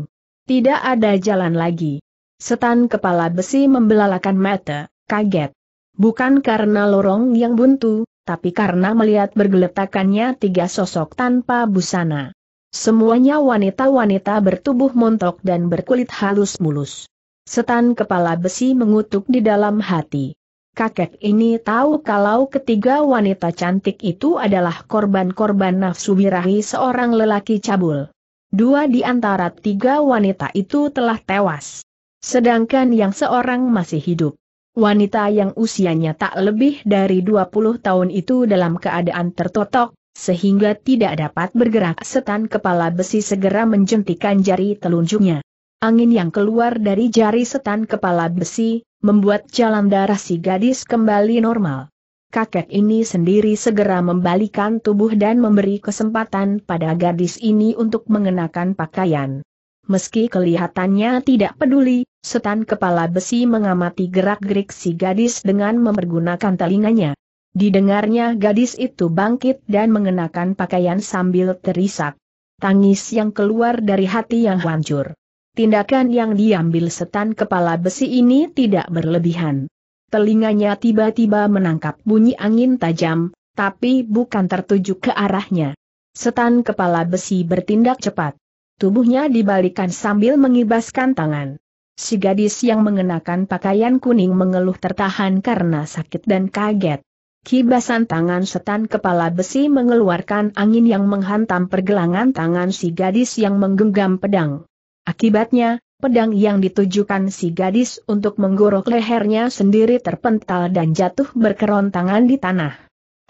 Speaker 1: Tidak ada jalan lagi. Setan kepala besi membelalakan mata, kaget. Bukan karena lorong yang buntu, tapi karena melihat bergeletakannya tiga sosok tanpa busana. Semuanya wanita-wanita bertubuh montok dan berkulit halus mulus. Setan kepala besi mengutuk di dalam hati kakek ini tahu kalau ketiga wanita cantik itu adalah korban-korban nafsu birahi seorang lelaki cabul. Dua di antara tiga wanita itu telah tewas. Sedangkan yang seorang masih hidup. Wanita yang usianya tak lebih dari 20 tahun itu dalam keadaan tertotok, sehingga tidak dapat bergerak setan kepala besi segera menjentikan jari telunjuknya. Angin yang keluar dari jari setan kepala besi, membuat jalan darah si gadis kembali normal. Kakek ini sendiri segera membalikan tubuh dan memberi kesempatan pada gadis ini untuk mengenakan pakaian. Meski kelihatannya tidak peduli, setan kepala besi mengamati gerak-gerik si gadis dengan mempergunakan telinganya. Didengarnya gadis itu bangkit dan mengenakan pakaian sambil terisak. Tangis yang keluar dari hati yang hancur. Tindakan yang diambil setan kepala besi ini tidak berlebihan. Telinganya tiba-tiba menangkap bunyi angin tajam, tapi bukan tertuju ke arahnya. Setan kepala besi bertindak cepat. Tubuhnya dibalikan sambil mengibaskan tangan. Si gadis yang mengenakan pakaian kuning mengeluh tertahan karena sakit dan kaget. Kibasan tangan setan kepala besi mengeluarkan angin yang menghantam pergelangan tangan si gadis yang menggenggam pedang. Akibatnya, pedang yang ditujukan si gadis untuk menggorok lehernya sendiri terpental dan jatuh berkerontangan di tanah.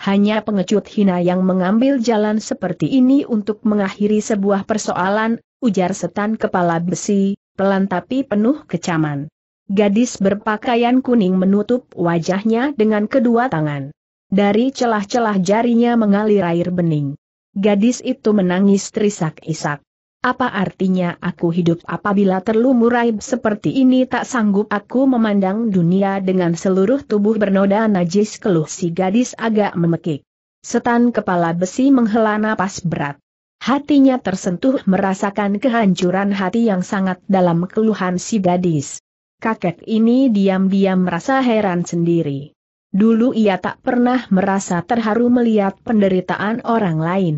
Speaker 1: Hanya pengecut hina yang mengambil jalan seperti ini untuk mengakhiri sebuah persoalan, ujar setan kepala besi, pelan tapi penuh kecaman. Gadis berpakaian kuning menutup wajahnya dengan kedua tangan. Dari celah-celah jarinya mengalir air bening. Gadis itu menangis terisak-isak. Apa artinya aku hidup apabila terlumurai seperti ini tak sanggup aku memandang dunia dengan seluruh tubuh bernoda najis keluh si gadis agak memekik. Setan kepala besi menghela napas berat. Hatinya tersentuh merasakan kehancuran hati yang sangat dalam keluhan si gadis. Kakek ini diam-diam merasa heran sendiri. Dulu ia tak pernah merasa terharu melihat penderitaan orang lain.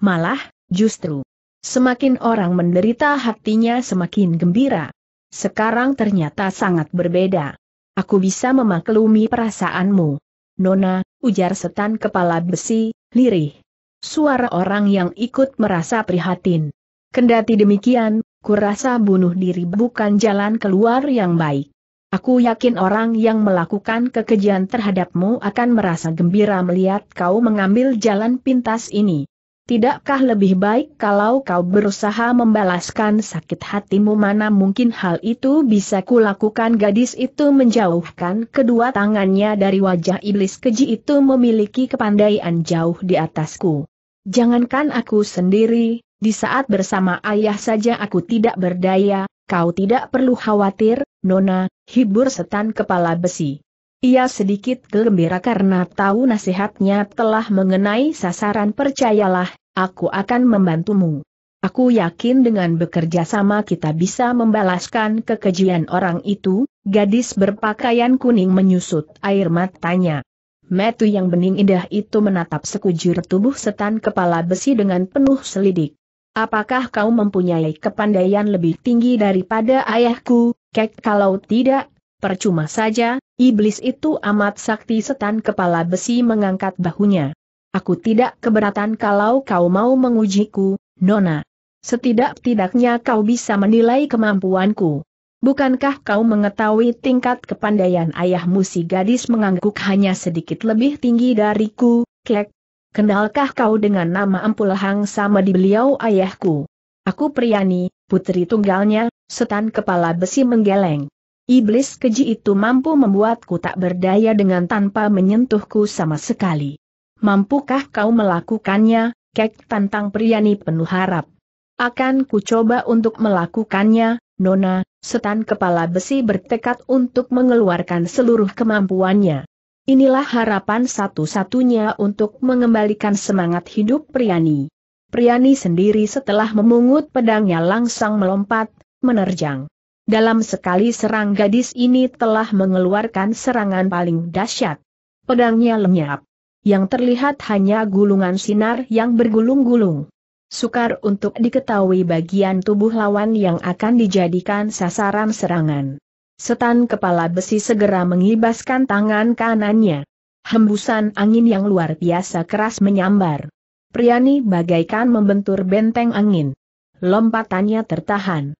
Speaker 1: Malah, justru Semakin orang menderita hatinya semakin gembira. Sekarang ternyata sangat berbeda. Aku bisa memaklumi perasaanmu. Nona, ujar setan kepala besi, lirih. Suara orang yang ikut merasa prihatin. Kendati demikian, kurasa bunuh diri bukan jalan keluar yang baik. Aku yakin orang yang melakukan kekejian terhadapmu akan merasa gembira melihat kau mengambil jalan pintas ini. Tidakkah lebih baik kalau kau berusaha membalaskan sakit hatimu mana mungkin hal itu bisa kulakukan gadis itu menjauhkan kedua tangannya dari wajah iblis keji itu memiliki kepandaian jauh di atasku. Jangankan aku sendiri, di saat bersama ayah saja aku tidak berdaya, kau tidak perlu khawatir, Nona, hibur setan kepala besi. Ia sedikit gembira karena tahu nasihatnya telah mengenai sasaran percayalah, Aku akan membantumu. Aku yakin dengan bekerja sama kita bisa membalaskan kekejian orang itu, gadis berpakaian kuning menyusut air matanya. Metu yang bening indah itu menatap sekujur tubuh setan kepala besi dengan penuh selidik. Apakah kau mempunyai kepandaian lebih tinggi daripada ayahku, kek kalau tidak, percuma saja, iblis itu amat sakti setan kepala besi mengangkat bahunya. Aku tidak keberatan kalau kau mau mengujiku, Nona. Setidak-tidaknya kau bisa menilai kemampuanku. Bukankah kau mengetahui tingkat kepandaian ayahmu si gadis mengangguk hanya sedikit lebih tinggi dariku, Klek? Kenalkah kau dengan nama Ampulhang sama di beliau ayahku? Aku Priani, putri tunggalnya, setan kepala besi menggeleng. Iblis keji itu mampu membuatku tak berdaya dengan tanpa menyentuhku sama sekali. Mampukah kau melakukannya, kek tantang priani penuh harap. Akan ku coba untuk melakukannya, Nona, setan kepala besi bertekad untuk mengeluarkan seluruh kemampuannya. Inilah harapan satu-satunya untuk mengembalikan semangat hidup Priani. Priani sendiri setelah memungut pedangnya langsung melompat, menerjang. Dalam sekali serang gadis ini telah mengeluarkan serangan paling dahsyat. Pedangnya lenyap yang terlihat hanya gulungan sinar yang bergulung-gulung. Sukar untuk diketahui bagian tubuh lawan yang akan dijadikan sasaran serangan. Setan kepala besi segera mengibaskan tangan kanannya. Hembusan angin yang luar biasa keras menyambar. Priani bagaikan membentur benteng angin. Lompatannya tertahan.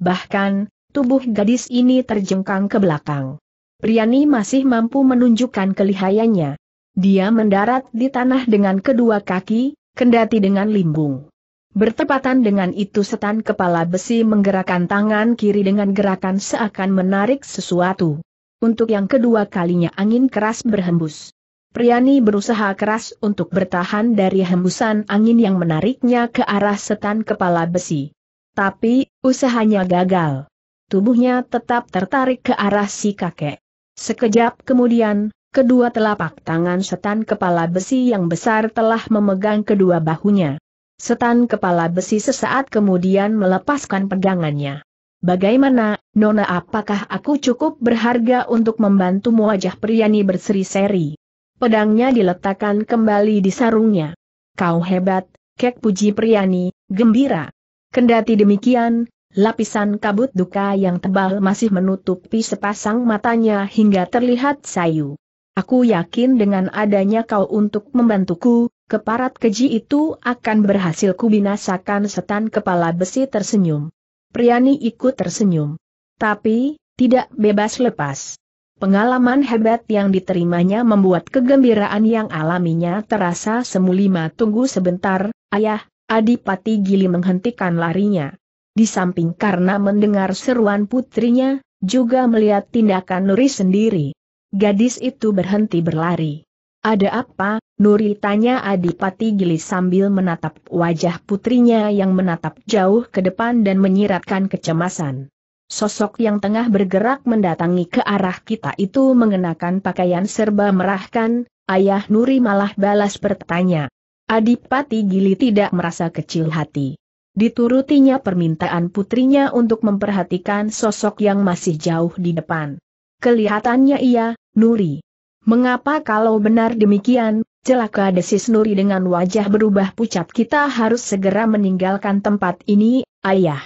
Speaker 1: Bahkan, tubuh gadis ini terjengkang ke belakang. Priani masih mampu menunjukkan kelihayannya. Dia mendarat di tanah dengan kedua kaki, kendati dengan limbung. Bertepatan dengan itu setan kepala besi menggerakkan tangan kiri dengan gerakan seakan menarik sesuatu. Untuk yang kedua kalinya angin keras berhembus. Priani berusaha keras untuk bertahan dari hembusan angin yang menariknya ke arah setan kepala besi. Tapi, usahanya gagal. Tubuhnya tetap tertarik ke arah si kakek. Sekejap kemudian, kedua telapak tangan setan kepala besi yang besar telah memegang kedua bahunya. Setan kepala besi sesaat kemudian melepaskan pegangannya. Bagaimana, Nona apakah aku cukup berharga untuk membantumu wajah Priani berseri-seri? Pedangnya diletakkan kembali di sarungnya. Kau hebat, kek puji Priani, gembira. Kendati demikian, lapisan kabut duka yang tebal masih menutupi sepasang matanya hingga terlihat sayu. Aku yakin dengan adanya kau untuk membantuku, keparat keji itu akan berhasil kubinasakan setan kepala besi tersenyum. Priani ikut tersenyum. Tapi, tidak bebas lepas. Pengalaman hebat yang diterimanya membuat kegembiraan yang alaminya terasa semulima tunggu sebentar, ayah, Adipati Gili menghentikan larinya. Di samping karena mendengar seruan putrinya, juga melihat tindakan Nuri sendiri. Gadis itu berhenti berlari. Ada apa, Nuri tanya Adipati Gili sambil menatap wajah putrinya yang menatap jauh ke depan dan menyiratkan kecemasan. Sosok yang tengah bergerak mendatangi ke arah kita itu mengenakan pakaian serba merahkan. ayah Nuri malah balas bertanya. Adipati Gili tidak merasa kecil hati. Diturutinya permintaan putrinya untuk memperhatikan sosok yang masih jauh di depan. Kelihatannya ia, Nuri. Mengapa kalau benar demikian, celaka desis Nuri dengan wajah berubah pucat kita harus segera meninggalkan tempat ini, ayah.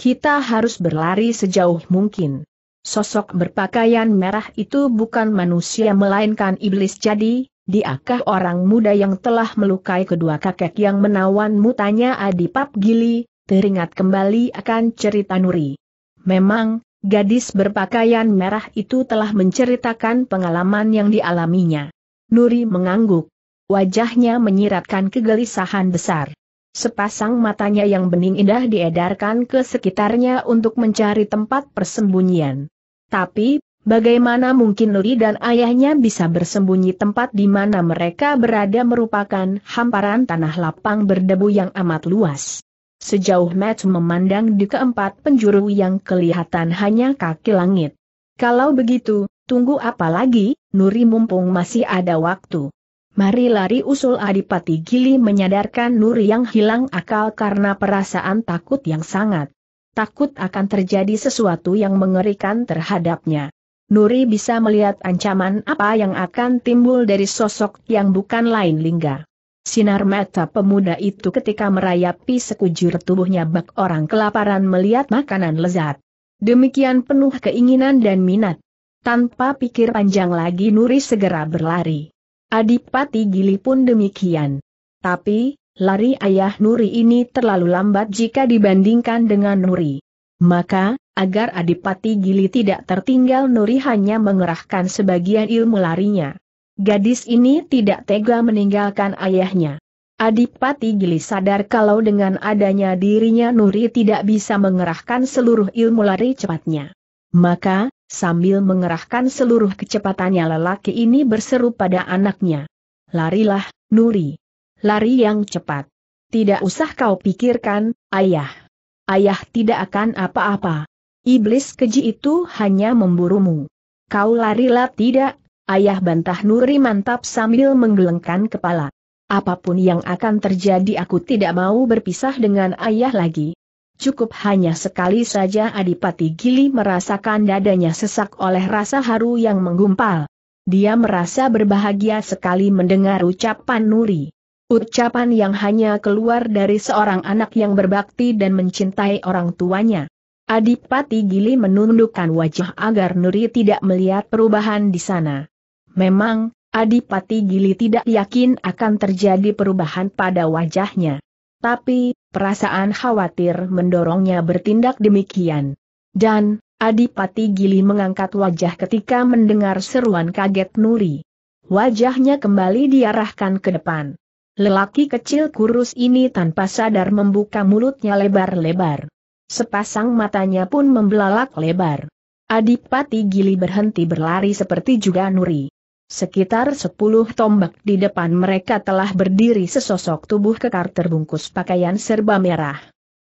Speaker 1: Kita harus berlari sejauh mungkin. Sosok berpakaian merah itu bukan manusia melainkan iblis jadi, diakah orang muda yang telah melukai kedua kakek yang menawan mutanya Adipap Gili, teringat kembali akan cerita Nuri. Memang, gadis berpakaian merah itu telah menceritakan pengalaman yang dialaminya. Nuri mengangguk. Wajahnya menyiratkan kegelisahan besar. Sepasang matanya yang bening indah diedarkan ke sekitarnya untuk mencari tempat persembunyian. Tapi, bagaimana mungkin Nuri dan ayahnya bisa bersembunyi tempat di mana mereka berada merupakan hamparan tanah lapang berdebu yang amat luas. Sejauh Matt memandang di keempat penjuru yang kelihatan hanya kaki langit. Kalau begitu, tunggu apa lagi, Nuri mumpung masih ada waktu. Mari lari usul Adipati Gili menyadarkan Nuri yang hilang akal karena perasaan takut yang sangat. Takut akan terjadi sesuatu yang mengerikan terhadapnya. Nuri bisa melihat ancaman apa yang akan timbul dari sosok yang bukan lain Lingga. Sinar mata pemuda itu ketika merayapi sekujur tubuhnya bak orang kelaparan melihat makanan lezat. Demikian penuh keinginan dan minat. Tanpa pikir panjang lagi Nuri segera berlari. Adipati Gili pun demikian. Tapi, lari ayah Nuri ini terlalu lambat jika dibandingkan dengan Nuri. Maka, agar Adipati Gili tidak tertinggal Nuri hanya mengerahkan sebagian ilmu larinya. Gadis ini tidak tega meninggalkan ayahnya. Adipati Gili sadar kalau dengan adanya dirinya Nuri tidak bisa mengerahkan seluruh ilmu lari cepatnya. Maka, sambil mengerahkan seluruh kecepatannya lelaki ini berseru pada anaknya. Larilah, Nuri. Lari yang cepat. Tidak usah kau pikirkan, ayah. Ayah tidak akan apa-apa. Iblis keji itu hanya memburumu. Kau larilah tidak, Ayah bantah Nuri mantap sambil menggelengkan kepala. Apapun yang akan terjadi aku tidak mau berpisah dengan ayah lagi. Cukup hanya sekali saja Adipati Gili merasakan dadanya sesak oleh rasa haru yang menggumpal. Dia merasa berbahagia sekali mendengar ucapan Nuri. Ucapan yang hanya keluar dari seorang anak yang berbakti dan mencintai orang tuanya. Adipati Gili menundukkan wajah agar Nuri tidak melihat perubahan di sana. Memang, Adipati Gili tidak yakin akan terjadi perubahan pada wajahnya. Tapi, perasaan khawatir mendorongnya bertindak demikian. Dan, Adipati Gili mengangkat wajah ketika mendengar seruan kaget Nuri. Wajahnya kembali diarahkan ke depan. Lelaki kecil kurus ini tanpa sadar membuka mulutnya lebar-lebar. Sepasang matanya pun membelalak lebar. Adipati Gili berhenti berlari seperti juga Nuri. Sekitar sepuluh tombak di depan mereka telah berdiri sesosok tubuh kekar terbungkus pakaian serba merah.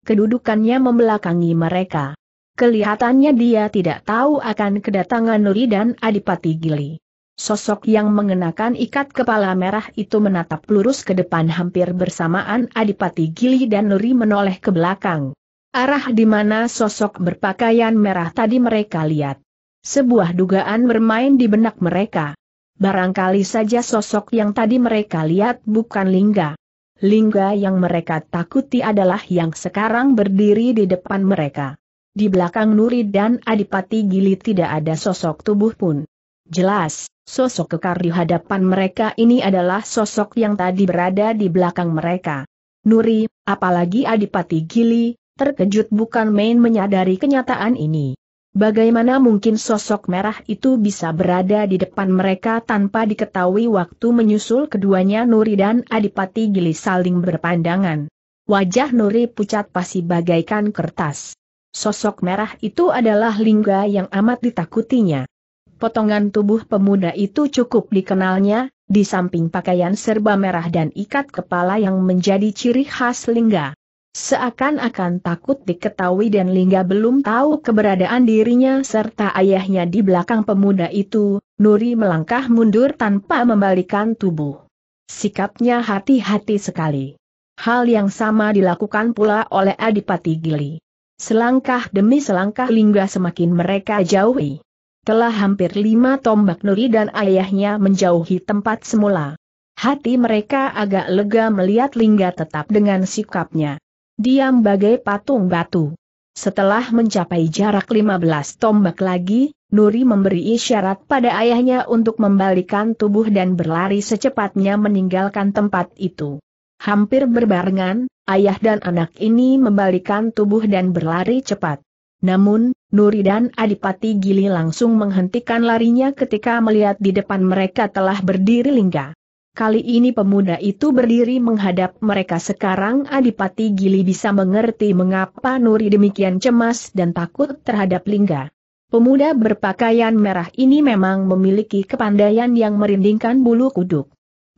Speaker 1: Kedudukannya membelakangi mereka. Kelihatannya dia tidak tahu akan kedatangan Nuri dan Adipati Gili. Sosok yang mengenakan ikat kepala merah itu menatap lurus ke depan hampir bersamaan Adipati Gili dan Nuri menoleh ke belakang. Arah di mana sosok berpakaian merah tadi mereka lihat. Sebuah dugaan bermain di benak mereka. Barangkali saja sosok yang tadi mereka lihat bukan Lingga. Lingga yang mereka takuti adalah yang sekarang berdiri di depan mereka. Di belakang Nuri dan Adipati Gili tidak ada sosok tubuh pun. Jelas, sosok kekar di hadapan mereka ini adalah sosok yang tadi berada di belakang mereka. Nuri, apalagi Adipati Gili, terkejut bukan main menyadari kenyataan ini. Bagaimana mungkin sosok merah itu bisa berada di depan mereka tanpa diketahui waktu menyusul keduanya Nuri dan Adipati Gili saling berpandangan. Wajah Nuri pucat pasti bagaikan kertas. Sosok merah itu adalah lingga yang amat ditakutinya. Potongan tubuh pemuda itu cukup dikenalnya, di samping pakaian serba merah dan ikat kepala yang menjadi ciri khas lingga. Seakan-akan takut diketahui dan Lingga belum tahu keberadaan dirinya serta ayahnya di belakang pemuda itu, Nuri melangkah mundur tanpa membalikan tubuh. Sikapnya hati-hati sekali. Hal yang sama dilakukan pula oleh Adipati Gili. Selangkah demi selangkah Lingga semakin mereka jauhi. Telah hampir lima tombak Nuri dan ayahnya menjauhi tempat semula. Hati mereka agak lega melihat Lingga tetap dengan sikapnya diam bagai patung batu. Setelah mencapai jarak 15 tombak lagi, Nuri memberi isyarat pada ayahnya untuk membalikan tubuh dan berlari secepatnya meninggalkan tempat itu. Hampir berbarengan, ayah dan anak ini membalikan tubuh dan berlari cepat. Namun, Nuri dan Adipati Gili langsung menghentikan larinya ketika melihat di depan mereka telah berdiri Lingga. Kali ini pemuda itu berdiri menghadap mereka sekarang Adipati Gili bisa mengerti mengapa Nuri demikian cemas dan takut terhadap Lingga. Pemuda berpakaian merah ini memang memiliki kepandaian yang merindingkan bulu kuduk.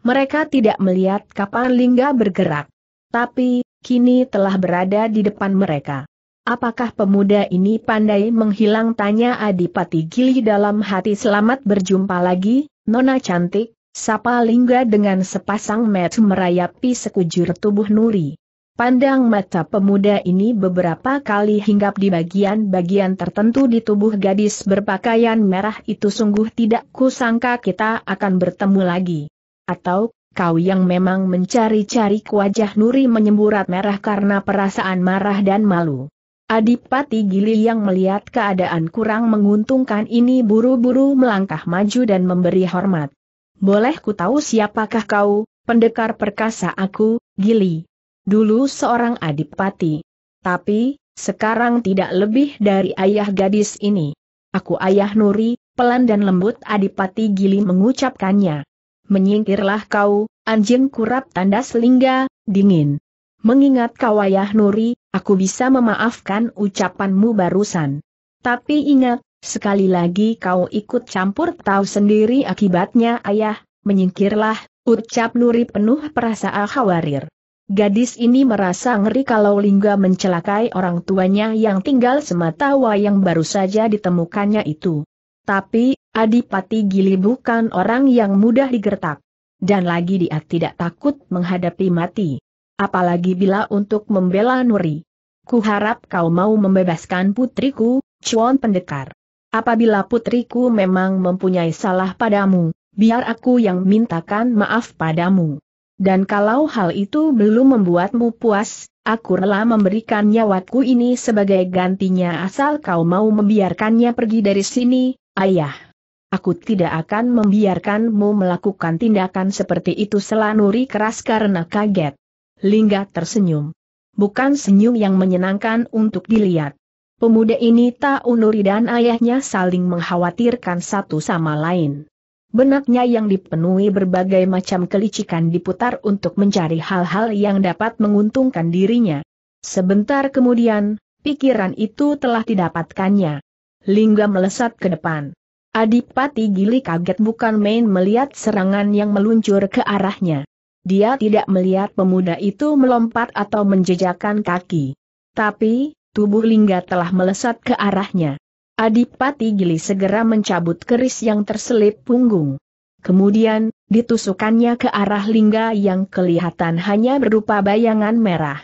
Speaker 1: Mereka tidak melihat kapan Lingga bergerak. Tapi, kini telah berada di depan mereka. Apakah pemuda ini pandai menghilang tanya Adipati Gili dalam hati selamat berjumpa lagi, Nona cantik? Sapa Lingga dengan sepasang mata merayapi sekujur tubuh Nuri. Pandang mata pemuda ini beberapa kali hinggap di bagian-bagian tertentu di tubuh gadis berpakaian merah itu sungguh tidak kusangka kita akan bertemu lagi. Atau, kau yang memang mencari-cari wajah Nuri menyemburat merah karena perasaan marah dan malu. Adipati Gili yang melihat keadaan kurang menguntungkan ini buru-buru melangkah maju dan memberi hormat. Boleh ku tahu siapakah kau, pendekar perkasa aku, Gili? Dulu seorang adipati. Tapi, sekarang tidak lebih dari ayah gadis ini. Aku ayah Nuri, pelan dan lembut adipati Gili mengucapkannya. Menyingkirlah kau, anjing kurap tandas lingga, dingin. Mengingat kau ayah Nuri, aku bisa memaafkan ucapanmu barusan. Tapi ingat, Sekali lagi kau ikut campur tahu sendiri akibatnya ayah, menyingkirlah, ucap Nuri penuh perasaan khawarir. Gadis ini merasa ngeri kalau Lingga mencelakai orang tuanya yang tinggal semata wayang baru saja ditemukannya itu. Tapi, Adipati Gili bukan orang yang mudah digertak. Dan lagi dia tidak takut menghadapi mati. Apalagi bila untuk membela Nuri. Kuharap kau mau membebaskan putriku, Cuan Pendekar. Apabila putriku memang mempunyai salah padamu, biar aku yang mintakan maaf padamu. Dan kalau hal itu belum membuatmu puas, aku rela memberikan nyawaku ini sebagai gantinya asal kau mau membiarkannya pergi dari sini, ayah. Aku tidak akan membiarkanmu melakukan tindakan seperti itu selanuri keras karena kaget. Lingga tersenyum. Bukan senyum yang menyenangkan untuk dilihat. Pemuda ini tak unuri dan ayahnya saling mengkhawatirkan satu sama lain. Benaknya yang dipenuhi berbagai macam kelicikan diputar untuk mencari hal-hal yang dapat menguntungkan dirinya. Sebentar kemudian, pikiran itu telah didapatkannya. Lingga melesat ke depan. Adipati Gili kaget bukan main melihat serangan yang meluncur ke arahnya. Dia tidak melihat pemuda itu melompat atau menjejakkan kaki. Tapi, tubuh Lingga telah melesat ke arahnya. Adipati Gili segera mencabut keris yang terselip punggung. Kemudian, ditusukannya ke arah Lingga yang kelihatan hanya berupa bayangan merah.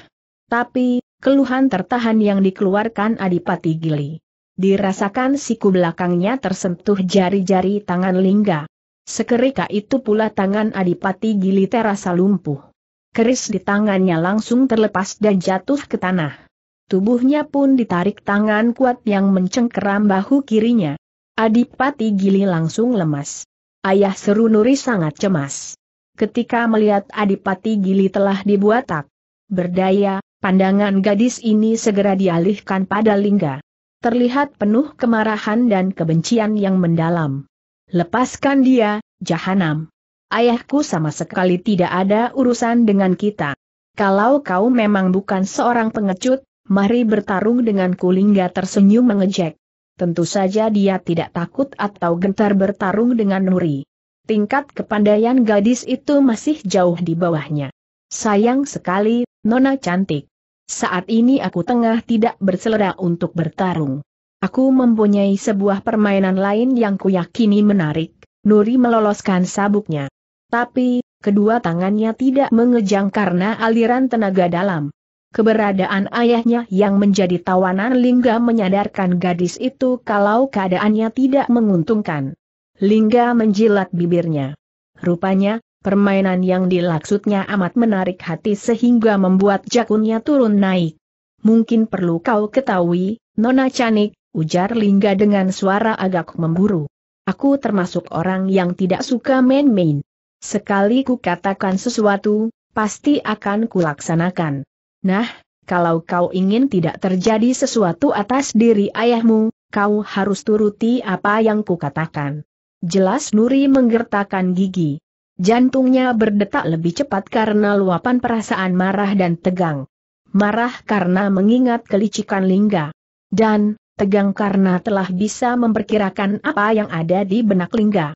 Speaker 1: Tapi, keluhan tertahan yang dikeluarkan Adipati Gili. Dirasakan siku belakangnya tersentuh jari-jari tangan Lingga. Sekerika itu pula tangan Adipati Gili terasa lumpuh. Keris di tangannya langsung terlepas dan jatuh ke tanah. Tubuhnya pun ditarik tangan kuat yang mencengkeram bahu kirinya. Adipati Gili langsung lemas. Ayah seru Nuri sangat cemas. Ketika melihat Adipati Gili telah dibuat tak berdaya, pandangan gadis ini segera dialihkan pada Lingga. Terlihat penuh kemarahan dan kebencian yang mendalam. Lepaskan dia, jahanam. Ayahku sama sekali tidak ada urusan dengan kita. Kalau kau memang bukan seorang pengecut, Mari bertarung dengan Kulingga tersenyum mengejek. Tentu saja dia tidak takut atau gentar bertarung dengan Nuri. Tingkat kepandaian gadis itu masih jauh di bawahnya. Sayang sekali, Nona cantik. Saat ini aku tengah tidak berselera untuk bertarung. Aku mempunyai sebuah permainan lain yang kuyakini menarik, Nuri meloloskan sabuknya. Tapi, kedua tangannya tidak mengejang karena aliran tenaga dalam. Keberadaan ayahnya yang menjadi tawanan Lingga menyadarkan gadis itu kalau keadaannya tidak menguntungkan. Lingga menjilat bibirnya. Rupanya, permainan yang dilaksudnya amat menarik hati sehingga membuat jakunnya turun naik. Mungkin perlu kau ketahui, Nona Canik, ujar Lingga dengan suara agak memburu. Aku termasuk orang yang tidak suka main-main. Sekali ku katakan sesuatu, pasti akan kulaksanakan. Nah, kalau kau ingin tidak terjadi sesuatu atas diri ayahmu, kau harus turuti apa yang kukatakan. Jelas Nuri menggertakkan gigi. Jantungnya berdetak lebih cepat karena luapan perasaan marah dan tegang. Marah karena mengingat kelicikan Lingga. Dan, tegang karena telah bisa memperkirakan apa yang ada di benak Lingga.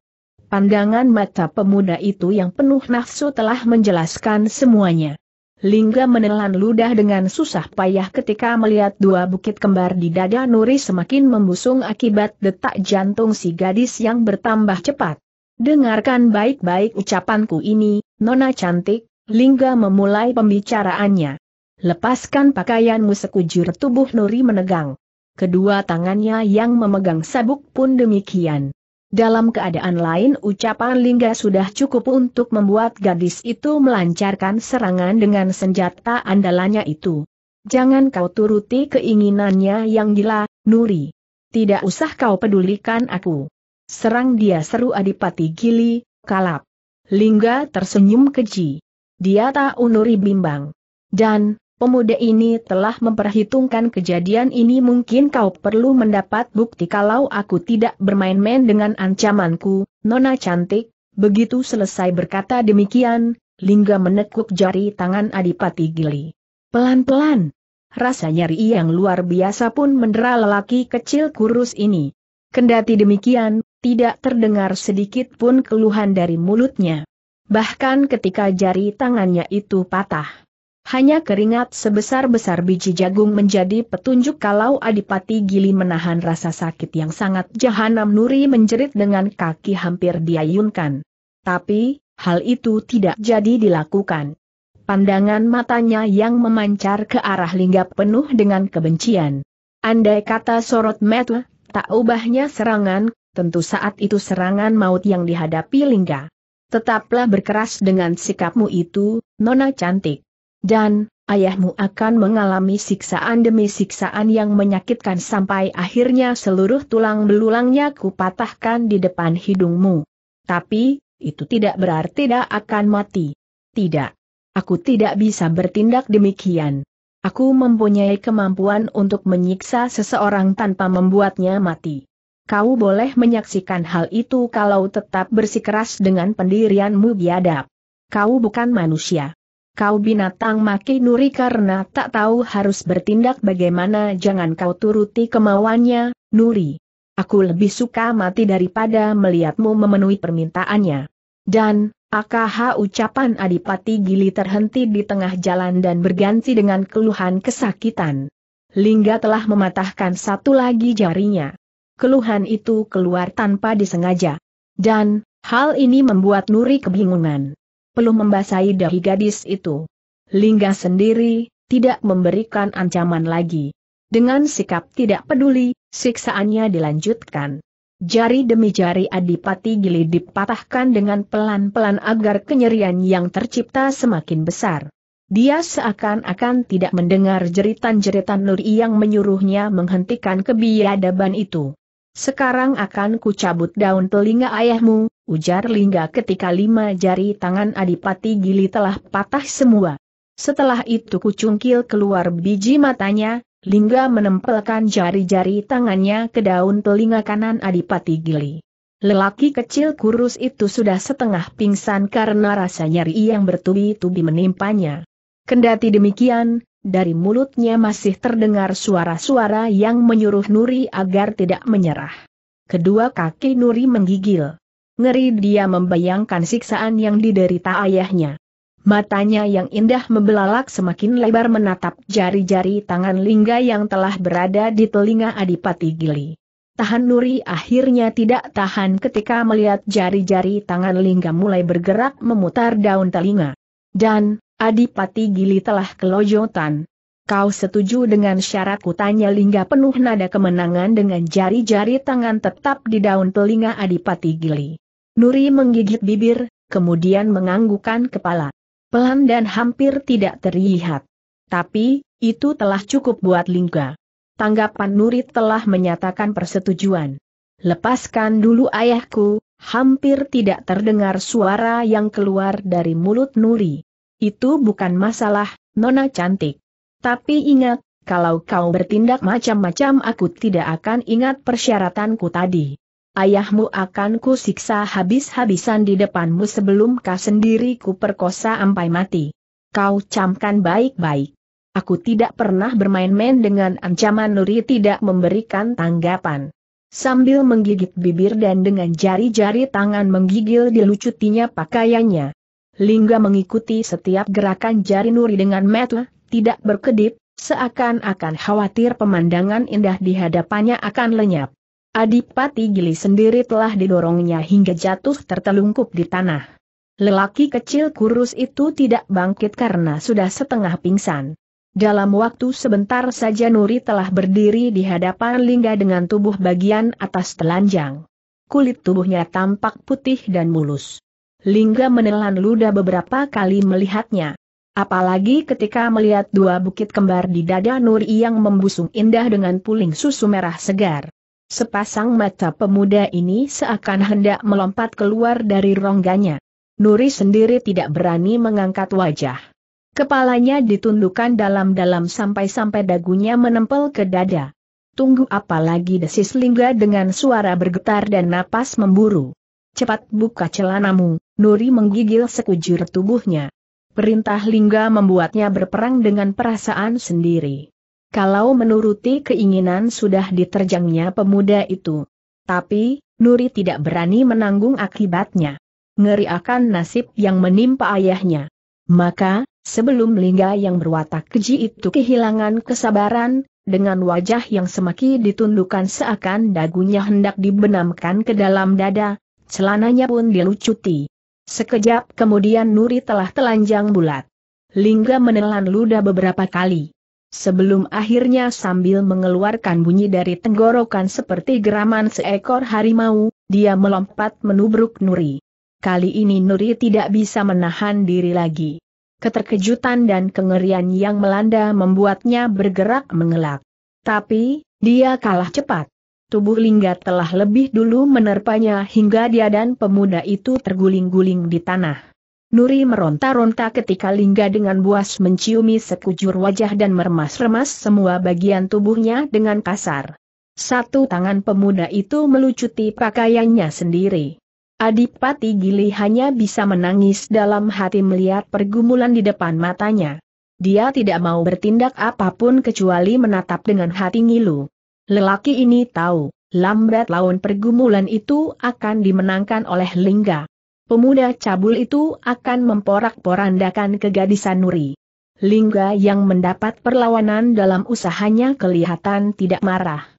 Speaker 1: Pandangan mata pemuda itu yang penuh nafsu telah menjelaskan semuanya. Lingga menelan ludah dengan susah payah ketika melihat dua bukit kembar di dada Nuri semakin membusung akibat detak jantung si gadis yang bertambah cepat. Dengarkan baik-baik ucapanku ini, Nona cantik, Lingga memulai pembicaraannya. Lepaskan pakaianmu sekujur tubuh Nuri menegang. Kedua tangannya yang memegang sabuk pun demikian. Dalam keadaan lain ucapan Lingga sudah cukup untuk membuat gadis itu melancarkan serangan dengan senjata andalannya itu. Jangan kau turuti keinginannya yang gila, Nuri. Tidak usah kau pedulikan aku. Serang dia seru Adipati Gili, kalap. Lingga tersenyum keji. Dia tahu Nuri bimbang. Dan, Pemuda ini telah memperhitungkan kejadian ini mungkin kau perlu mendapat bukti kalau aku tidak bermain-main dengan ancamanku, Nona cantik. Begitu selesai berkata demikian, Lingga menekuk jari tangan Adipati Gili. Pelan-pelan. Rasa nyeri yang luar biasa pun mendera lelaki kecil kurus ini. Kendati demikian, tidak terdengar sedikit pun keluhan dari mulutnya. Bahkan ketika jari tangannya itu patah, hanya keringat sebesar-besar biji jagung menjadi petunjuk kalau Adipati Gili menahan rasa sakit yang sangat jahanam nuri menjerit dengan kaki hampir diayunkan. Tapi, hal itu tidak jadi dilakukan. Pandangan matanya yang memancar ke arah lingga penuh dengan kebencian. Andai kata sorot metu, tak ubahnya serangan, tentu saat itu serangan maut yang dihadapi lingga. Tetaplah berkeras dengan sikapmu itu, Nona cantik. Dan, ayahmu akan mengalami siksaan demi siksaan yang menyakitkan sampai akhirnya seluruh tulang belulangnya kupatahkan di depan hidungmu. Tapi, itu tidak berarti tidak akan mati. Tidak. Aku tidak bisa bertindak demikian. Aku mempunyai kemampuan untuk menyiksa seseorang tanpa membuatnya mati. Kau boleh menyaksikan hal itu kalau tetap bersikeras dengan pendirianmu biadab. Kau bukan manusia. Kau binatang maki nuri karena tak tahu harus bertindak bagaimana jangan kau turuti kemauannya, nuri. Aku lebih suka mati daripada melihatmu memenuhi permintaannya. Dan, AKH ucapan Adipati Gili terhenti di tengah jalan dan berganti dengan keluhan kesakitan. Lingga telah mematahkan satu lagi jarinya. Keluhan itu keluar tanpa disengaja. Dan, hal ini membuat Nuri kebingungan peluh membasahi dahi gadis itu. Lingga sendiri, tidak memberikan ancaman lagi. Dengan sikap tidak peduli, siksaannya dilanjutkan. Jari demi jari Adipati Gili dipatahkan dengan pelan-pelan agar kenyerian yang tercipta semakin besar. Dia seakan-akan tidak mendengar jeritan-jeritan Nuri yang menyuruhnya menghentikan kebiadaban itu. Sekarang akan kucabut daun telinga ayahmu, ujar Lingga ketika lima jari tangan Adipati Gili telah patah semua. Setelah itu kucungkil keluar biji matanya, Lingga menempelkan jari-jari tangannya ke daun telinga kanan Adipati Gili. Lelaki kecil kurus itu sudah setengah pingsan karena rasa nyeri yang bertubi-tubi menimpanya. Kendati demikian, dari mulutnya masih terdengar suara-suara yang menyuruh Nuri agar tidak menyerah. Kedua kaki Nuri menggigil ngeri dia membayangkan siksaan yang diderita ayahnya. Matanya yang indah membelalak semakin lebar menatap jari-jari tangan Lingga yang telah berada di telinga Adipati Gili. Tahan Nuri akhirnya tidak tahan ketika melihat jari-jari tangan Lingga mulai bergerak memutar daun telinga. Dan, Adipati Gili telah kelojotan. Kau setuju dengan syaratku tanya Lingga penuh nada kemenangan dengan jari-jari tangan tetap di daun telinga Adipati Gili. Nuri menggigit bibir, kemudian menganggukan kepala. Pelan dan hampir tidak terlihat. Tapi, itu telah cukup buat Lingga. Tanggapan Nuri telah menyatakan persetujuan. Lepaskan dulu ayahku, hampir tidak terdengar suara yang keluar dari mulut Nuri. Itu bukan masalah, Nona cantik. Tapi ingat, kalau kau bertindak macam-macam aku tidak akan ingat persyaratanku tadi ayahmu akan siksa habis-habisan di depanmu sebelum kau sendiri ku perkosa sampai mati. Kau camkan baik-baik. Aku tidak pernah bermain-main dengan ancaman Nuri tidak memberikan tanggapan. Sambil menggigit bibir dan dengan jari-jari tangan menggigil dilucutinya pakaiannya. Lingga mengikuti setiap gerakan jari Nuri dengan mata, tidak berkedip, seakan-akan khawatir pemandangan indah di hadapannya akan lenyap. Adipati Gili sendiri telah didorongnya hingga jatuh tertelungkup di tanah. Lelaki kecil kurus itu tidak bangkit karena sudah setengah pingsan. Dalam waktu sebentar saja Nuri telah berdiri di hadapan Lingga dengan tubuh bagian atas telanjang. Kulit tubuhnya tampak putih dan mulus. Lingga menelan ludah beberapa kali melihatnya. Apalagi ketika melihat dua bukit kembar di dada Nuri yang membusung indah dengan puling susu merah segar. Sepasang mata pemuda ini seakan hendak melompat keluar dari rongganya. Nuri sendiri tidak berani mengangkat wajah. Kepalanya ditundukkan dalam-dalam sampai-sampai dagunya menempel ke dada. Tunggu apalagi desis lingga dengan suara bergetar dan napas memburu. Cepat buka celanamu, Nuri menggigil sekujur tubuhnya. Perintah lingga membuatnya berperang dengan perasaan sendiri kalau menuruti keinginan sudah diterjangnya pemuda itu. Tapi, Nuri tidak berani menanggung akibatnya. Ngeri akan nasib yang menimpa ayahnya. Maka, sebelum Lingga yang berwatak keji itu kehilangan kesabaran, dengan wajah yang semakin ditundukkan seakan dagunya hendak dibenamkan ke dalam dada, celananya pun dilucuti. Sekejap kemudian Nuri telah telanjang bulat. Lingga menelan ludah beberapa kali. Sebelum akhirnya sambil mengeluarkan bunyi dari tenggorokan seperti geraman seekor harimau, dia melompat menubruk Nuri. Kali ini Nuri tidak bisa menahan diri lagi. Keterkejutan dan kengerian yang melanda membuatnya bergerak mengelak. Tapi, dia kalah cepat. Tubuh Lingga telah lebih dulu menerpanya hingga dia dan pemuda itu terguling-guling di tanah. Nuri meronta-ronta ketika Lingga dengan buas menciumi sekujur wajah dan meremas-remas semua bagian tubuhnya dengan kasar. Satu tangan pemuda itu melucuti pakaiannya sendiri. Adipati Gili hanya bisa menangis dalam hati melihat pergumulan di depan matanya. Dia tidak mau bertindak apapun kecuali menatap dengan hati ngilu. Lelaki ini tahu, lambat laun pergumulan itu akan dimenangkan oleh Lingga pemuda cabul itu akan memporak-porandakan kegadisan Nuri. Lingga yang mendapat perlawanan dalam usahanya kelihatan tidak marah.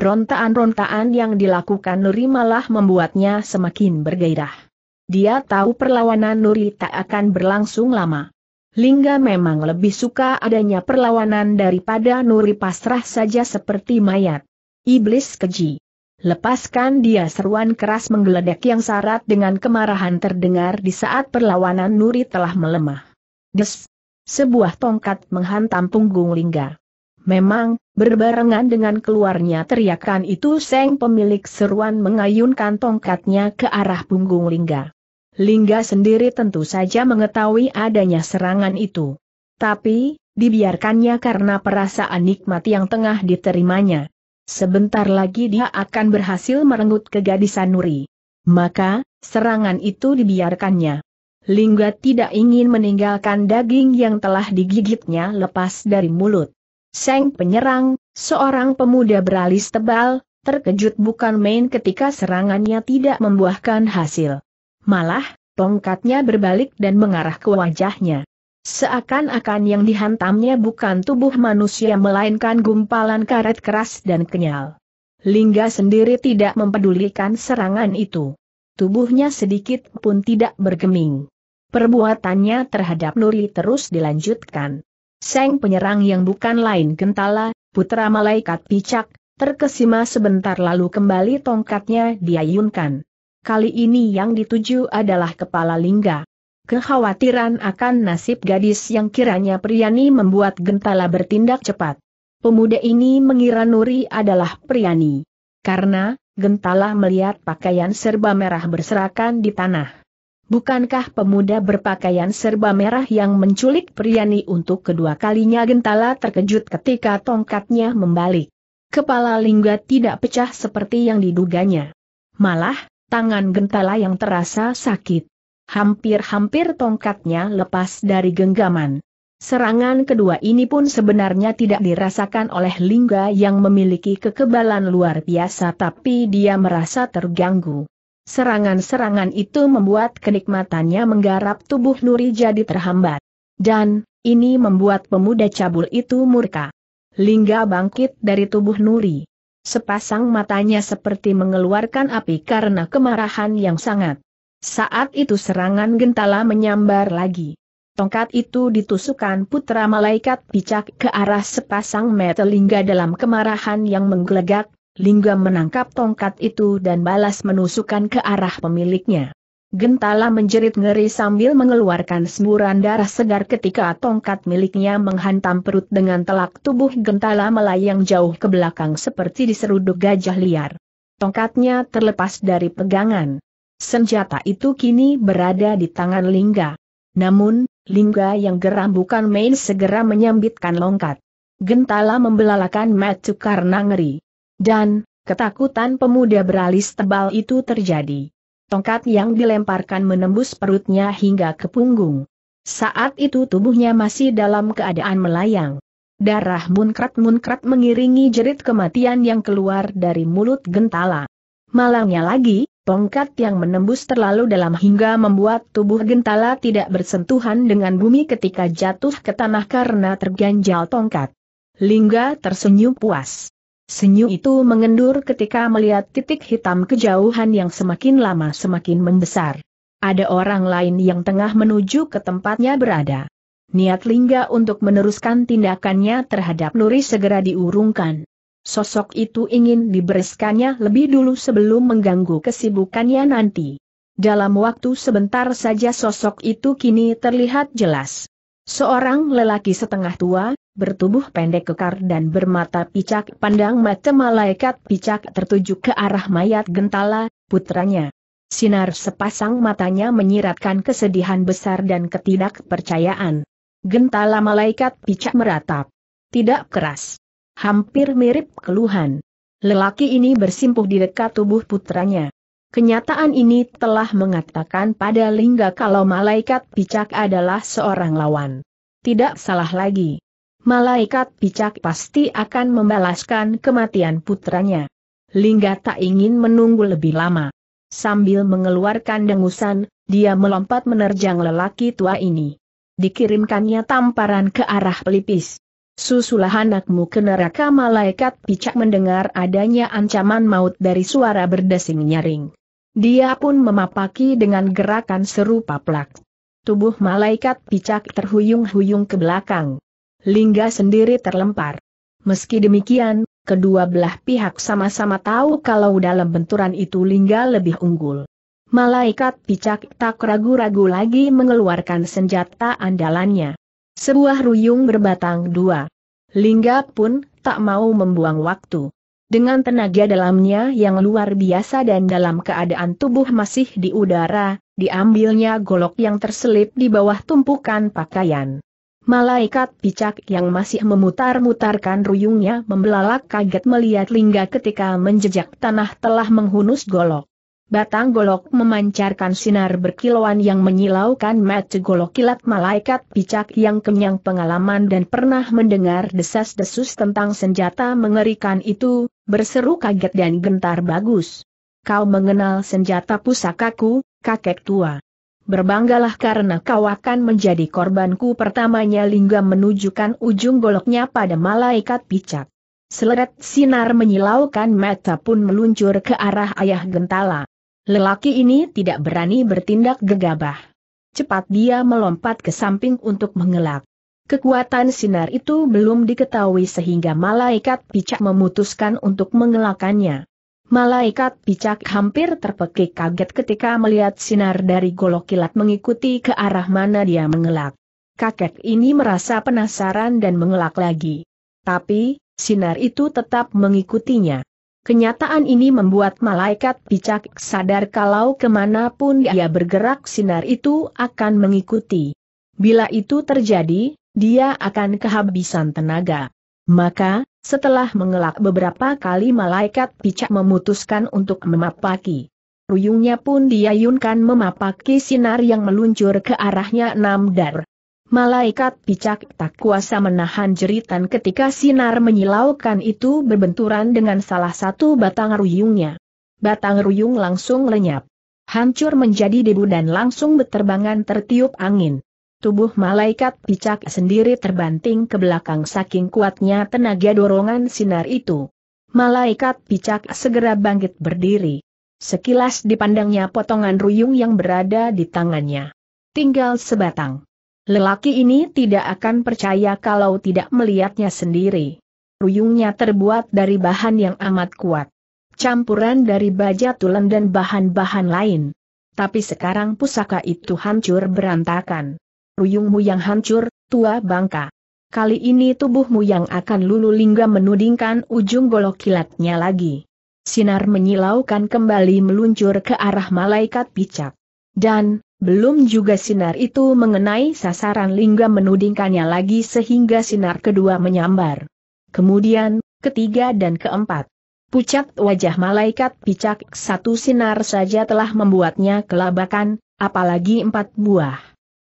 Speaker 1: Rontaan-rontaan yang dilakukan Nuri malah membuatnya semakin bergairah. Dia tahu perlawanan Nuri tak akan berlangsung lama. Lingga memang lebih suka adanya perlawanan daripada Nuri pasrah saja seperti mayat. Iblis keji. Lepaskan dia seruan keras menggeledek yang syarat dengan kemarahan terdengar di saat perlawanan Nuri telah melemah. Des! Sebuah tongkat menghantam punggung Lingga. Memang, berbarengan dengan keluarnya teriakan itu Seng pemilik seruan mengayunkan tongkatnya ke arah punggung Lingga. Lingga sendiri tentu saja mengetahui adanya serangan itu. Tapi, dibiarkannya karena perasaan nikmat yang tengah diterimanya. Sebentar lagi dia akan berhasil merenggut kegadisan Nuri. Maka, serangan itu dibiarkannya. Lingga tidak ingin meninggalkan daging yang telah digigitnya lepas dari mulut. Seng penyerang, seorang pemuda beralis tebal, terkejut bukan main ketika serangannya tidak membuahkan hasil. Malah, tongkatnya berbalik dan mengarah ke wajahnya. Seakan-akan yang dihantamnya bukan tubuh manusia melainkan gumpalan karet keras dan kenyal. Lingga sendiri tidak mempedulikan serangan itu. Tubuhnya sedikit pun tidak bergeming. Perbuatannya terhadap Nuri terus dilanjutkan. Seng penyerang yang bukan lain Gentala, putra malaikat picak, terkesima sebentar lalu kembali tongkatnya diayunkan. Kali ini yang dituju adalah kepala Lingga kekhawatiran akan nasib gadis yang kiranya Priani membuat Gentala bertindak cepat. Pemuda ini mengira Nuri adalah Priani. Karena, Gentala melihat pakaian serba merah berserakan di tanah. Bukankah pemuda berpakaian serba merah yang menculik Priani untuk kedua kalinya Gentala terkejut ketika tongkatnya membalik. Kepala Lingga tidak pecah seperti yang diduganya. Malah, tangan Gentala yang terasa sakit. Hampir-hampir tongkatnya lepas dari genggaman. Serangan kedua ini pun sebenarnya tidak dirasakan oleh Lingga yang memiliki kekebalan luar biasa tapi dia merasa terganggu. Serangan-serangan itu membuat kenikmatannya menggarap tubuh Nuri jadi terhambat. Dan, ini membuat pemuda cabul itu murka. Lingga bangkit dari tubuh Nuri. Sepasang matanya seperti mengeluarkan api karena kemarahan yang sangat. Saat itu serangan gentala menyambar lagi. Tongkat itu ditusukkan putra malaikat picak ke arah sepasang metal lingga dalam kemarahan yang menggelegak, lingga menangkap tongkat itu dan balas menusukan ke arah pemiliknya. Gentala menjerit ngeri sambil mengeluarkan semburan darah segar ketika tongkat miliknya menghantam perut dengan telak tubuh gentala melayang jauh ke belakang seperti diseruduk gajah liar. Tongkatnya terlepas dari pegangan. Senjata itu kini berada di tangan Lingga. Namun, Lingga yang geram bukan main segera menyambitkan longkat. Gentala membelalakan matu karena ngeri. Dan, ketakutan pemuda beralis tebal itu terjadi. Tongkat yang dilemparkan menembus perutnya hingga ke punggung. Saat itu tubuhnya masih dalam keadaan melayang. Darah munkrat-munkrat mengiringi jerit kematian yang keluar dari mulut gentala. Malangnya lagi, Tongkat yang menembus terlalu dalam hingga membuat tubuh gentala tidak bersentuhan dengan bumi ketika jatuh ke tanah karena terganjal tongkat. Lingga tersenyum puas. Senyum itu mengendur ketika melihat titik hitam kejauhan yang semakin lama semakin membesar. Ada orang lain yang tengah menuju ke tempatnya berada. Niat Lingga untuk meneruskan tindakannya terhadap Nuri segera diurungkan. Sosok itu ingin dibereskannya lebih dulu sebelum mengganggu kesibukannya nanti. Dalam waktu sebentar saja sosok itu kini terlihat jelas. Seorang lelaki setengah tua, bertubuh pendek kekar dan bermata picak pandang mata malaikat picak tertuju ke arah mayat gentala, putranya. Sinar sepasang matanya menyiratkan kesedihan besar dan ketidakpercayaan. Gentala malaikat picak meratap. Tidak keras hampir mirip keluhan. Lelaki ini bersimpuh di dekat tubuh putranya. Kenyataan ini telah mengatakan pada Lingga kalau malaikat picak adalah seorang lawan. Tidak salah lagi. Malaikat picak pasti akan membalaskan kematian putranya. Lingga tak ingin menunggu lebih lama. Sambil mengeluarkan dengusan, dia melompat menerjang lelaki tua ini. Dikirimkannya tamparan ke arah pelipis. Susulah anakmu ke neraka malaikat picak mendengar adanya ancaman maut dari suara berdesing nyaring. Dia pun memapaki dengan gerakan serupa plak. Tubuh malaikat picak terhuyung-huyung ke belakang. Lingga sendiri terlempar. Meski demikian, kedua belah pihak sama-sama tahu kalau dalam benturan itu Lingga lebih unggul. Malaikat picak tak ragu-ragu lagi mengeluarkan senjata andalannya. Sebuah ruyung berbatang dua. Lingga pun tak mau membuang waktu. Dengan tenaga dalamnya yang luar biasa dan dalam keadaan tubuh masih di udara, diambilnya golok yang terselip di bawah tumpukan pakaian. Malaikat picak yang masih memutar-mutarkan ruyungnya membelalak kaget melihat Lingga ketika menjejak tanah telah menghunus golok. Batang golok memancarkan sinar berkilauan yang menyilaukan mata golok kilat malaikat picak yang kenyang pengalaman dan pernah mendengar desas-desus tentang senjata mengerikan itu, berseru kaget dan gentar bagus. Kau mengenal senjata pusakaku, kakek tua. Berbanggalah karena kau akan menjadi korbanku pertamanya Lingga menunjukkan ujung goloknya pada malaikat picak. Seleret sinar menyilaukan mata pun meluncur ke arah ayah gentala. Lelaki ini tidak berani bertindak gegabah. Cepat dia melompat ke samping untuk mengelak. Kekuatan sinar itu belum diketahui sehingga malaikat picak memutuskan untuk mengelakannya. Malaikat picak hampir terpekik kaget ketika melihat sinar dari golok kilat mengikuti ke arah mana dia mengelak. Kakek ini merasa penasaran dan mengelak lagi. Tapi, sinar itu tetap mengikutinya. Kenyataan ini membuat malaikat picak sadar kalau kemanapun dia bergerak sinar itu akan mengikuti. Bila itu terjadi, dia akan kehabisan tenaga. Maka, setelah mengelak beberapa kali malaikat picak memutuskan untuk memapaki. Ruyungnya pun diayunkan memapaki sinar yang meluncur ke arahnya enam dar. Malaikat picak tak kuasa menahan jeritan ketika sinar menyilaukan itu berbenturan dengan salah satu batang ruyungnya. Batang ruyung langsung lenyap. Hancur menjadi debu dan langsung berterbangan tertiup angin. Tubuh malaikat picak sendiri terbanting ke belakang saking kuatnya tenaga dorongan sinar itu. Malaikat picak segera bangkit berdiri. Sekilas dipandangnya potongan ruyung yang berada di tangannya. Tinggal sebatang. Lelaki ini tidak akan percaya kalau tidak melihatnya sendiri. Ruyungnya terbuat dari bahan yang amat kuat. Campuran dari baja tulen dan bahan-bahan lain. Tapi sekarang pusaka itu hancur berantakan. Ruyungmu yang hancur, tua bangka. Kali ini tubuhmu yang akan lulu lingga menudingkan ujung golok kilatnya lagi. Sinar menyilaukan kembali meluncur ke arah malaikat picak. Dan, belum juga sinar itu mengenai sasaran lingga menudingkannya lagi sehingga sinar kedua menyambar. Kemudian, ketiga dan keempat. Pucat wajah malaikat picak satu sinar saja telah membuatnya kelabakan, apalagi empat buah.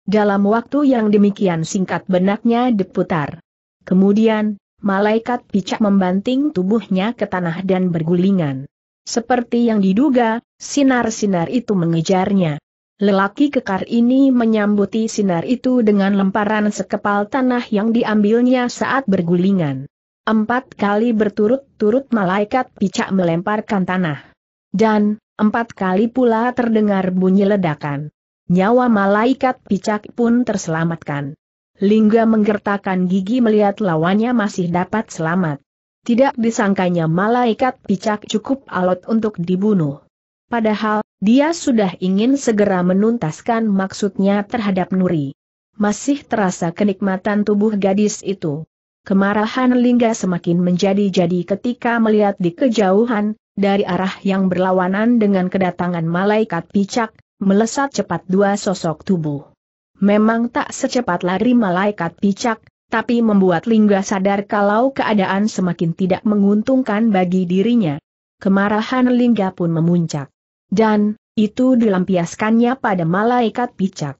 Speaker 1: Dalam waktu yang demikian singkat benaknya diputar. Kemudian, malaikat picak membanting tubuhnya ke tanah dan bergulingan. Seperti yang diduga, sinar-sinar itu mengejarnya. Lelaki kekar ini menyambuti sinar itu dengan lemparan sekepal tanah yang diambilnya saat bergulingan. Empat kali berturut-turut malaikat picak melemparkan tanah. Dan, empat kali pula terdengar bunyi ledakan. Nyawa malaikat picak pun terselamatkan. Lingga menggertakkan gigi melihat lawannya masih dapat selamat. Tidak disangkanya malaikat picak cukup alot untuk dibunuh. Padahal, dia sudah ingin segera menuntaskan maksudnya terhadap Nuri. Masih terasa kenikmatan tubuh gadis itu. Kemarahan Lingga semakin menjadi-jadi ketika melihat di kejauhan, dari arah yang berlawanan dengan kedatangan malaikat picak, melesat cepat dua sosok tubuh. Memang tak secepat lari malaikat picak, tapi membuat Lingga sadar kalau keadaan semakin tidak menguntungkan bagi dirinya. Kemarahan Lingga pun memuncak. Dan, itu dilampiaskannya pada malaikat picak.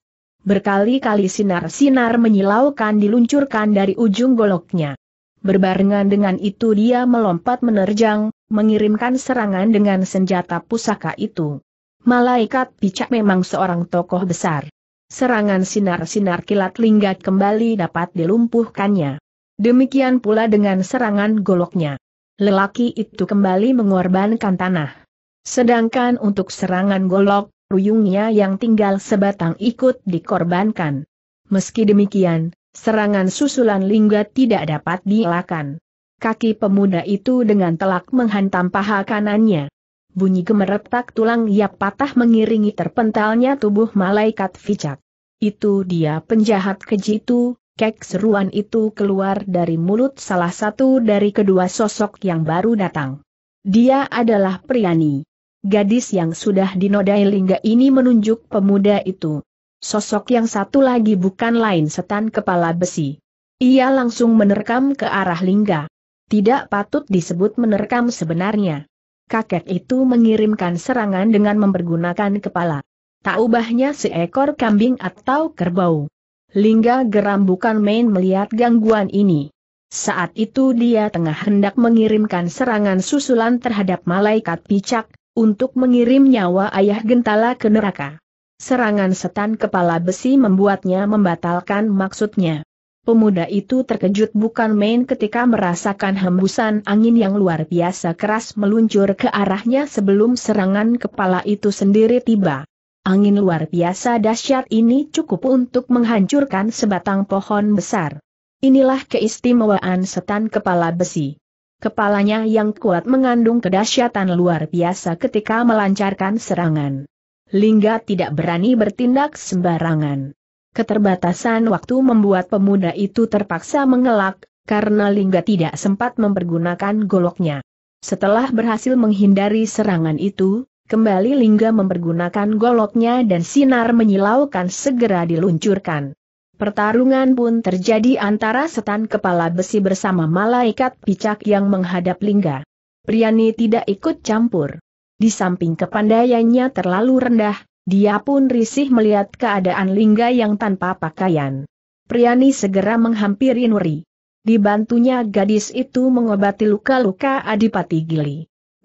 Speaker 1: Berkali-kali sinar-sinar menyilaukan diluncurkan dari ujung goloknya. Berbarengan dengan itu dia melompat menerjang, mengirimkan serangan dengan senjata pusaka itu. Malaikat picak memang seorang tokoh besar. Serangan sinar-sinar kilat linggat kembali dapat dilumpuhkannya. Demikian pula dengan serangan goloknya. Lelaki itu kembali mengorbankan tanah. Sedangkan untuk serangan golok, ruyungnya yang tinggal sebatang ikut dikorbankan. Meski demikian, serangan susulan lingga tidak dapat dielakkan. Kaki pemuda itu dengan telak menghantam paha kanannya. Bunyi gemeretak tulang yap patah mengiringi terpentalnya tubuh malaikat Ficak. Itu dia penjahat keji itu, kek seruan itu keluar dari mulut salah satu dari kedua sosok yang baru datang. Dia adalah Priani gadis yang sudah dinodai lingga ini menunjuk pemuda itu. Sosok yang satu lagi bukan lain setan kepala besi. Ia langsung menerkam ke arah lingga. Tidak patut disebut menerkam sebenarnya. Kakek itu mengirimkan serangan dengan mempergunakan kepala. Tak ubahnya seekor kambing atau kerbau. Lingga geram bukan main melihat gangguan ini. Saat itu dia tengah hendak mengirimkan serangan susulan terhadap malaikat picak, untuk mengirim nyawa ayah gentala ke neraka. Serangan setan kepala besi membuatnya membatalkan maksudnya. Pemuda itu terkejut bukan main ketika merasakan hembusan angin yang luar biasa keras meluncur ke arahnya sebelum serangan kepala itu sendiri tiba. Angin luar biasa dahsyat ini cukup untuk menghancurkan sebatang pohon besar. Inilah keistimewaan setan kepala besi. Kepalanya yang kuat mengandung kedahsyatan luar biasa ketika melancarkan serangan. Lingga tidak berani bertindak sembarangan. Keterbatasan waktu membuat pemuda itu terpaksa mengelak, karena Lingga tidak sempat mempergunakan goloknya. Setelah berhasil menghindari serangan itu, kembali Lingga mempergunakan goloknya dan sinar menyilaukan segera diluncurkan. Pertarungan pun terjadi antara setan kepala besi bersama malaikat picak yang menghadap lingga. Priani tidak ikut campur. Di samping kepandaiannya terlalu rendah, dia pun risih melihat keadaan lingga yang tanpa pakaian. Priani segera menghampiri Nuri. Dibantunya gadis itu mengobati luka-luka Adipati Gili.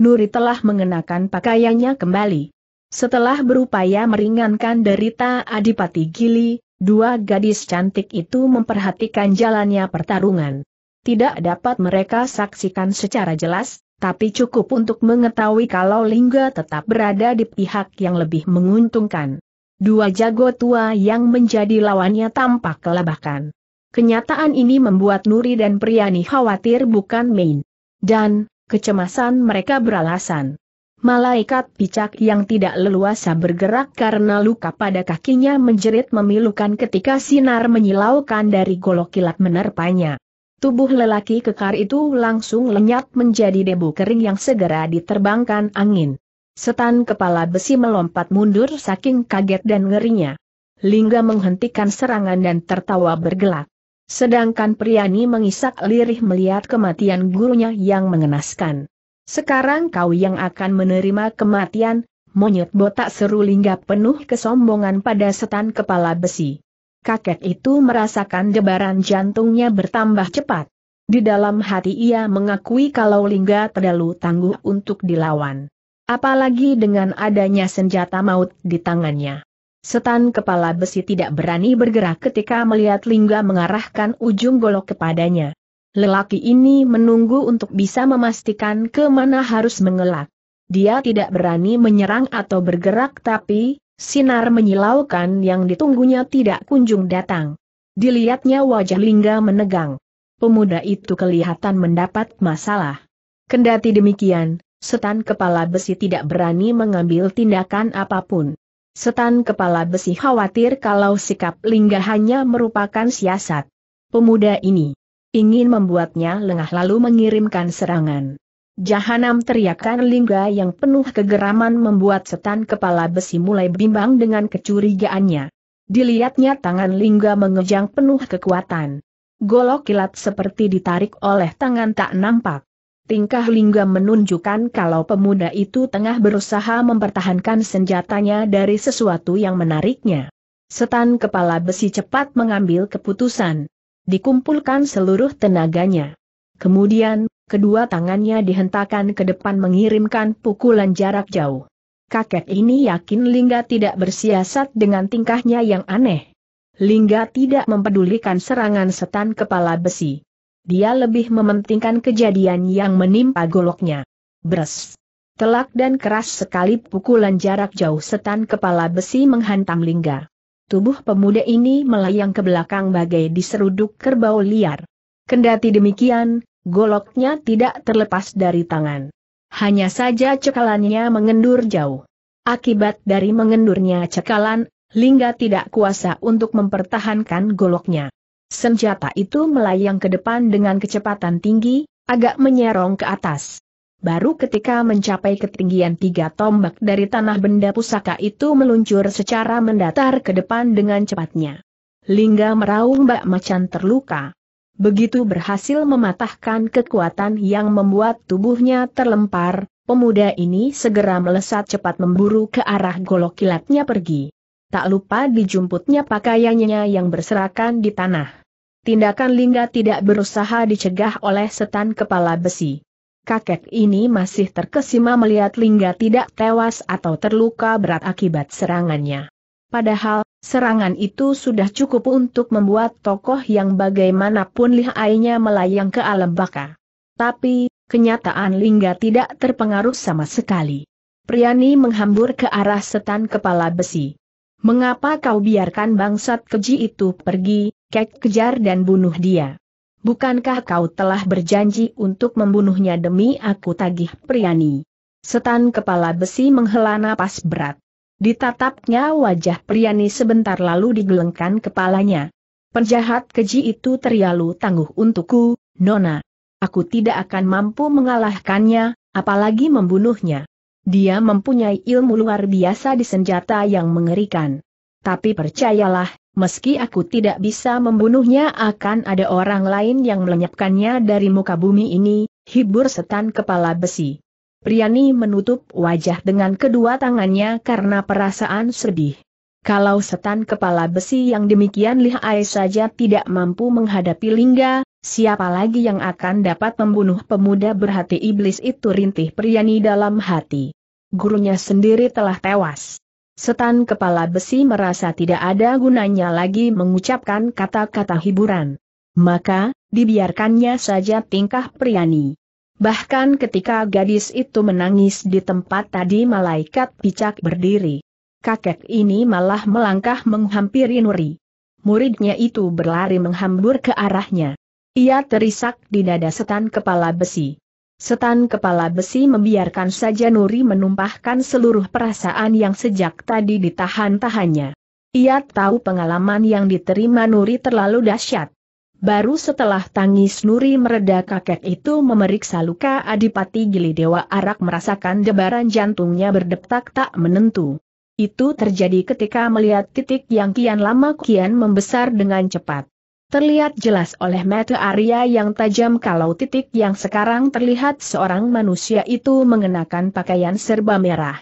Speaker 1: Nuri telah mengenakan pakaiannya kembali. Setelah berupaya meringankan derita Adipati Gili, Dua gadis cantik itu memperhatikan jalannya pertarungan. Tidak dapat mereka saksikan secara jelas, tapi cukup untuk mengetahui kalau Lingga tetap berada di pihak yang lebih menguntungkan. Dua jago tua yang menjadi lawannya tampak kelabakan. Kenyataan ini membuat Nuri dan Priyani khawatir bukan main. Dan, kecemasan mereka beralasan. Malaikat picak yang tidak leluasa bergerak karena luka pada kakinya menjerit memilukan ketika sinar menyilaukan dari golok kilat menerpanya. Tubuh lelaki kekar itu langsung lenyap menjadi debu kering yang segera diterbangkan angin. Setan kepala besi melompat mundur saking kaget dan ngerinya. Lingga menghentikan serangan dan tertawa bergelak. Sedangkan Priani mengisak lirih melihat kematian gurunya yang mengenaskan. Sekarang kau yang akan menerima kematian, monyet botak seru lingga penuh kesombongan pada setan kepala besi. Kakek itu merasakan debaran jantungnya bertambah cepat. Di dalam hati ia mengakui kalau lingga terlalu tangguh untuk dilawan. Apalagi dengan adanya senjata maut di tangannya. Setan kepala besi tidak berani bergerak ketika melihat Lingga mengarahkan ujung golok kepadanya. Lelaki ini menunggu untuk bisa memastikan kemana harus mengelak. Dia tidak berani menyerang atau bergerak tapi, sinar menyilaukan yang ditunggunya tidak kunjung datang. Dilihatnya wajah Lingga menegang. Pemuda itu kelihatan mendapat masalah. Kendati demikian, setan kepala besi tidak berani mengambil tindakan apapun. Setan kepala besi khawatir kalau sikap Lingga hanya merupakan siasat. Pemuda ini ingin membuatnya lengah lalu mengirimkan serangan. Jahanam teriakan Lingga yang penuh kegeraman membuat setan kepala besi mulai bimbang dengan kecurigaannya. Dilihatnya tangan Lingga mengejang penuh kekuatan. Golok kilat seperti ditarik oleh tangan tak nampak. Tingkah Lingga menunjukkan kalau pemuda itu tengah berusaha mempertahankan senjatanya dari sesuatu yang menariknya. Setan kepala besi cepat mengambil keputusan. Dikumpulkan seluruh tenaganya. Kemudian, kedua tangannya dihentakkan ke depan mengirimkan pukulan jarak jauh. Kakek ini yakin Lingga tidak bersiasat dengan tingkahnya yang aneh. Lingga tidak mempedulikan serangan setan kepala besi. Dia lebih mementingkan kejadian yang menimpa goloknya. Bres. Telak dan keras sekali pukulan jarak jauh setan kepala besi menghantam Lingga. Tubuh pemuda ini melayang ke belakang bagai diseruduk kerbau liar. Kendati demikian, goloknya tidak terlepas dari tangan. Hanya saja cekalannya mengendur jauh. Akibat dari mengendurnya cekalan, Lingga tidak kuasa untuk mempertahankan goloknya. Senjata itu melayang ke depan dengan kecepatan tinggi, agak menyerong ke atas. Baru ketika mencapai ketinggian tiga tombak dari tanah benda pusaka itu meluncur secara mendatar ke depan dengan cepatnya. Lingga meraung bak macan terluka. Begitu berhasil mematahkan kekuatan yang membuat tubuhnya terlempar, pemuda ini segera melesat cepat memburu ke arah golok kilatnya pergi. Tak lupa dijumputnya pakaiannya yang berserakan di tanah. Tindakan Lingga tidak berusaha dicegah oleh setan kepala besi kakek ini masih terkesima melihat Lingga tidak tewas atau terluka berat akibat serangannya. Padahal, serangan itu sudah cukup untuk membuat tokoh yang bagaimanapun lihainya melayang ke alam baka. Tapi, kenyataan Lingga tidak terpengaruh sama sekali. Priani menghambur ke arah setan kepala besi. Mengapa kau biarkan bangsat keji itu pergi, kek kejar dan bunuh dia. Bukankah kau telah berjanji untuk membunuhnya demi aku tagih Priani? Setan kepala besi menghela napas berat. Ditatapnya wajah Priani sebentar lalu digelengkan kepalanya. Penjahat keji itu terlalu tangguh untukku, Nona. Aku tidak akan mampu mengalahkannya, apalagi membunuhnya. Dia mempunyai ilmu luar biasa di senjata yang mengerikan. Tapi percayalah, Meski aku tidak bisa membunuhnya akan ada orang lain yang melenyapkannya dari muka bumi ini, hibur setan kepala besi. Priani menutup wajah dengan kedua tangannya karena perasaan sedih. Kalau setan kepala besi yang demikian lihai saja tidak mampu menghadapi Lingga, siapa lagi yang akan dapat membunuh pemuda berhati iblis itu rintih Priani dalam hati. Gurunya sendiri telah tewas. Setan kepala besi merasa tidak ada gunanya lagi mengucapkan kata-kata hiburan. Maka, dibiarkannya saja tingkah Priani. Bahkan ketika gadis itu menangis di tempat tadi malaikat picak berdiri. Kakek ini malah melangkah menghampiri Nuri. Muridnya itu berlari menghambur ke arahnya. Ia terisak di dada setan kepala besi. Setan kepala besi membiarkan saja Nuri menumpahkan seluruh perasaan yang sejak tadi ditahan-tahannya. Ia tahu pengalaman yang diterima Nuri terlalu dahsyat. Baru setelah tangis Nuri mereda kakek itu memeriksa luka Adipati Gilidewa Arak merasakan debaran jantungnya berdetak tak menentu. Itu terjadi ketika melihat titik yang kian lama kian membesar dengan cepat. Terlihat jelas oleh mata Arya yang tajam kalau titik yang sekarang terlihat seorang manusia itu mengenakan pakaian serba merah.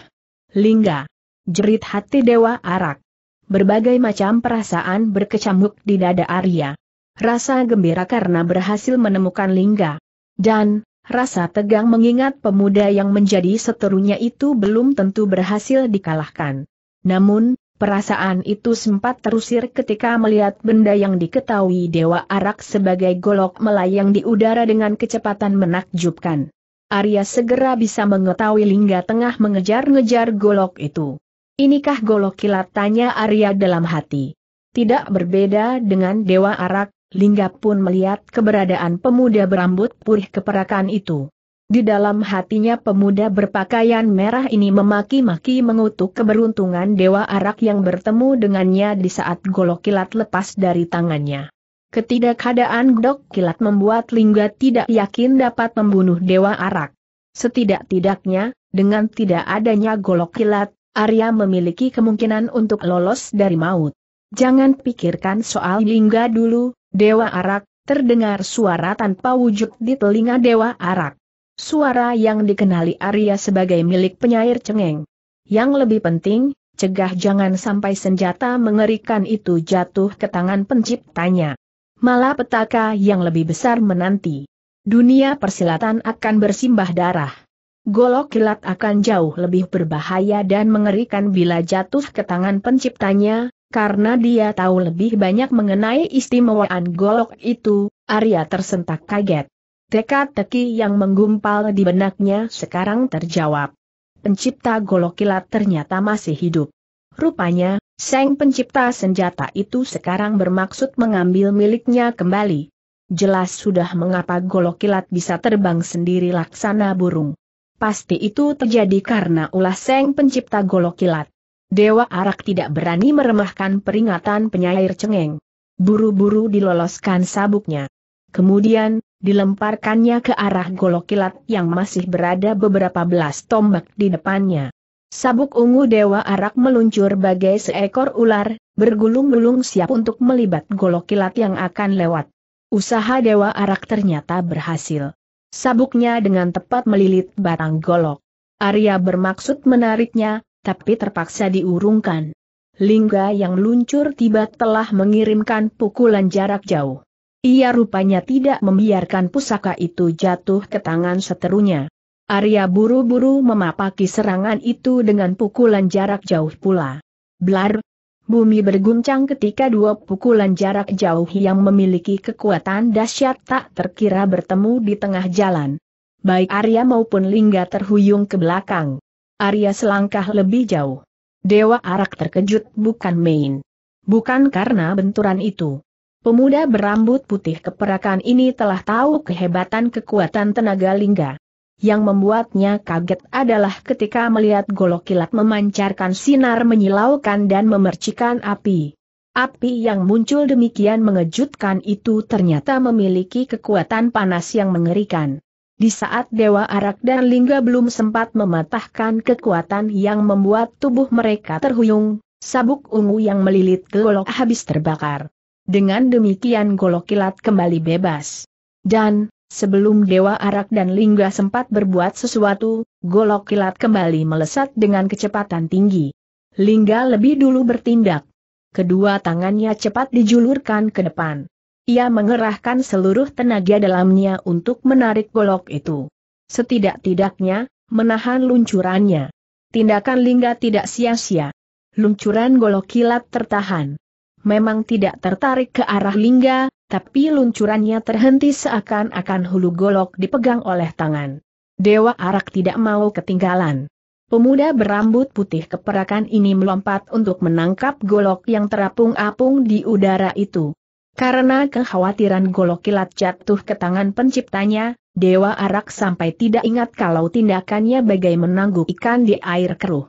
Speaker 1: Lingga. Jerit hati Dewa Arak. Berbagai macam perasaan berkecamuk di dada Arya. Rasa gembira karena berhasil menemukan Lingga. Dan, rasa tegang mengingat pemuda yang menjadi seterunya itu belum tentu berhasil dikalahkan. Namun, Perasaan itu sempat terusir ketika melihat benda yang diketahui Dewa Arak sebagai golok melayang di udara dengan kecepatan menakjubkan. Arya segera bisa mengetahui Lingga tengah mengejar-ngejar golok itu. Inikah golok kilat tanya Arya dalam hati. Tidak berbeda dengan Dewa Arak, Lingga pun melihat keberadaan pemuda berambut purih keperakan itu. Di dalam hatinya pemuda berpakaian merah ini memaki-maki mengutuk keberuntungan Dewa Arak yang bertemu dengannya di saat golok kilat lepas dari tangannya. Ketidakadaan golok kilat membuat Lingga tidak yakin dapat membunuh Dewa Arak. Setidak-tidaknya, dengan tidak adanya golok kilat, Arya memiliki kemungkinan untuk lolos dari maut. Jangan pikirkan soal Lingga dulu, Dewa Arak, terdengar suara tanpa wujud di telinga Dewa Arak. Suara yang dikenali Arya sebagai milik penyair cengeng. Yang lebih penting, cegah jangan sampai senjata mengerikan itu jatuh ke tangan penciptanya. Malah petaka yang lebih besar menanti. Dunia persilatan akan bersimbah darah. Golok kilat akan jauh lebih berbahaya dan mengerikan bila jatuh ke tangan penciptanya, karena dia tahu lebih banyak mengenai istimewaan golok itu, Arya tersentak kaget. Teka-teki yang menggumpal di benaknya sekarang terjawab. Pencipta golok kilat ternyata masih hidup. Rupanya, sang pencipta senjata itu sekarang bermaksud mengambil miliknya kembali. Jelas sudah mengapa golok kilat bisa terbang sendiri laksana burung. Pasti itu terjadi karena ulah sang pencipta golok kilat. Dewa Arak tidak berani meremahkan peringatan penyair cengeng. Buru-buru diloloskan sabuknya. Kemudian, dilemparkannya ke arah golok kilat yang masih berada beberapa belas tombak di depannya. Sabuk ungu Dewa Arak meluncur bagai seekor ular, bergulung-gulung siap untuk melibat golok kilat yang akan lewat. Usaha Dewa Arak ternyata berhasil. Sabuknya dengan tepat melilit batang golok. Arya bermaksud menariknya, tapi terpaksa diurungkan. Lingga yang luncur tiba telah mengirimkan pukulan jarak jauh. Ia rupanya tidak membiarkan pusaka itu jatuh ke tangan seterunya. Arya buru-buru memapaki serangan itu dengan pukulan jarak jauh pula. Blar! Bumi berguncang ketika dua pukulan jarak jauh yang memiliki kekuatan dahsyat tak terkira bertemu di tengah jalan. Baik Arya maupun Lingga terhuyung ke belakang. Arya selangkah lebih jauh. Dewa Arak terkejut bukan main. Bukan karena benturan itu. Pemuda berambut putih keperakan ini telah tahu kehebatan kekuatan tenaga lingga. Yang membuatnya kaget adalah ketika melihat golok kilat memancarkan sinar menyilaukan dan memercikan api. Api yang muncul demikian mengejutkan itu ternyata memiliki kekuatan panas yang mengerikan. Di saat Dewa Arak dan Lingga belum sempat mematahkan kekuatan yang membuat tubuh mereka terhuyung, sabuk ungu yang melilit golok habis terbakar. Dengan demikian golok kilat kembali bebas. Dan, sebelum Dewa Arak dan Lingga sempat berbuat sesuatu, golok kilat kembali melesat dengan kecepatan tinggi. Lingga lebih dulu bertindak. Kedua tangannya cepat dijulurkan ke depan. Ia mengerahkan seluruh tenaga dalamnya untuk menarik golok itu. Setidak-tidaknya, menahan luncurannya. Tindakan Lingga tidak sia-sia. Luncuran golok kilat tertahan memang tidak tertarik ke arah Lingga, tapi luncurannya terhenti seakan-akan hulu golok dipegang oleh tangan. Dewa Arak tidak mau ketinggalan. Pemuda berambut putih keperakan ini melompat untuk menangkap golok yang terapung-apung di udara itu. Karena kekhawatiran golok kilat jatuh ke tangan penciptanya, Dewa Arak sampai tidak ingat kalau tindakannya bagai menangguk ikan di air keruh.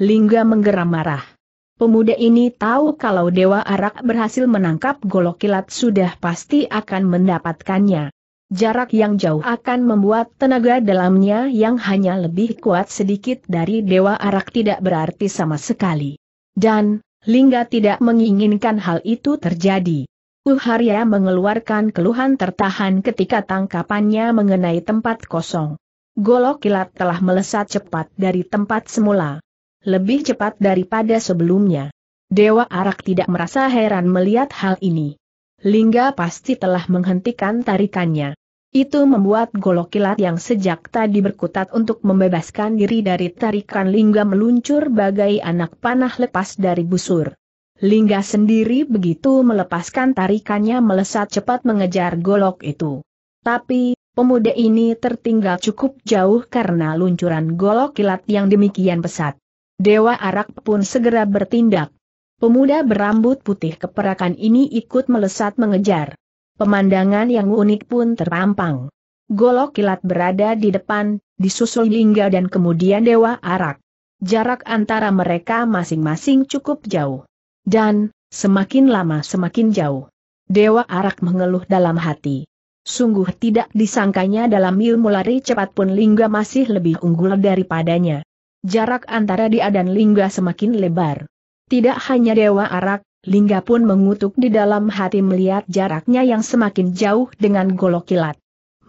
Speaker 1: Lingga menggeram marah. Pemuda ini tahu kalau Dewa Arak berhasil menangkap golok kilat sudah pasti akan mendapatkannya. Jarak yang jauh akan membuat tenaga dalamnya yang hanya lebih kuat sedikit dari Dewa Arak tidak berarti sama sekali. Dan, Lingga tidak menginginkan hal itu terjadi. Uharya mengeluarkan keluhan tertahan ketika tangkapannya mengenai tempat kosong. Golok kilat telah melesat cepat dari tempat semula lebih cepat daripada sebelumnya. Dewa Arak tidak merasa heran melihat hal ini. Lingga pasti telah menghentikan tarikannya. Itu membuat golok kilat yang sejak tadi berkutat untuk membebaskan diri dari tarikan Lingga meluncur bagai anak panah lepas dari busur. Lingga sendiri begitu melepaskan tarikannya melesat cepat mengejar golok itu. Tapi, pemuda ini tertinggal cukup jauh karena luncuran golok kilat yang demikian pesat. Dewa Arak pun segera bertindak. Pemuda berambut putih keperakan ini ikut melesat mengejar. Pemandangan yang unik pun terampang. Golok kilat berada di depan, disusul Lingga dan kemudian Dewa Arak. Jarak antara mereka masing-masing cukup jauh. Dan, semakin lama semakin jauh. Dewa Arak mengeluh dalam hati. Sungguh tidak disangkanya dalam ilmu lari cepat pun Lingga masih lebih unggul daripadanya. Jarak antara dia dan Lingga semakin lebar. Tidak hanya Dewa Arak, Lingga pun mengutuk di dalam hati melihat jaraknya yang semakin jauh dengan golok kilat.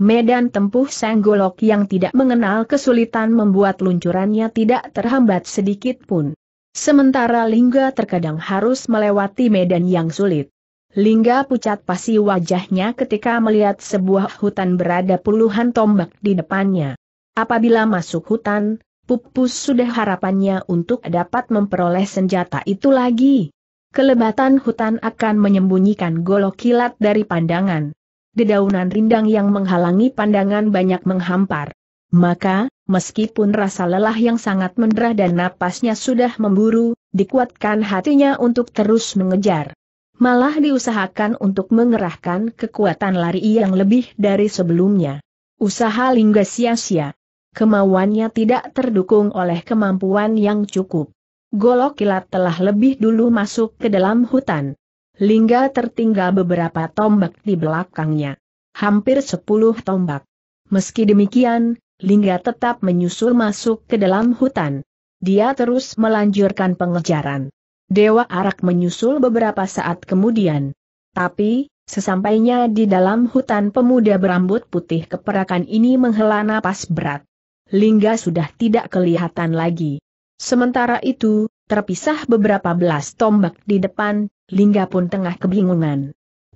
Speaker 1: Medan tempuh sang golok yang tidak mengenal kesulitan membuat luncurannya tidak terhambat sedikit pun. Sementara Lingga terkadang harus melewati medan yang sulit. Lingga pucat pasi wajahnya ketika melihat sebuah hutan berada puluhan tombak di depannya. Apabila masuk hutan, Pupus sudah harapannya untuk dapat memperoleh senjata itu lagi. Kelebatan hutan akan menyembunyikan golok kilat dari pandangan. Dedaunan rindang yang menghalangi pandangan banyak menghampar. Maka, meskipun rasa lelah yang sangat mendera dan napasnya sudah memburu, dikuatkan hatinya untuk terus mengejar. Malah diusahakan untuk mengerahkan kekuatan lari yang lebih dari sebelumnya. Usaha lingga sia-sia kemauannya tidak terdukung oleh kemampuan yang cukup. Golok kilat telah lebih dulu masuk ke dalam hutan. Lingga tertinggal beberapa tombak di belakangnya. Hampir sepuluh tombak. Meski demikian, Lingga tetap menyusul masuk ke dalam hutan. Dia terus melanjurkan pengejaran. Dewa Arak menyusul beberapa saat kemudian. Tapi, sesampainya di dalam hutan pemuda berambut putih keperakan ini menghela napas berat. Lingga sudah tidak kelihatan lagi. Sementara itu, terpisah beberapa belas tombak di depan, Lingga pun tengah kebingungan.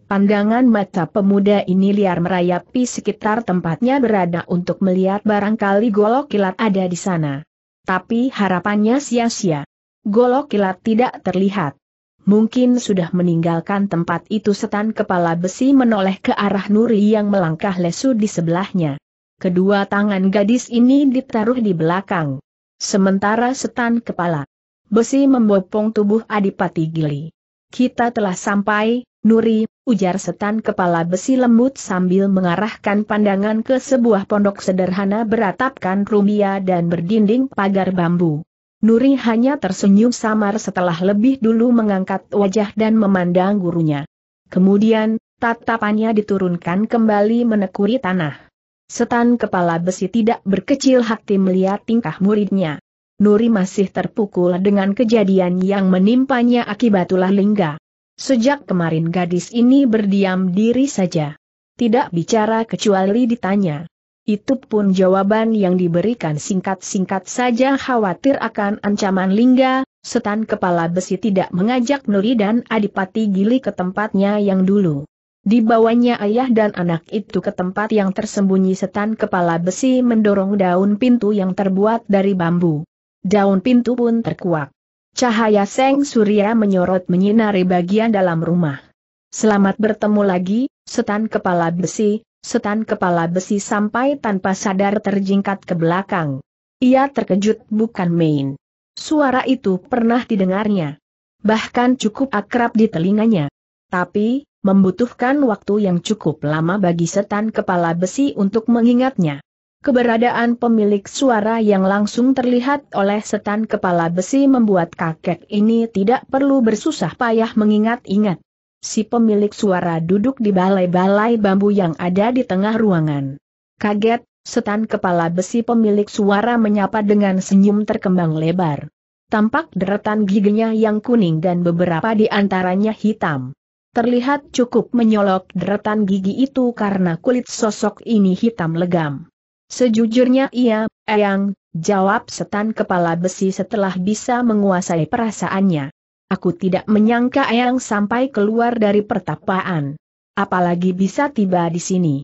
Speaker 1: Pandangan mata pemuda ini liar merayapi sekitar tempatnya berada untuk melihat barangkali golok kilat ada di sana. Tapi harapannya sia-sia. Golok kilat tidak terlihat. Mungkin sudah meninggalkan tempat itu setan kepala besi menoleh ke arah Nuri yang melangkah lesu di sebelahnya. Kedua tangan gadis ini ditaruh di belakang. Sementara setan kepala. Besi membopong tubuh Adipati Gili. Kita telah sampai, Nuri, ujar setan kepala besi lembut sambil mengarahkan pandangan ke sebuah pondok sederhana beratapkan rumia dan berdinding pagar bambu. Nuri hanya tersenyum samar setelah lebih dulu mengangkat wajah dan memandang gurunya. Kemudian, tatapannya diturunkan kembali menekuri tanah. Setan kepala besi tidak berkecil hati melihat tingkah muridnya. Nuri masih terpukul dengan kejadian yang menimpanya akibat ulah lingga. Sejak kemarin gadis ini berdiam diri saja. Tidak bicara kecuali ditanya. Itu pun jawaban yang diberikan singkat-singkat saja khawatir akan ancaman lingga, setan kepala besi tidak mengajak Nuri dan Adipati Gili ke tempatnya yang dulu. Dibawanya ayah dan anak itu ke tempat yang tersembunyi setan kepala besi mendorong daun pintu yang terbuat dari bambu. Daun pintu pun terkuak. Cahaya seng surya menyorot menyinari bagian dalam rumah. Selamat bertemu lagi, setan kepala besi, setan kepala besi sampai tanpa sadar terjingkat ke belakang. Ia terkejut bukan main. Suara itu pernah didengarnya. Bahkan cukup akrab di telinganya. Tapi, membutuhkan waktu yang cukup lama bagi setan kepala besi untuk mengingatnya. Keberadaan pemilik suara yang langsung terlihat oleh setan kepala besi membuat kakek ini tidak perlu bersusah payah mengingat-ingat. Si pemilik suara duduk di balai-balai bambu yang ada di tengah ruangan. Kaget, setan kepala besi pemilik suara menyapa dengan senyum terkembang lebar. Tampak deretan giginya yang kuning dan beberapa di antaranya hitam. Terlihat cukup menyolok deretan gigi itu karena kulit sosok ini hitam legam. Sejujurnya ia, Eyang, jawab setan kepala besi setelah bisa menguasai perasaannya. Aku tidak menyangka Eyang sampai keluar dari pertapaan. Apalagi bisa tiba di sini.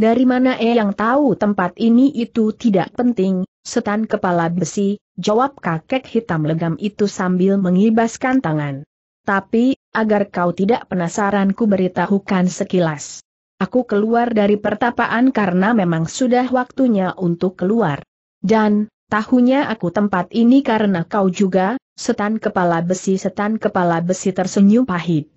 Speaker 1: Dari mana Eyang tahu tempat ini itu tidak penting, setan kepala besi, jawab kakek hitam legam itu sambil mengibaskan tangan. Tapi, agar kau tidak penasaran ku beritahukan sekilas. Aku keluar dari pertapaan karena memang sudah waktunya untuk keluar. Dan, tahunya aku tempat ini karena kau juga, setan kepala besi setan kepala besi tersenyum pahit.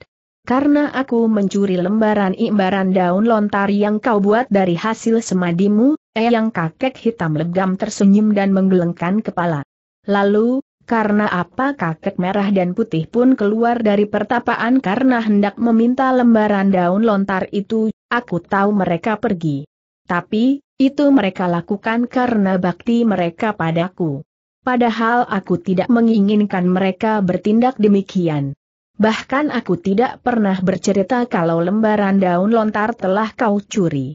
Speaker 1: Karena aku mencuri lembaran imbaran daun lontar yang kau buat dari hasil semadimu, eh kakek hitam legam tersenyum dan menggelengkan kepala. Lalu, karena apa kakek merah dan putih pun keluar dari pertapaan karena hendak meminta lembaran daun lontar itu, aku tahu mereka pergi. Tapi, itu mereka lakukan karena bakti mereka padaku. Padahal aku tidak menginginkan mereka bertindak demikian. Bahkan aku tidak pernah bercerita kalau lembaran daun lontar telah kau curi.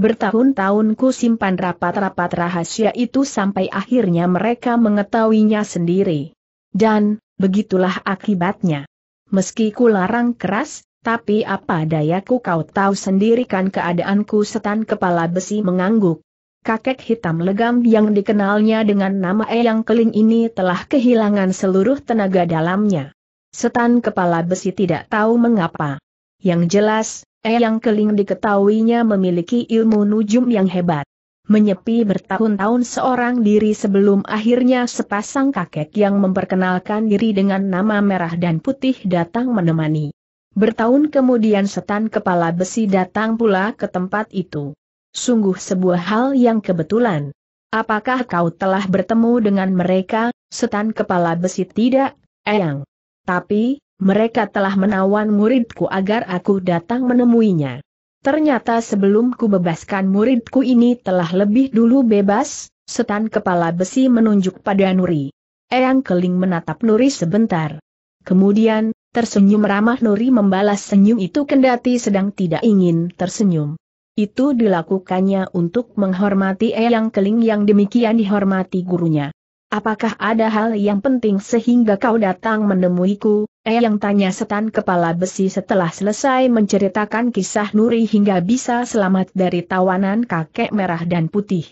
Speaker 1: Bertahun-tahun ku simpan rapat-rapat rahasia itu sampai akhirnya mereka mengetahuinya sendiri. Dan, begitulah akibatnya. Meski ku larang keras, tapi apa dayaku kau tahu sendiri kan keadaanku setan kepala besi mengangguk. Kakek hitam legam yang dikenalnya dengan nama Eyang Keling ini telah kehilangan seluruh tenaga dalamnya. Setan kepala besi tidak tahu mengapa. Yang jelas, Eyang Keling diketahuinya memiliki ilmu nujum yang hebat. Menyepi bertahun-tahun seorang diri sebelum akhirnya sepasang kakek yang memperkenalkan diri dengan nama merah dan putih datang menemani. Bertahun kemudian setan kepala besi datang pula ke tempat itu. Sungguh sebuah hal yang kebetulan. Apakah kau telah bertemu dengan mereka, setan kepala besi tidak, Eyang? Tapi, mereka telah menawan muridku agar aku datang menemuinya. Ternyata sebelum ku bebaskan muridku ini telah lebih dulu bebas, setan kepala besi menunjuk pada Nuri. Eyang Keling menatap Nuri sebentar. Kemudian, tersenyum ramah Nuri membalas senyum itu kendati sedang tidak ingin tersenyum. Itu dilakukannya untuk menghormati Eyang Keling yang demikian dihormati gurunya. Apakah ada hal yang penting sehingga kau datang menemuiku? Eh yang tanya setan kepala besi setelah selesai menceritakan kisah Nuri hingga bisa selamat dari tawanan kakek merah dan putih.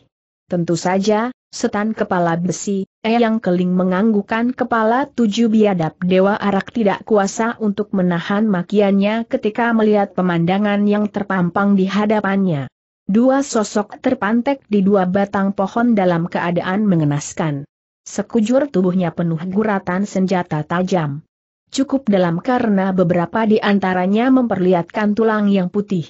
Speaker 1: Tentu saja, setan kepala besi, eh yang keling menganggukan kepala tujuh biadab dewa arak tidak kuasa untuk menahan makiannya ketika melihat pemandangan yang terpampang di hadapannya. Dua sosok terpantek di dua batang pohon dalam keadaan mengenaskan. Sekujur tubuhnya penuh guratan senjata tajam. Cukup dalam karena beberapa di antaranya memperlihatkan tulang yang putih.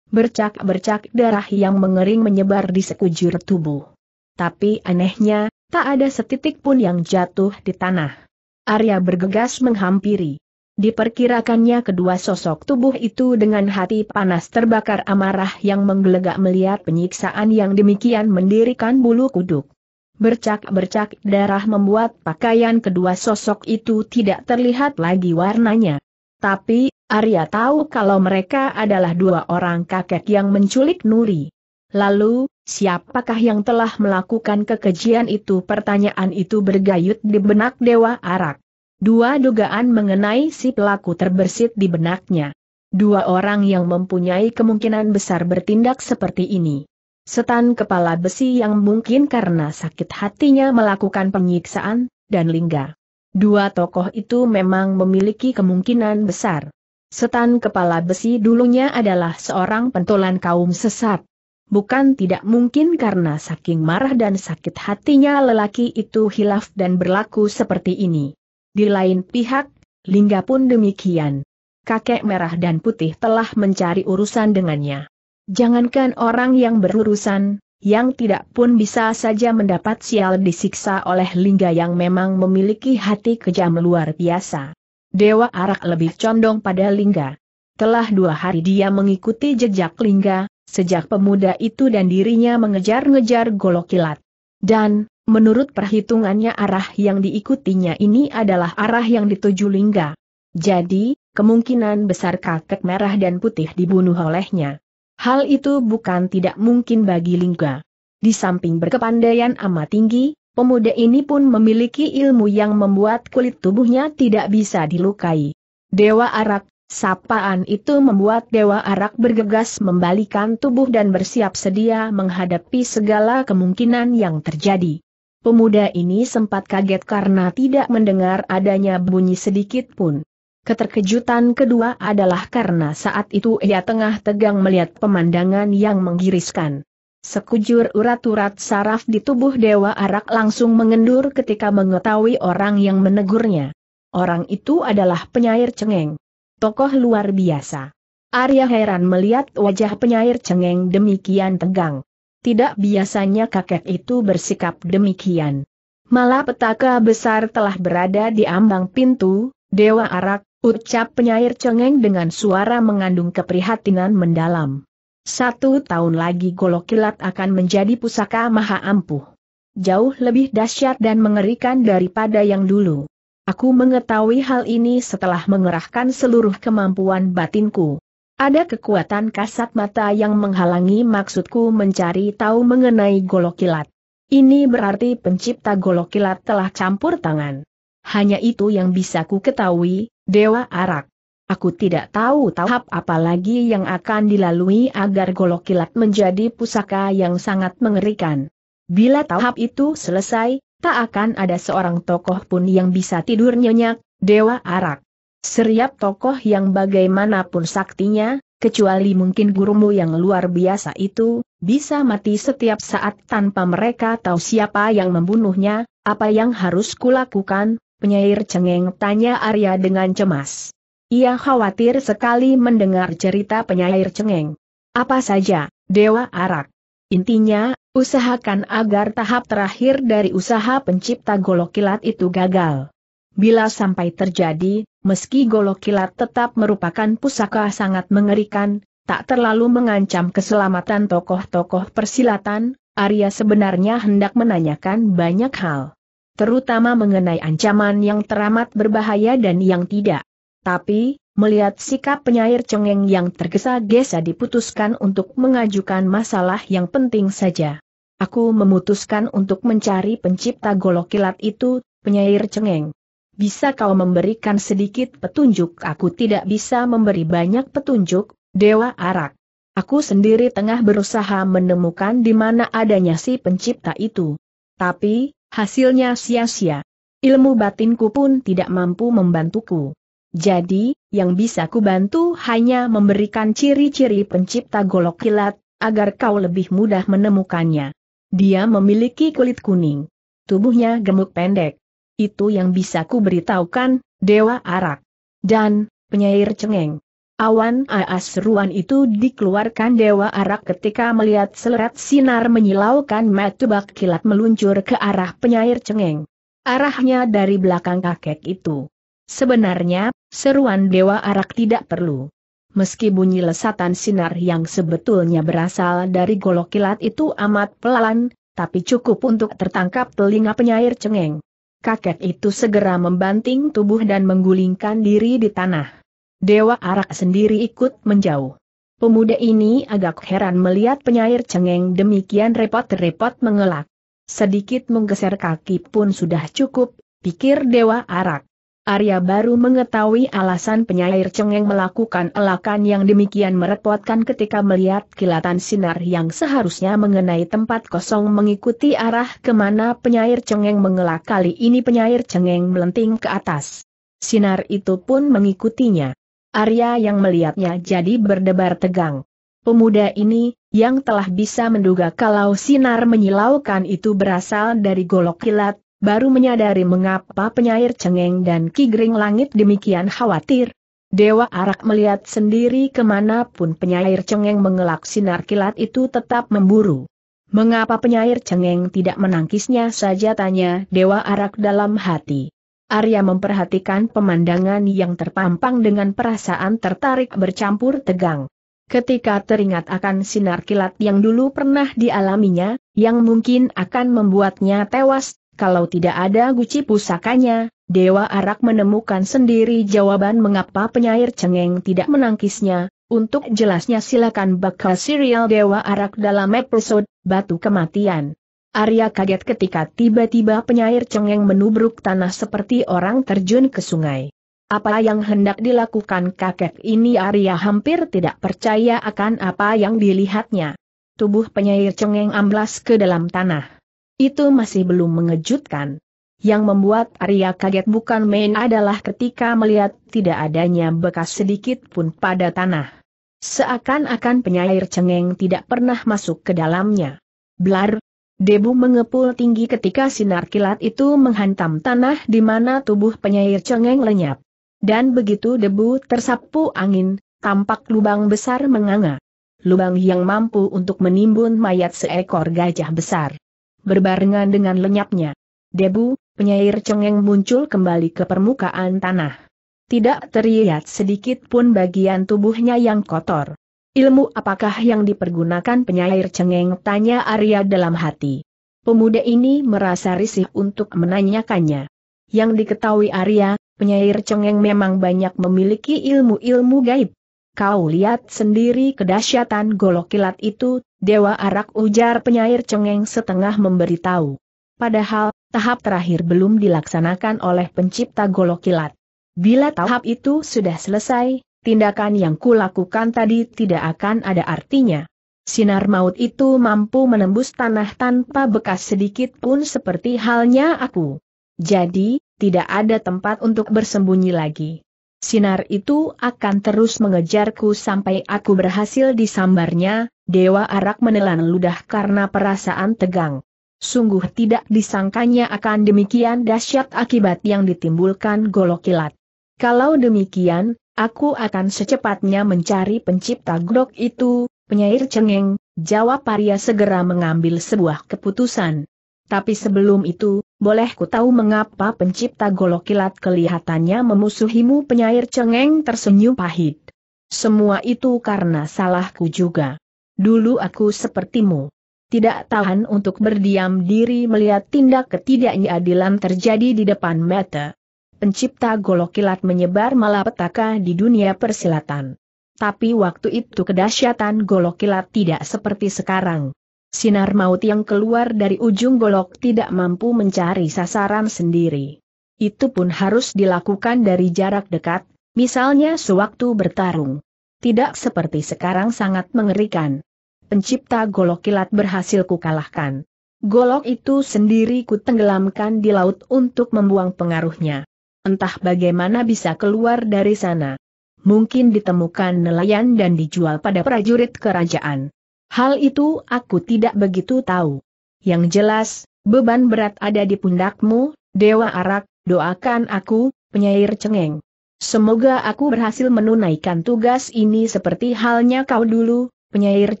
Speaker 1: Bercak-bercak darah yang mengering menyebar di sekujur tubuh. Tapi anehnya, tak ada setitik pun yang jatuh di tanah. Arya bergegas menghampiri. Diperkirakannya kedua sosok tubuh itu dengan hati panas terbakar amarah yang menggelegak melihat penyiksaan yang demikian mendirikan bulu kuduk. Bercak-bercak darah membuat pakaian kedua sosok itu tidak terlihat lagi warnanya. Tapi, Arya tahu kalau mereka adalah dua orang kakek yang menculik Nuri. Lalu, siapakah yang telah melakukan kekejian itu? Pertanyaan itu bergayut di benak Dewa Arak. Dua dugaan mengenai si pelaku terbersit di benaknya. Dua orang yang mempunyai kemungkinan besar bertindak seperti ini. Setan kepala besi yang mungkin karena sakit hatinya melakukan penyiksaan, dan Lingga. Dua tokoh itu memang memiliki kemungkinan besar. Setan kepala besi dulunya adalah seorang pentolan kaum sesat. Bukan tidak mungkin karena saking marah dan sakit hatinya lelaki itu hilaf dan berlaku seperti ini. Di lain pihak, Lingga pun demikian. Kakek merah dan putih telah mencari urusan dengannya. Jangankan orang yang berurusan, yang tidak pun bisa saja mendapat sial disiksa oleh lingga yang memang memiliki hati kejam luar biasa. Dewa Arak lebih condong pada lingga. Telah dua hari dia mengikuti jejak lingga, sejak pemuda itu dan dirinya mengejar-ngejar golok kilat. Dan, menurut perhitungannya arah yang diikutinya ini adalah arah yang dituju lingga. Jadi, kemungkinan besar kakek merah dan putih dibunuh olehnya. Hal itu bukan tidak mungkin bagi Lingga. Di samping berkepandaian amat tinggi, pemuda ini pun memiliki ilmu yang membuat kulit tubuhnya tidak bisa dilukai. Dewa Arak, sapaan itu membuat Dewa Arak bergegas membalikan tubuh dan bersiap sedia menghadapi segala kemungkinan yang terjadi. Pemuda ini sempat kaget karena tidak mendengar adanya bunyi sedikit pun. Keterkejutan kedua adalah karena saat itu ia tengah tegang melihat pemandangan yang menggiriskan. Sekujur urat-urat saraf di tubuh Dewa Arak langsung mengendur ketika mengetahui orang yang menegurnya. Orang itu adalah penyair cengeng. Tokoh luar biasa. Arya heran melihat wajah penyair cengeng demikian tegang. Tidak biasanya kakek itu bersikap demikian. Malah petaka besar telah berada di ambang pintu, Dewa Arak, Ucap penyair cengeng dengan suara mengandung keprihatinan mendalam. Satu tahun lagi golok kilat akan menjadi pusaka maha ampuh. Jauh lebih dahsyat dan mengerikan daripada yang dulu. Aku mengetahui hal ini setelah mengerahkan seluruh kemampuan batinku. Ada kekuatan kasat mata yang menghalangi maksudku mencari tahu mengenai golok kilat. Ini berarti pencipta golok kilat telah campur tangan. Hanya itu yang bisa ku ketahui, Dewa Arak. Aku tidak tahu tahap apa lagi yang akan dilalui agar golok kilat menjadi pusaka yang sangat mengerikan. Bila tahap itu selesai, tak akan ada seorang tokoh pun yang bisa tidur nyenyak, Dewa Arak. Seriap tokoh yang bagaimanapun saktinya, kecuali mungkin gurumu yang luar biasa itu, bisa mati setiap saat tanpa mereka tahu siapa yang membunuhnya, apa yang harus kulakukan, Penyair cengeng tanya Arya dengan cemas. Ia khawatir sekali mendengar cerita penyair cengeng. Apa saja, Dewa Arak. Intinya, usahakan agar tahap terakhir dari usaha pencipta golok kilat itu gagal. Bila sampai terjadi, meski golok kilat tetap merupakan pusaka sangat mengerikan, tak terlalu mengancam keselamatan tokoh-tokoh persilatan, Arya sebenarnya hendak menanyakan banyak hal terutama mengenai ancaman yang teramat berbahaya dan yang tidak. Tapi, melihat sikap penyair cengeng yang tergesa-gesa diputuskan untuk mengajukan masalah yang penting saja. Aku memutuskan untuk mencari pencipta golok kilat itu, penyair cengeng. Bisa kau memberikan sedikit petunjuk aku tidak bisa memberi banyak petunjuk, Dewa Arak. Aku sendiri tengah berusaha menemukan di mana adanya si pencipta itu. Tapi, Hasilnya sia-sia. Ilmu batinku pun tidak mampu membantuku. Jadi, yang bisa ku bantu hanya memberikan ciri-ciri pencipta golok kilat, agar kau lebih mudah menemukannya. Dia memiliki kulit kuning. Tubuhnya gemuk pendek. Itu yang bisa ku beritahukan, Dewa Arak. Dan, penyair cengeng. Awan aas seruan itu dikeluarkan Dewa Arak ketika melihat selerat sinar menyilaukan bak kilat meluncur ke arah penyair cengeng. Arahnya dari belakang kakek itu. Sebenarnya, seruan Dewa Arak tidak perlu. Meski bunyi lesatan sinar yang sebetulnya berasal dari golok kilat itu amat pelan, tapi cukup untuk tertangkap telinga penyair cengeng. Kakek itu segera membanting tubuh dan menggulingkan diri di tanah. Dewa Arak sendiri ikut menjauh. Pemuda ini agak heran melihat penyair cengeng demikian repot-repot mengelak. Sedikit menggeser kaki pun sudah cukup, pikir Dewa Arak. Arya baru mengetahui alasan penyair cengeng melakukan elakan yang demikian merepotkan ketika melihat kilatan sinar yang seharusnya mengenai tempat kosong mengikuti arah kemana penyair cengeng mengelak kali ini penyair cengeng melenting ke atas. Sinar itu pun mengikutinya. Arya yang melihatnya jadi berdebar tegang. Pemuda ini, yang telah bisa menduga kalau sinar menyilaukan itu berasal dari golok kilat, baru menyadari mengapa penyair cengeng dan kigring langit demikian khawatir. Dewa Arak melihat sendiri kemanapun penyair cengeng mengelak sinar kilat itu tetap memburu. Mengapa penyair cengeng tidak menangkisnya saja tanya Dewa Arak dalam hati. Arya memperhatikan pemandangan yang terpampang dengan perasaan tertarik bercampur tegang. Ketika teringat akan sinar kilat yang dulu pernah dialaminya, yang mungkin akan membuatnya tewas, kalau tidak ada guci pusakanya, Dewa Arak menemukan sendiri jawaban mengapa penyair cengeng tidak menangkisnya. Untuk jelasnya silakan bakal serial Dewa Arak dalam episode Batu Kematian. Arya kaget ketika tiba-tiba penyair cengeng menubruk tanah seperti orang terjun ke sungai. Apa yang hendak dilakukan kakek ini Arya hampir tidak percaya akan apa yang dilihatnya. Tubuh penyair cengeng amblas ke dalam tanah. Itu masih belum mengejutkan. Yang membuat Arya kaget bukan main adalah ketika melihat tidak adanya bekas sedikit pun pada tanah. Seakan-akan penyair cengeng tidak pernah masuk ke dalamnya. Blar, Debu mengepul tinggi ketika sinar kilat itu menghantam tanah di mana tubuh penyair cengeng lenyap. Dan begitu debu tersapu angin, tampak lubang besar menganga. Lubang yang mampu untuk menimbun mayat seekor gajah besar. Berbarengan dengan lenyapnya. Debu, penyair cengeng muncul kembali ke permukaan tanah. Tidak terlihat sedikit pun bagian tubuhnya yang kotor. Ilmu apakah yang dipergunakan penyair cengeng tanya Arya dalam hati. Pemuda ini merasa risih untuk menanyakannya. Yang diketahui Arya, penyair cengeng memang banyak memiliki ilmu-ilmu gaib. Kau lihat sendiri kedahsyatan golok kilat itu, Dewa Arak ujar penyair cengeng setengah memberitahu. Padahal, tahap terakhir belum dilaksanakan oleh pencipta golok kilat. Bila tahap itu sudah selesai, tindakan yang kulakukan tadi tidak akan ada artinya. Sinar maut itu mampu menembus tanah tanpa bekas sedikit pun seperti halnya aku. Jadi, tidak ada tempat untuk bersembunyi lagi. Sinar itu akan terus mengejarku sampai aku berhasil disambarnya, Dewa Arak menelan ludah karena perasaan tegang. Sungguh tidak disangkanya akan demikian dahsyat akibat yang ditimbulkan golok kilat. Kalau demikian, Aku akan secepatnya mencari pencipta grok itu, penyair cengeng, jawab Arya segera mengambil sebuah keputusan. Tapi sebelum itu, boleh ku tahu mengapa pencipta golok kilat kelihatannya memusuhimu penyair cengeng tersenyum pahit. Semua itu karena salahku juga. Dulu aku sepertimu. Tidak tahan untuk berdiam diri melihat tindak ketidakadilan terjadi di depan mata pencipta golok kilat menyebar malapetaka di dunia persilatan. Tapi waktu itu kedahsyatan golok kilat tidak seperti sekarang. Sinar maut yang keluar dari ujung golok tidak mampu mencari sasaran sendiri. Itu pun harus dilakukan dari jarak dekat, misalnya sewaktu bertarung. Tidak seperti sekarang sangat mengerikan. Pencipta golok kilat berhasil kukalahkan. Golok itu sendiri kutenggelamkan di laut untuk membuang pengaruhnya. Entah bagaimana bisa keluar dari sana. Mungkin ditemukan nelayan dan dijual pada prajurit kerajaan. Hal itu aku tidak begitu tahu. Yang jelas, beban berat ada di pundakmu, Dewa Arak, doakan aku, penyair cengeng. Semoga aku berhasil menunaikan tugas ini seperti halnya kau dulu, penyair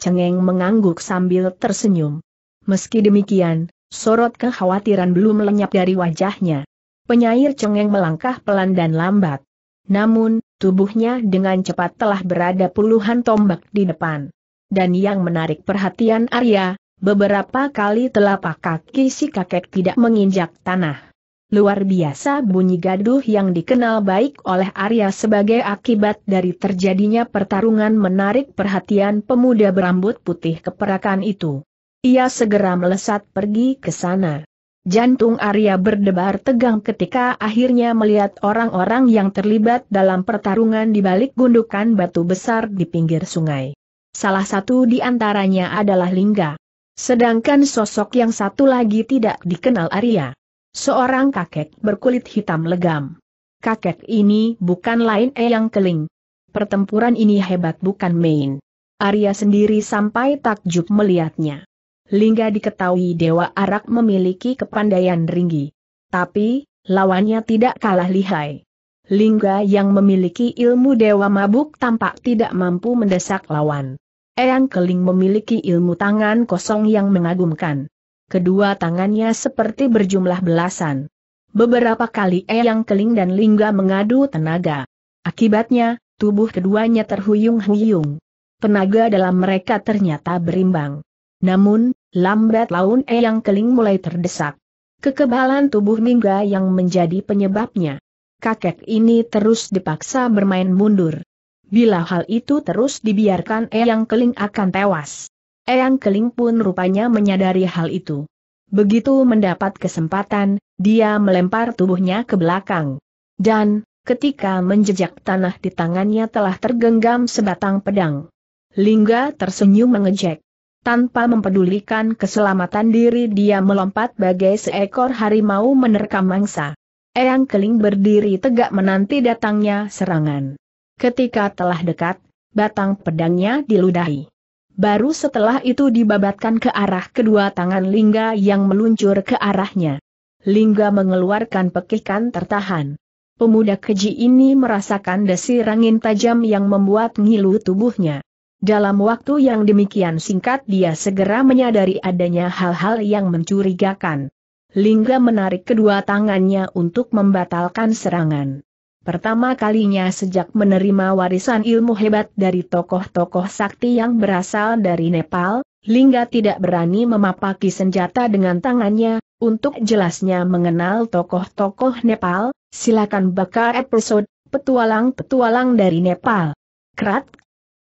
Speaker 1: cengeng mengangguk sambil tersenyum. Meski demikian, sorot kekhawatiran belum lenyap dari wajahnya. Penyair cengeng melangkah pelan dan lambat. Namun, tubuhnya dengan cepat telah berada puluhan tombak di depan. Dan yang menarik perhatian Arya, beberapa kali telapak kaki si kakek tidak menginjak tanah. Luar biasa bunyi gaduh yang dikenal baik oleh Arya sebagai akibat dari terjadinya pertarungan menarik perhatian pemuda berambut putih keperakan itu. Ia segera melesat pergi ke sana. Jantung Arya berdebar tegang ketika akhirnya melihat orang-orang yang terlibat dalam pertarungan di balik gundukan batu besar di pinggir sungai. Salah satu di antaranya adalah Lingga. Sedangkan sosok yang satu lagi tidak dikenal Arya. Seorang kakek berkulit hitam legam. Kakek ini bukan lain Eyang Keling. Pertempuran ini hebat bukan main. Arya sendiri sampai takjub melihatnya. Lingga diketahui Dewa Arak memiliki kepandaian ringgi. Tapi, lawannya tidak kalah lihai. Lingga yang memiliki ilmu Dewa Mabuk tampak tidak mampu mendesak lawan. Eyang Keling memiliki ilmu tangan kosong yang mengagumkan. Kedua tangannya seperti berjumlah belasan. Beberapa kali Eyang Keling dan Lingga mengadu tenaga. Akibatnya, tubuh keduanya terhuyung-huyung. Tenaga dalam mereka ternyata berimbang. Namun, lambat laun Eyang Keling mulai terdesak. Kekebalan tubuh Mingga yang menjadi penyebabnya. Kakek ini terus dipaksa bermain mundur. Bila hal itu terus dibiarkan Eyang Keling akan tewas. Eyang Keling pun rupanya menyadari hal itu. Begitu mendapat kesempatan, dia melempar tubuhnya ke belakang. Dan, ketika menjejak tanah di tangannya telah tergenggam sebatang pedang. Lingga tersenyum mengejek. Tanpa mempedulikan keselamatan diri dia melompat bagai seekor harimau menerkam mangsa. Eyang Keling berdiri tegak menanti datangnya serangan. Ketika telah dekat, batang pedangnya diludahi. Baru setelah itu dibabatkan ke arah kedua tangan Lingga yang meluncur ke arahnya. Lingga mengeluarkan pekikan tertahan. Pemuda keji ini merasakan desir angin tajam yang membuat ngilu tubuhnya. Dalam waktu yang demikian singkat dia segera menyadari adanya hal-hal yang mencurigakan. Lingga menarik kedua tangannya untuk membatalkan serangan. Pertama kalinya sejak menerima warisan ilmu hebat dari tokoh-tokoh sakti yang berasal dari Nepal, Lingga tidak berani memapaki senjata dengan tangannya, untuk jelasnya mengenal tokoh-tokoh Nepal, silakan bakar episode petualang-petualang dari Nepal. Krat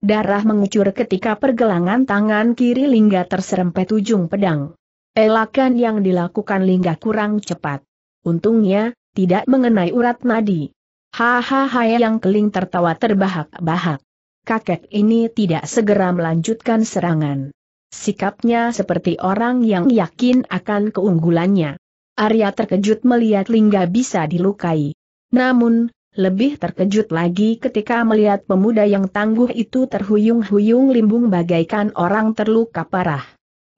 Speaker 1: Darah mengucur ketika pergelangan tangan kiri Lingga terserempet ujung pedang. Elakan yang dilakukan Lingga kurang cepat. Untungnya, tidak mengenai urat nadi. Hahaha yang keling tertawa terbahak-bahak. Kakek ini tidak segera melanjutkan serangan. Sikapnya seperti orang yang yakin akan keunggulannya. Arya terkejut melihat Lingga bisa dilukai. Namun, lebih terkejut lagi ketika melihat pemuda yang tangguh itu terhuyung-huyung limbung bagaikan orang terluka parah.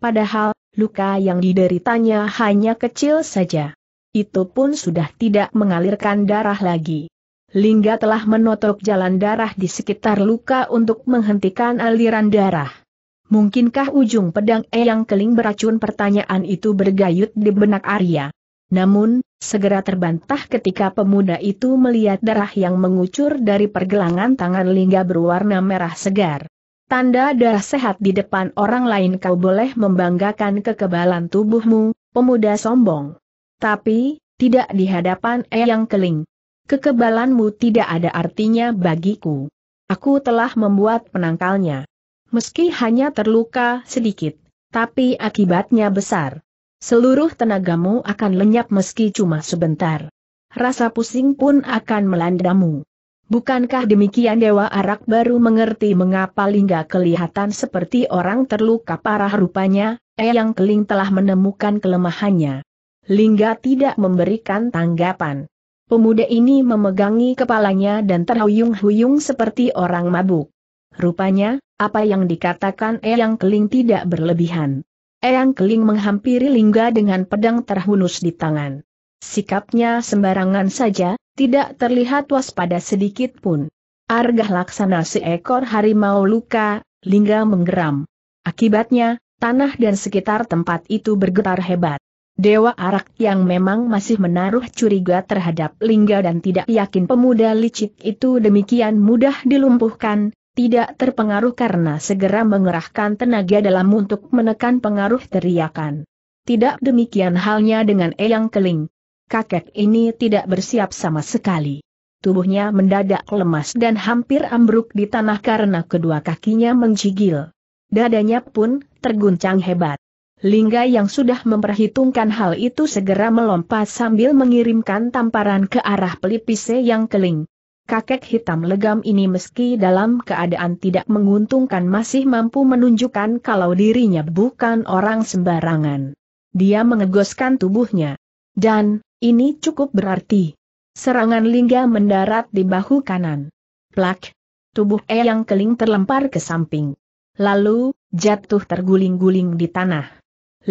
Speaker 1: Padahal, luka yang dideritanya hanya kecil saja. Itu pun sudah tidak mengalirkan darah lagi. Lingga telah menotok jalan darah di sekitar luka untuk menghentikan aliran darah. Mungkinkah ujung pedang E keling beracun pertanyaan itu bergayut di benak Arya? Namun, segera terbantah ketika pemuda itu melihat darah yang mengucur dari pergelangan tangan Lingga berwarna merah segar. Tanda darah sehat di depan orang lain kau boleh membanggakan kekebalan tubuhmu, pemuda sombong. Tapi, tidak di hadapan Eyang Keling. Kekebalanmu tidak ada artinya bagiku. Aku telah membuat penangkalnya. Meski hanya terluka sedikit, tapi akibatnya besar seluruh tenagamu akan lenyap meski cuma sebentar. Rasa pusing pun akan melandamu. Bukankah demikian Dewa Arak baru mengerti mengapa Lingga kelihatan seperti orang terluka parah rupanya, Eyang Keling telah menemukan kelemahannya. Lingga tidak memberikan tanggapan. Pemuda ini memegangi kepalanya dan terhuyung-huyung seperti orang mabuk. Rupanya, apa yang dikatakan Eyang Keling tidak berlebihan. Eyang Keling menghampiri Lingga dengan pedang terhunus di tangan. Sikapnya sembarangan saja, tidak terlihat waspada sedikit pun. Argah laksana seekor harimau luka, Lingga menggeram. Akibatnya, tanah dan sekitar tempat itu bergetar hebat. Dewa Arak yang memang masih menaruh curiga terhadap Lingga dan tidak yakin pemuda licik itu demikian mudah dilumpuhkan, tidak terpengaruh karena segera mengerahkan tenaga dalam untuk menekan pengaruh teriakan. Tidak demikian halnya dengan Eyang Keling. Kakek ini tidak bersiap sama sekali. Tubuhnya mendadak lemas dan hampir ambruk di tanah karena kedua kakinya menjigil. Dadanya pun terguncang hebat. Lingga yang sudah memperhitungkan hal itu segera melompat sambil mengirimkan tamparan ke arah pelipis Eyang keling kakek hitam legam ini meski dalam keadaan tidak menguntungkan masih mampu menunjukkan kalau dirinya bukan orang sembarangan. Dia mengegoskan tubuhnya. Dan, ini cukup berarti. Serangan lingga mendarat di bahu kanan. Plak! Tubuh E yang keling terlempar ke samping. Lalu, jatuh terguling-guling di tanah.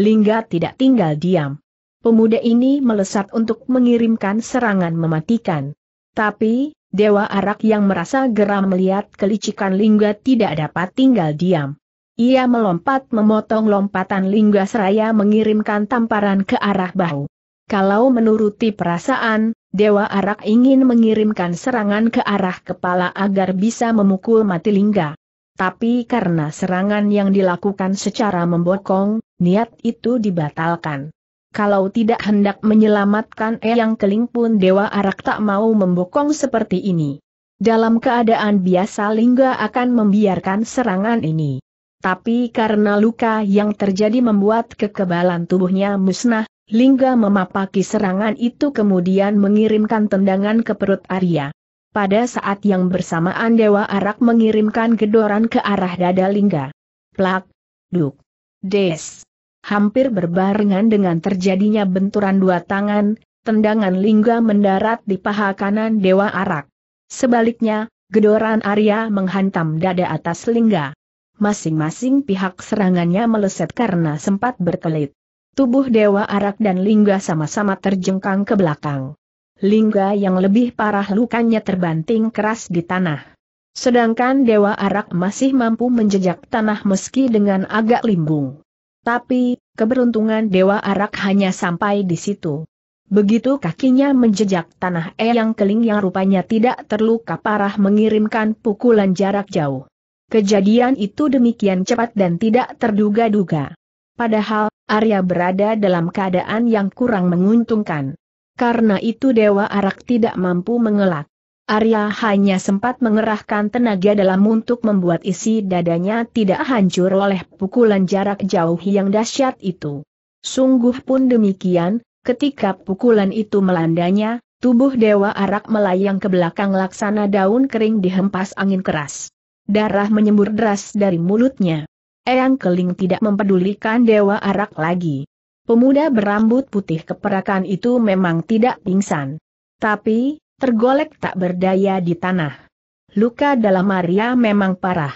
Speaker 1: Lingga tidak tinggal diam. Pemuda ini melesat untuk mengirimkan serangan mematikan. Tapi, Dewa Arak yang merasa geram melihat kelicikan Lingga tidak dapat tinggal diam. Ia melompat memotong lompatan Lingga seraya mengirimkan tamparan ke arah bahu. Kalau menuruti perasaan, Dewa Arak ingin mengirimkan serangan ke arah kepala agar bisa memukul mati Lingga. Tapi karena serangan yang dilakukan secara membokong, niat itu dibatalkan. Kalau tidak hendak menyelamatkan Eyang Keling pun Dewa Arak tak mau membokong seperti ini. Dalam keadaan biasa Lingga akan membiarkan serangan ini. Tapi karena luka yang terjadi membuat kekebalan tubuhnya musnah, Lingga memapaki serangan itu kemudian mengirimkan tendangan ke perut Arya. Pada saat yang bersamaan Dewa Arak mengirimkan gedoran ke arah dada Lingga. Plak, duk, des hampir berbarengan dengan terjadinya benturan dua tangan, tendangan lingga mendarat di paha kanan Dewa Arak. Sebaliknya, gedoran Arya menghantam dada atas lingga. Masing-masing pihak serangannya meleset karena sempat berkelit. Tubuh Dewa Arak dan Lingga sama-sama terjengkang ke belakang. Lingga yang lebih parah lukanya terbanting keras di tanah. Sedangkan Dewa Arak masih mampu menjejak tanah meski dengan agak limbung. Tapi, keberuntungan Dewa Arak hanya sampai di situ. Begitu kakinya menjejak tanah E yang keling yang rupanya tidak terluka parah mengirimkan pukulan jarak jauh. Kejadian itu demikian cepat dan tidak terduga-duga. Padahal, Arya berada dalam keadaan yang kurang menguntungkan. Karena itu Dewa Arak tidak mampu mengelak. Arya hanya sempat mengerahkan tenaga dalam untuk membuat isi dadanya tidak hancur oleh pukulan jarak jauh yang dahsyat itu. Sungguh pun demikian, ketika pukulan itu melandanya, tubuh Dewa Arak melayang ke belakang laksana daun kering dihempas angin keras. Darah menyembur deras dari mulutnya. Eyang Keling tidak mempedulikan Dewa Arak lagi. Pemuda berambut putih keperakan itu memang tidak pingsan. Tapi, tergolek tak berdaya di tanah. Luka dalam Arya memang parah.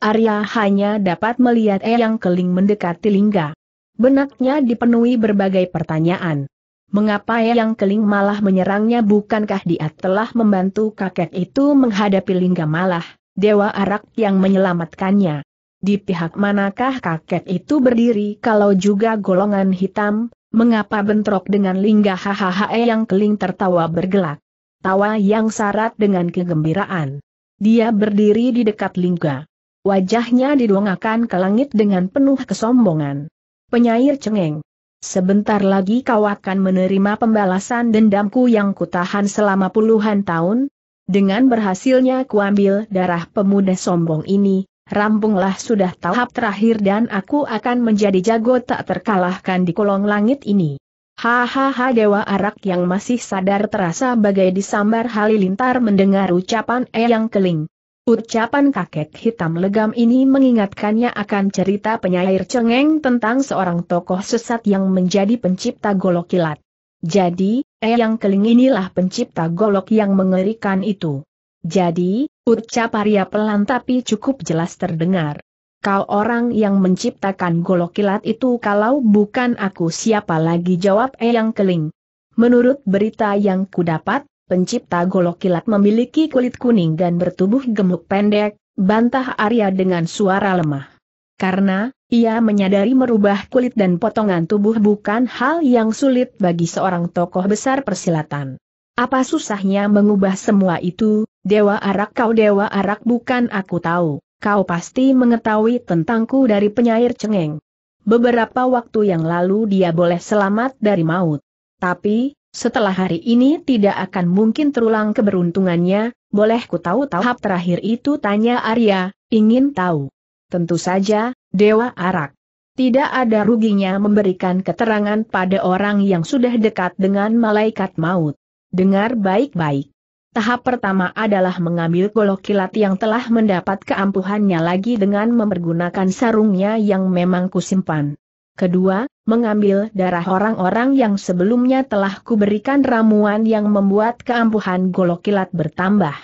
Speaker 1: Arya hanya dapat melihat Eyang Keling mendekati Lingga. Benaknya dipenuhi berbagai pertanyaan. Mengapa Eyang Keling malah menyerangnya bukankah dia telah membantu kakek itu menghadapi Lingga malah, Dewa Arak yang menyelamatkannya. Di pihak manakah kakek itu berdiri kalau juga golongan hitam, mengapa bentrok dengan Lingga hahaha Eyang Keling tertawa bergelak. Tawa yang syarat dengan kegembiraan. Dia berdiri di dekat lingga. Wajahnya didongakan ke langit dengan penuh kesombongan. Penyair cengeng. Sebentar lagi kau akan menerima pembalasan dendamku yang kutahan selama puluhan tahun. Dengan berhasilnya kuambil darah pemuda sombong ini, rampunglah sudah tahap terakhir dan aku akan menjadi jago tak terkalahkan di kolong langit ini. Hahaha Dewa Arak yang masih sadar terasa bagai disambar halilintar mendengar ucapan Eyang Keling. Ucapan kakek hitam legam ini mengingatkannya akan cerita penyair cengeng tentang seorang tokoh sesat yang menjadi pencipta golok kilat. Jadi, Eyang Keling inilah pencipta golok yang mengerikan itu. Jadi, ucap Arya pelan tapi cukup jelas terdengar. Kau orang yang menciptakan golok kilat itu kalau bukan aku siapa lagi jawab Eyang Keling. Menurut berita yang kudapat, pencipta golok kilat memiliki kulit kuning dan bertubuh gemuk pendek, bantah Arya dengan suara lemah. Karena, ia menyadari merubah kulit dan potongan tubuh bukan hal yang sulit bagi seorang tokoh besar persilatan. Apa susahnya mengubah semua itu, Dewa Arak kau Dewa Arak bukan aku tahu. Kau pasti mengetahui tentangku dari penyair cengeng. Beberapa waktu yang lalu dia boleh selamat dari maut. Tapi, setelah hari ini tidak akan mungkin terulang keberuntungannya, boleh ku tahu tahap terakhir itu tanya Arya, ingin tahu. Tentu saja, Dewa Arak. Tidak ada ruginya memberikan keterangan pada orang yang sudah dekat dengan malaikat maut. Dengar baik-baik. Tahap pertama adalah mengambil golok kilat yang telah mendapat keampuhannya lagi dengan mempergunakan sarungnya yang memang kusimpan. Kedua, mengambil darah orang-orang yang sebelumnya telah kuberikan ramuan yang membuat keampuhan golok kilat bertambah.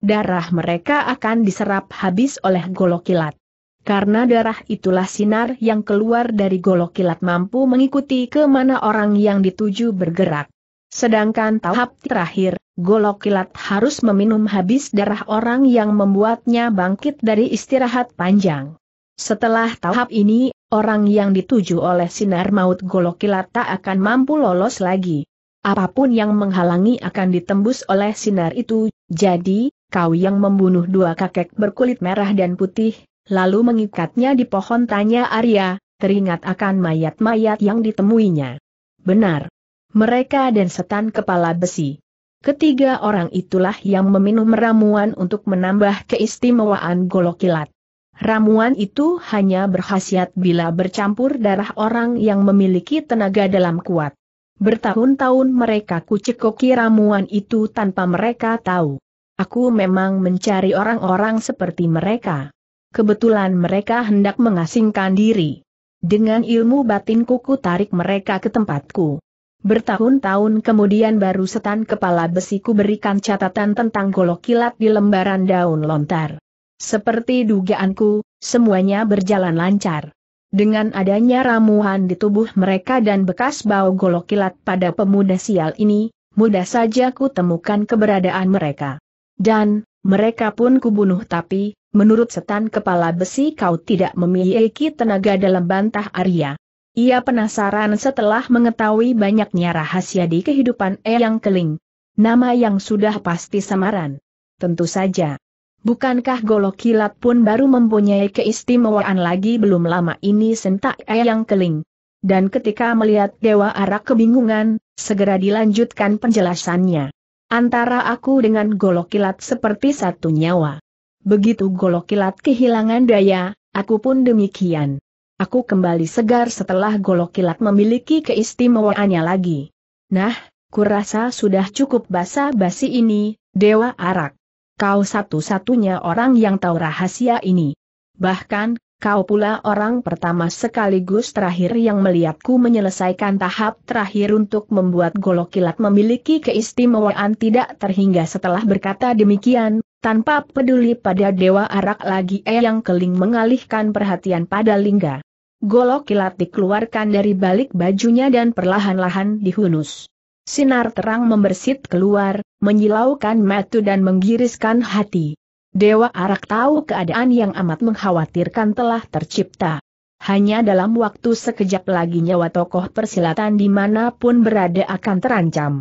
Speaker 1: Darah mereka akan diserap habis oleh golok kilat. Karena darah itulah sinar yang keluar dari golok kilat mampu mengikuti kemana orang yang dituju bergerak. Sedangkan tahap terakhir, Golok kilat harus meminum habis darah orang yang membuatnya bangkit dari istirahat panjang. Setelah tahap ini, orang yang dituju oleh sinar maut golok kilat tak akan mampu lolos lagi. Apapun yang menghalangi akan ditembus oleh sinar itu, jadi, kau yang membunuh dua kakek berkulit merah dan putih, lalu mengikatnya di pohon tanya Arya, teringat akan mayat-mayat yang ditemuinya. Benar. Mereka dan setan kepala besi. Ketiga orang itulah yang meminum ramuan untuk menambah keistimewaan golok kilat. Ramuan itu hanya berkhasiat bila bercampur darah orang yang memiliki tenaga dalam kuat. Bertahun-tahun mereka kucekoki ramuan itu tanpa mereka tahu. Aku memang mencari orang-orang seperti mereka. Kebetulan mereka hendak mengasingkan diri. Dengan ilmu batinku ku tarik mereka ke tempatku. Bertahun-tahun kemudian baru setan kepala besiku berikan catatan tentang golok kilat di lembaran daun lontar. Seperti dugaanku, semuanya berjalan lancar. Dengan adanya ramuhan di tubuh mereka dan bekas bau golok kilat pada pemuda sial ini, mudah saja ku temukan keberadaan mereka. Dan, mereka pun kubunuh tapi, menurut setan kepala besi kau tidak memiliki tenaga dalam bantah Arya. Ia penasaran setelah mengetahui banyaknya rahasia di kehidupan Eyang Keling. Nama yang sudah pasti samaran. Tentu saja. Bukankah golok kilat pun baru mempunyai keistimewaan lagi belum lama ini sentak Eyang Keling. Dan ketika melihat Dewa Arak kebingungan, segera dilanjutkan penjelasannya. Antara aku dengan golok kilat seperti satu nyawa. Begitu golok kilat kehilangan daya, aku pun demikian. Aku kembali segar setelah golok kilat memiliki keistimewaannya lagi. Nah, kurasa sudah cukup basa-basi ini, Dewa Arak. Kau satu-satunya orang yang tahu rahasia ini. Bahkan, kau pula orang pertama sekaligus terakhir yang melihatku menyelesaikan tahap terakhir untuk membuat golok kilat memiliki keistimewaan tidak terhingga setelah berkata demikian, tanpa peduli pada Dewa Arak lagi eh yang keling mengalihkan perhatian pada Lingga. Golok kilat dikeluarkan dari balik bajunya dan perlahan-lahan dihunus. Sinar terang membersit keluar, menyilaukan mata dan menggiriskan hati. Dewa Arak tahu keadaan yang amat mengkhawatirkan telah tercipta. Hanya dalam waktu sekejap lagi nyawa tokoh persilatan dimanapun berada akan terancam.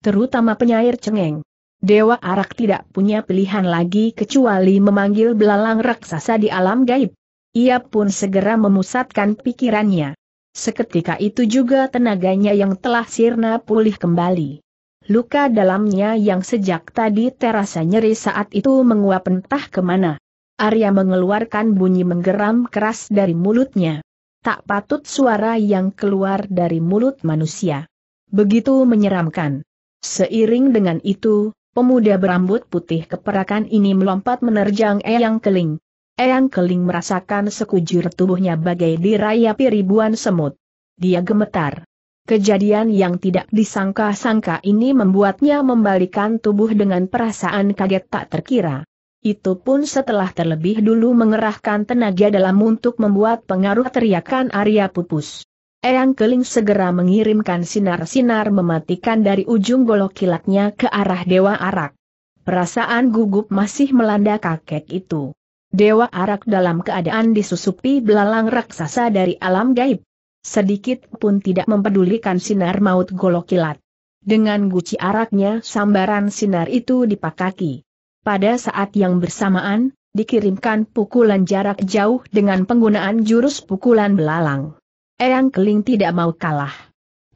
Speaker 1: Terutama penyair cengeng. Dewa Arak tidak punya pilihan lagi kecuali memanggil belalang raksasa di alam gaib. Ia pun segera memusatkan pikirannya. Seketika itu juga tenaganya yang telah sirna pulih kembali. Luka dalamnya yang sejak tadi terasa nyeri saat itu menguap entah kemana. Arya mengeluarkan bunyi menggeram keras dari mulutnya. Tak patut suara yang keluar dari mulut manusia. Begitu menyeramkan. Seiring dengan itu, pemuda berambut putih keperakan ini melompat menerjang Eyang Keling. Eyang Keling merasakan sekujur tubuhnya bagai dirayapi ribuan semut. Dia gemetar. Kejadian yang tidak disangka-sangka ini membuatnya membalikan tubuh dengan perasaan kaget tak terkira. Itu pun setelah terlebih dulu mengerahkan tenaga dalam untuk membuat pengaruh teriakan Arya pupus. Eyang Keling segera mengirimkan sinar-sinar mematikan dari ujung golok kilatnya ke arah Dewa Arak. Perasaan gugup masih melanda kakek itu. Dewa Arak dalam keadaan disusupi belalang raksasa dari alam gaib. Sedikit pun tidak mempedulikan sinar maut golok kilat. Dengan guci araknya sambaran sinar itu dipakaki. Pada saat yang bersamaan, dikirimkan pukulan jarak jauh dengan penggunaan jurus pukulan belalang. Eyang Keling tidak mau kalah.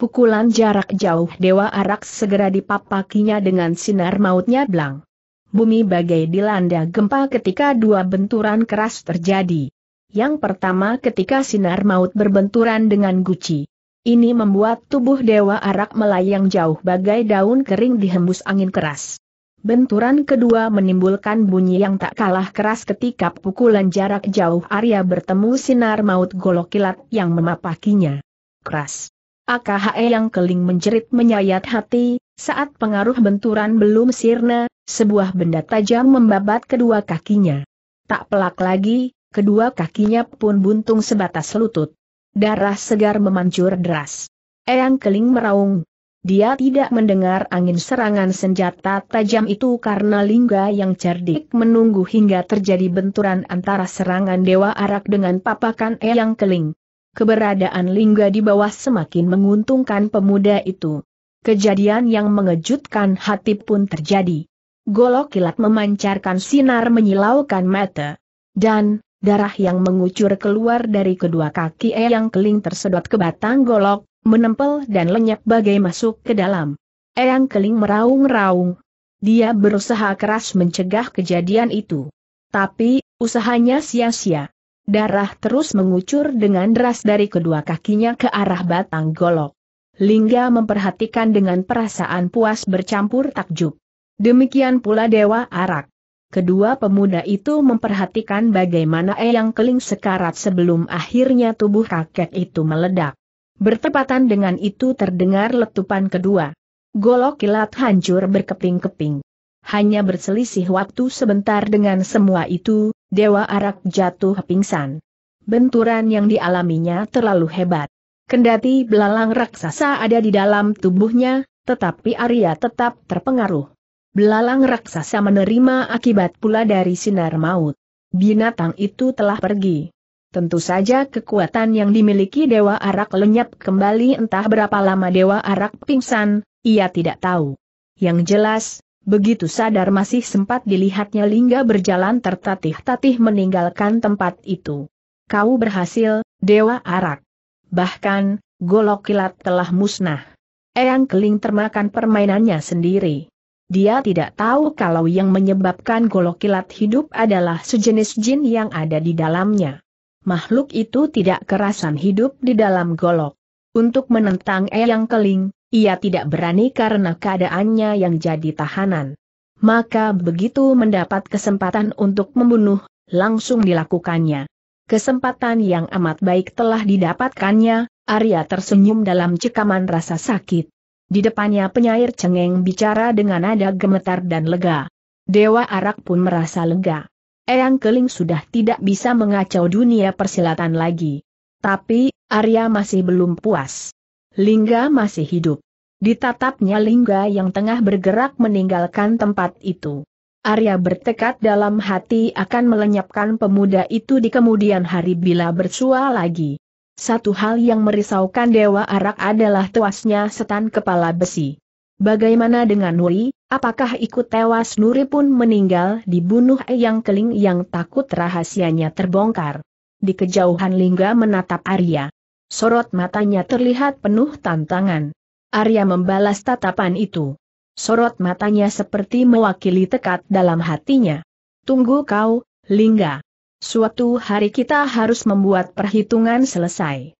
Speaker 1: Pukulan jarak jauh Dewa Arak segera dipapakinya dengan sinar mautnya blang. Bumi bagai dilanda gempa ketika dua benturan keras terjadi. Yang pertama ketika sinar maut berbenturan dengan guci. Ini membuat tubuh Dewa Arak melayang jauh bagai daun kering dihembus angin keras. Benturan kedua menimbulkan bunyi yang tak kalah keras ketika pukulan jarak jauh Arya bertemu sinar maut golok kilat yang memapakinya. Keras. AKHE yang keling menjerit menyayat hati, saat pengaruh benturan belum sirna, sebuah benda tajam membabat kedua kakinya. Tak pelak lagi, kedua kakinya pun buntung sebatas lutut. Darah segar memancur deras. Eyang Keling meraung. Dia tidak mendengar angin serangan senjata tajam itu karena Lingga yang cerdik menunggu hingga terjadi benturan antara serangan Dewa Arak dengan papakan Eyang Keling. Keberadaan Lingga di bawah semakin menguntungkan pemuda itu. Kejadian yang mengejutkan hati pun terjadi. Golok kilat memancarkan sinar menyilaukan mata. Dan, darah yang mengucur keluar dari kedua kaki E yang keling tersedot ke batang golok, menempel dan lenyap bagai masuk ke dalam. Eyang keling meraung-raung. Dia berusaha keras mencegah kejadian itu. Tapi, usahanya sia-sia. Darah terus mengucur dengan deras dari kedua kakinya ke arah batang golok. Lingga memperhatikan dengan perasaan puas bercampur takjub. Demikian pula Dewa Arak. Kedua pemuda itu memperhatikan bagaimana Eyang Keling sekarat sebelum akhirnya tubuh kakek itu meledak. Bertepatan dengan itu terdengar letupan kedua. Golok kilat hancur berkeping-keping. Hanya berselisih waktu sebentar dengan semua itu, Dewa Arak jatuh pingsan. Benturan yang dialaminya terlalu hebat. Kendati belalang raksasa ada di dalam tubuhnya, tetapi Arya tetap terpengaruh. Belalang raksasa menerima akibat pula dari sinar maut. Binatang itu telah pergi. Tentu saja kekuatan yang dimiliki Dewa Arak lenyap kembali entah berapa lama Dewa Arak pingsan, ia tidak tahu. Yang jelas, begitu sadar masih sempat dilihatnya Lingga berjalan tertatih-tatih meninggalkan tempat itu. Kau berhasil, Dewa Arak bahkan, golok kilat telah musnah. Eyang Keling termakan permainannya sendiri. Dia tidak tahu kalau yang menyebabkan golok kilat hidup adalah sejenis jin yang ada di dalamnya. Makhluk itu tidak kerasan hidup di dalam golok. Untuk menentang Eyang Keling, ia tidak berani karena keadaannya yang jadi tahanan. Maka begitu mendapat kesempatan untuk membunuh, langsung dilakukannya. Kesempatan yang amat baik telah didapatkannya, Arya tersenyum dalam cekaman rasa sakit. Di depannya penyair cengeng bicara dengan nada gemetar dan lega. Dewa Arak pun merasa lega. Eyang Keling sudah tidak bisa mengacau dunia persilatan lagi. Tapi, Arya masih belum puas. Lingga masih hidup. Ditatapnya Lingga yang tengah bergerak meninggalkan tempat itu. Arya bertekad dalam hati akan melenyapkan pemuda itu di kemudian hari bila bersua lagi. Satu hal yang merisaukan Dewa Arak adalah tewasnya setan kepala besi. Bagaimana dengan Nuri, apakah ikut tewas Nuri pun meninggal dibunuh Eyang Keling yang takut rahasianya terbongkar. Di kejauhan Lingga menatap Arya. Sorot matanya terlihat penuh tantangan. Arya membalas tatapan itu. Sorot matanya seperti mewakili tekad dalam hatinya. Tunggu kau, Lingga. Suatu hari kita harus membuat perhitungan selesai.